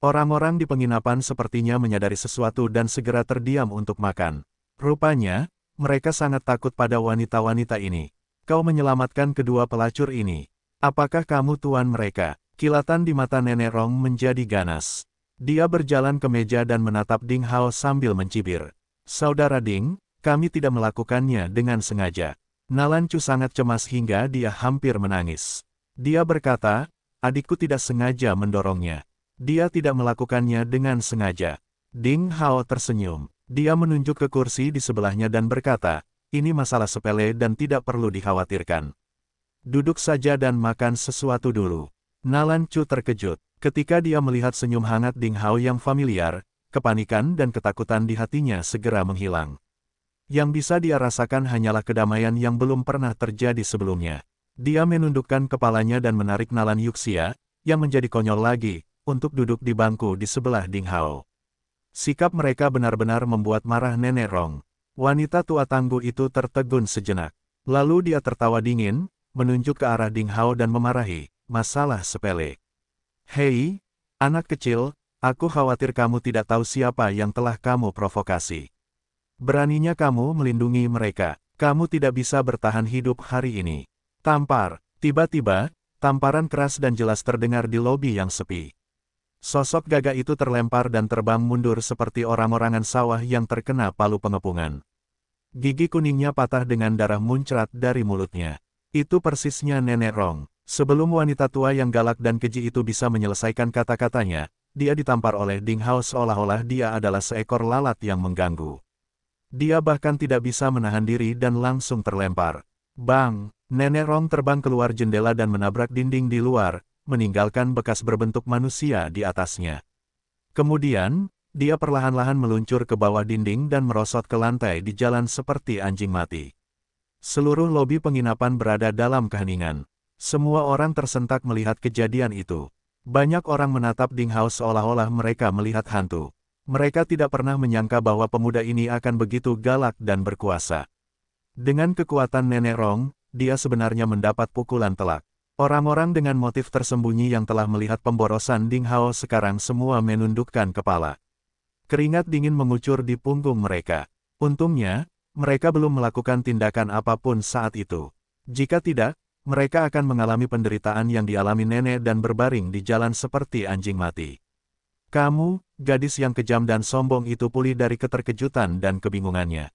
Orang-orang di penginapan sepertinya menyadari sesuatu dan segera terdiam untuk makan. Rupanya, mereka sangat takut pada wanita-wanita ini. Kau menyelamatkan kedua pelacur ini. Apakah kamu tuan mereka? Kilatan di mata Nenek Rong menjadi ganas. Dia berjalan ke meja dan menatap Ding Hao sambil mencibir. Saudara Ding, kami tidak melakukannya dengan sengaja. Nalan Chu sangat cemas hingga dia hampir menangis. Dia berkata, adikku tidak sengaja mendorongnya. Dia tidak melakukannya dengan sengaja. Ding Hao tersenyum. Dia menunjuk ke kursi di sebelahnya dan berkata, ini masalah sepele dan tidak perlu dikhawatirkan. Duduk saja dan makan sesuatu dulu. Nalan Chu terkejut. Ketika dia melihat senyum hangat Ding Hao yang familiar, kepanikan dan ketakutan di hatinya segera menghilang. Yang bisa dia rasakan hanyalah kedamaian yang belum pernah terjadi sebelumnya. Dia menundukkan kepalanya dan menarik nalan Yuxia, yang menjadi konyol lagi, untuk duduk di bangku di sebelah Ding Hao. Sikap mereka benar-benar membuat marah Nenek Rong. Wanita tua tangguh itu tertegun sejenak. Lalu dia tertawa dingin, menunjuk ke arah Ding Hao dan memarahi, masalah sepele. Hei, anak kecil, Aku khawatir kamu tidak tahu siapa yang telah kamu provokasi. Beraninya kamu melindungi mereka. Kamu tidak bisa bertahan hidup hari ini. Tampar, tiba-tiba, tamparan keras dan jelas terdengar di lobi yang sepi. Sosok gagak itu terlempar dan terbang mundur seperti orang-orangan sawah yang terkena palu pengepungan. Gigi kuningnya patah dengan darah muncrat dari mulutnya. Itu persisnya nenek Rong. Sebelum wanita tua yang galak dan keji itu bisa menyelesaikan kata-katanya, dia ditampar oleh Ding Hao seolah-olah dia adalah seekor lalat yang mengganggu. Dia bahkan tidak bisa menahan diri dan langsung terlempar. Bang! Nenek Rong terbang keluar jendela dan menabrak dinding di luar, meninggalkan bekas berbentuk manusia di atasnya. Kemudian, dia perlahan-lahan meluncur ke bawah dinding dan merosot ke lantai di jalan seperti anjing mati. Seluruh lobi penginapan berada dalam keheningan. Semua orang tersentak melihat kejadian itu. Banyak orang menatap Ding Hao seolah-olah mereka melihat hantu. Mereka tidak pernah menyangka bahwa pemuda ini akan begitu galak dan berkuasa. Dengan kekuatan Nenek Rong, dia sebenarnya mendapat pukulan telak. Orang-orang dengan motif tersembunyi yang telah melihat pemborosan Ding Hao sekarang semua menundukkan kepala. Keringat dingin mengucur di punggung mereka. Untungnya, mereka belum melakukan tindakan apapun saat itu. Jika tidak, mereka akan mengalami penderitaan yang dialami nenek dan berbaring di jalan seperti anjing mati. Kamu, gadis yang kejam dan sombong itu pulih dari keterkejutan dan kebingungannya.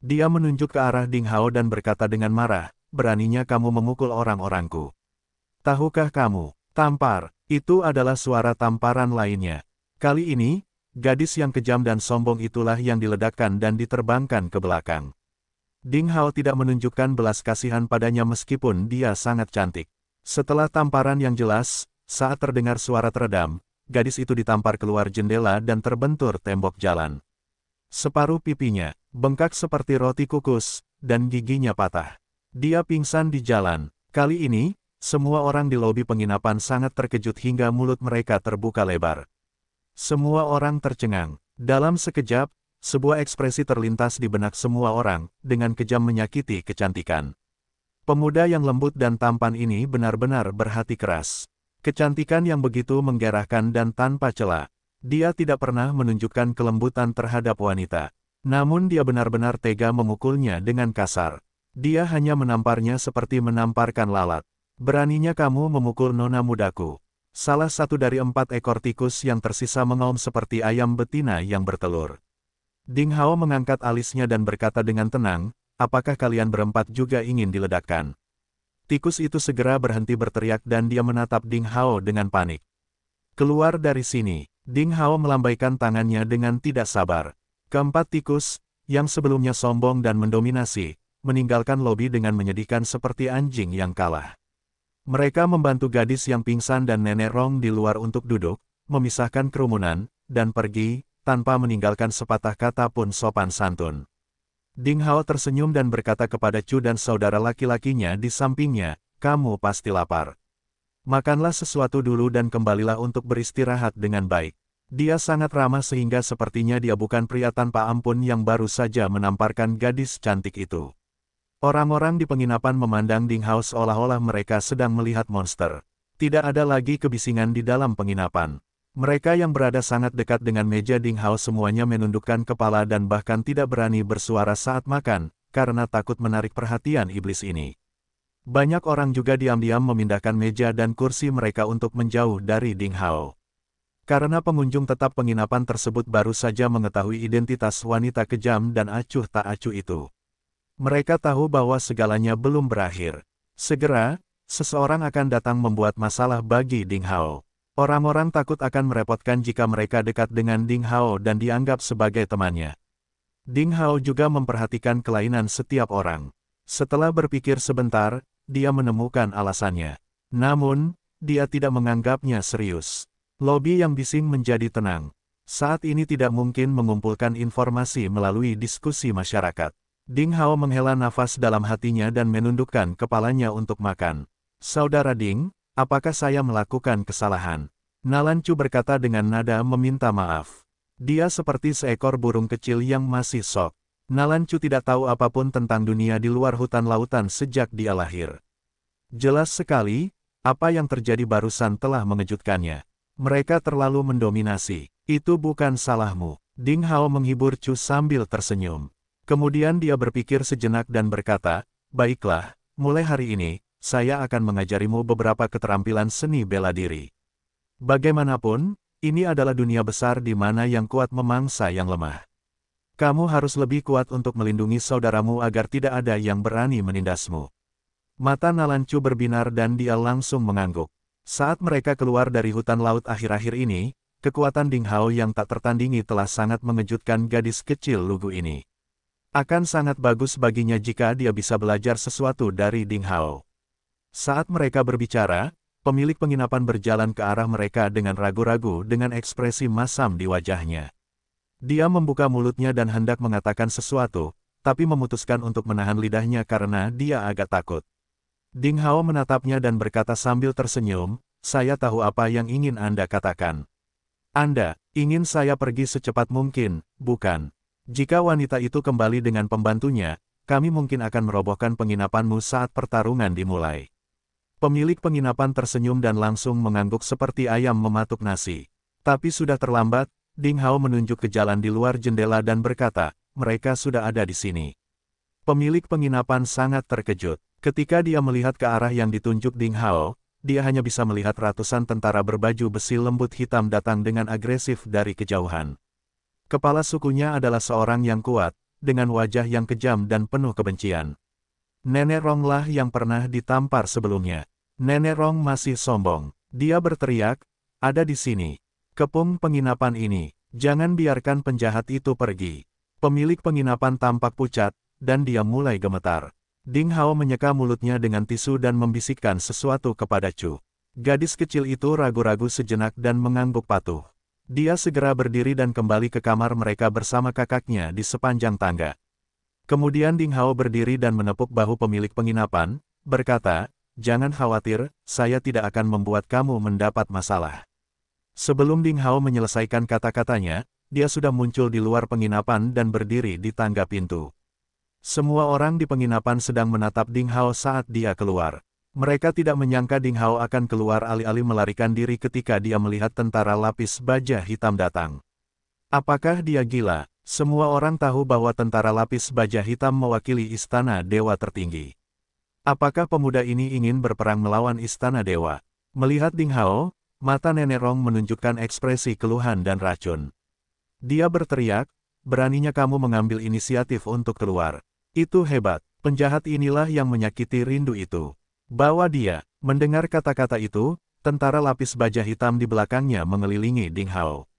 Dia menunjuk ke arah Ding Hao dan berkata dengan marah, beraninya kamu memukul orang-orangku. Tahukah kamu, tampar, itu adalah suara tamparan lainnya. Kali ini, gadis yang kejam dan sombong itulah yang diledakkan dan diterbangkan ke belakang. Ding Hao tidak menunjukkan belas kasihan padanya meskipun dia sangat cantik. Setelah tamparan yang jelas, saat terdengar suara teredam, gadis itu ditampar keluar jendela dan terbentur tembok jalan. Separuh pipinya, bengkak seperti roti kukus, dan giginya patah. Dia pingsan di jalan. Kali ini, semua orang di lobi penginapan sangat terkejut hingga mulut mereka terbuka lebar. Semua orang tercengang. Dalam sekejap, sebuah ekspresi terlintas di benak semua orang, dengan kejam menyakiti kecantikan. Pemuda yang lembut dan tampan ini benar-benar berhati keras. Kecantikan yang begitu menggerahkan dan tanpa celah. Dia tidak pernah menunjukkan kelembutan terhadap wanita. Namun dia benar-benar tega memukulnya dengan kasar. Dia hanya menamparnya seperti menamparkan lalat. Beraninya kamu memukul nona mudaku. Salah satu dari empat ekor tikus yang tersisa mengaum seperti ayam betina yang bertelur. Ding Hao mengangkat alisnya dan berkata dengan tenang, apakah kalian berempat juga ingin diledakkan? Tikus itu segera berhenti berteriak dan dia menatap Ding Hao dengan panik. Keluar dari sini, Ding Hao melambaikan tangannya dengan tidak sabar. Keempat tikus, yang sebelumnya sombong dan mendominasi, meninggalkan lobi dengan menyedihkan seperti anjing yang kalah. Mereka membantu gadis yang pingsan dan nenek Rong di luar untuk duduk, memisahkan kerumunan, dan pergi, tanpa meninggalkan sepatah kata pun sopan santun. Ding Hao tersenyum dan berkata kepada Chu dan saudara laki-lakinya di sampingnya, kamu pasti lapar. Makanlah sesuatu dulu dan kembalilah untuk beristirahat dengan baik. Dia sangat ramah sehingga sepertinya dia bukan pria tanpa ampun yang baru saja menamparkan gadis cantik itu. Orang-orang di penginapan memandang Ding Hao seolah-olah mereka sedang melihat monster. Tidak ada lagi kebisingan di dalam penginapan. Mereka yang berada sangat dekat dengan meja Ding Hao semuanya menundukkan kepala dan bahkan tidak berani bersuara saat makan, karena takut menarik perhatian iblis ini. Banyak orang juga diam-diam memindahkan meja dan kursi mereka untuk menjauh dari Ding Hao. Karena pengunjung tetap penginapan tersebut baru saja mengetahui identitas wanita kejam dan acuh tak acuh itu. Mereka tahu bahwa segalanya belum berakhir. Segera, seseorang akan datang membuat masalah bagi Ding Hao. Orang-orang takut akan merepotkan jika mereka dekat dengan Ding Hao dan dianggap sebagai temannya. Ding Hao juga memperhatikan kelainan setiap orang. Setelah berpikir sebentar, dia menemukan alasannya. Namun, dia tidak menganggapnya serius. Lobi yang bising menjadi tenang. Saat ini tidak mungkin mengumpulkan informasi melalui diskusi masyarakat. Ding Hao menghela nafas dalam hatinya dan menundukkan kepalanya untuk makan. Saudara Ding, Apakah saya melakukan kesalahan? Nalancu berkata dengan nada meminta maaf. Dia seperti seekor burung kecil yang masih sok. Nalancu tidak tahu apapun tentang dunia di luar hutan lautan sejak dia lahir. Jelas sekali, apa yang terjadi barusan telah mengejutkannya. Mereka terlalu mendominasi. Itu bukan salahmu. Ding Hao menghibur Chu sambil tersenyum. Kemudian dia berpikir sejenak dan berkata, Baiklah, mulai hari ini, saya akan mengajarimu beberapa keterampilan seni bela diri. Bagaimanapun, ini adalah dunia besar di mana yang kuat memangsa yang lemah. Kamu harus lebih kuat untuk melindungi saudaramu agar tidak ada yang berani menindasmu. Mata Nalancu berbinar dan dia langsung mengangguk. Saat mereka keluar dari hutan laut akhir-akhir ini, kekuatan Ding Hao yang tak tertandingi telah sangat mengejutkan gadis kecil lugu ini. Akan sangat bagus baginya jika dia bisa belajar sesuatu dari Ding Hao. Saat mereka berbicara, pemilik penginapan berjalan ke arah mereka dengan ragu-ragu dengan ekspresi masam di wajahnya. Dia membuka mulutnya dan hendak mengatakan sesuatu, tapi memutuskan untuk menahan lidahnya karena dia agak takut. Ding Hao menatapnya dan berkata sambil tersenyum, saya tahu apa yang ingin Anda katakan. Anda, ingin saya pergi secepat mungkin, bukan? Jika wanita itu kembali dengan pembantunya, kami mungkin akan merobohkan penginapanmu saat pertarungan dimulai. Pemilik penginapan tersenyum dan langsung mengangguk seperti ayam mematuk nasi. Tapi sudah terlambat, Ding Hao menunjuk ke jalan di luar jendela dan berkata, mereka sudah ada di sini. Pemilik penginapan sangat terkejut. Ketika dia melihat ke arah yang ditunjuk Ding Hao, dia hanya bisa melihat ratusan tentara berbaju besi lembut hitam datang dengan agresif dari kejauhan. Kepala sukunya adalah seorang yang kuat, dengan wajah yang kejam dan penuh kebencian. Nenek Ronglah yang pernah ditampar sebelumnya. Nenek Rong masih sombong. Dia berteriak, ada di sini. Kepung penginapan ini, jangan biarkan penjahat itu pergi. Pemilik penginapan tampak pucat, dan dia mulai gemetar. Ding Hao menyeka mulutnya dengan tisu dan membisikkan sesuatu kepada Chu. Gadis kecil itu ragu-ragu sejenak dan mengangguk patuh. Dia segera berdiri dan kembali ke kamar mereka bersama kakaknya di sepanjang tangga. Kemudian Ding Hao berdiri dan menepuk bahu pemilik penginapan, berkata, Jangan khawatir, saya tidak akan membuat kamu mendapat masalah. Sebelum Ding Hao menyelesaikan kata-katanya, dia sudah muncul di luar penginapan dan berdiri di tangga pintu. Semua orang di penginapan sedang menatap Ding Hao saat dia keluar. Mereka tidak menyangka Ding Hao akan keluar alih-alih melarikan diri ketika dia melihat tentara lapis baja hitam datang. Apakah dia gila? Semua orang tahu bahwa tentara lapis baja hitam mewakili istana dewa tertinggi. Apakah pemuda ini ingin berperang melawan istana dewa? Melihat Ding Hao, mata nenek Rong menunjukkan ekspresi keluhan dan racun. Dia berteriak, beraninya kamu mengambil inisiatif untuk keluar. Itu hebat, penjahat inilah yang menyakiti rindu itu. Bawa dia, mendengar kata-kata itu, tentara lapis baja hitam di belakangnya mengelilingi Ding Hao.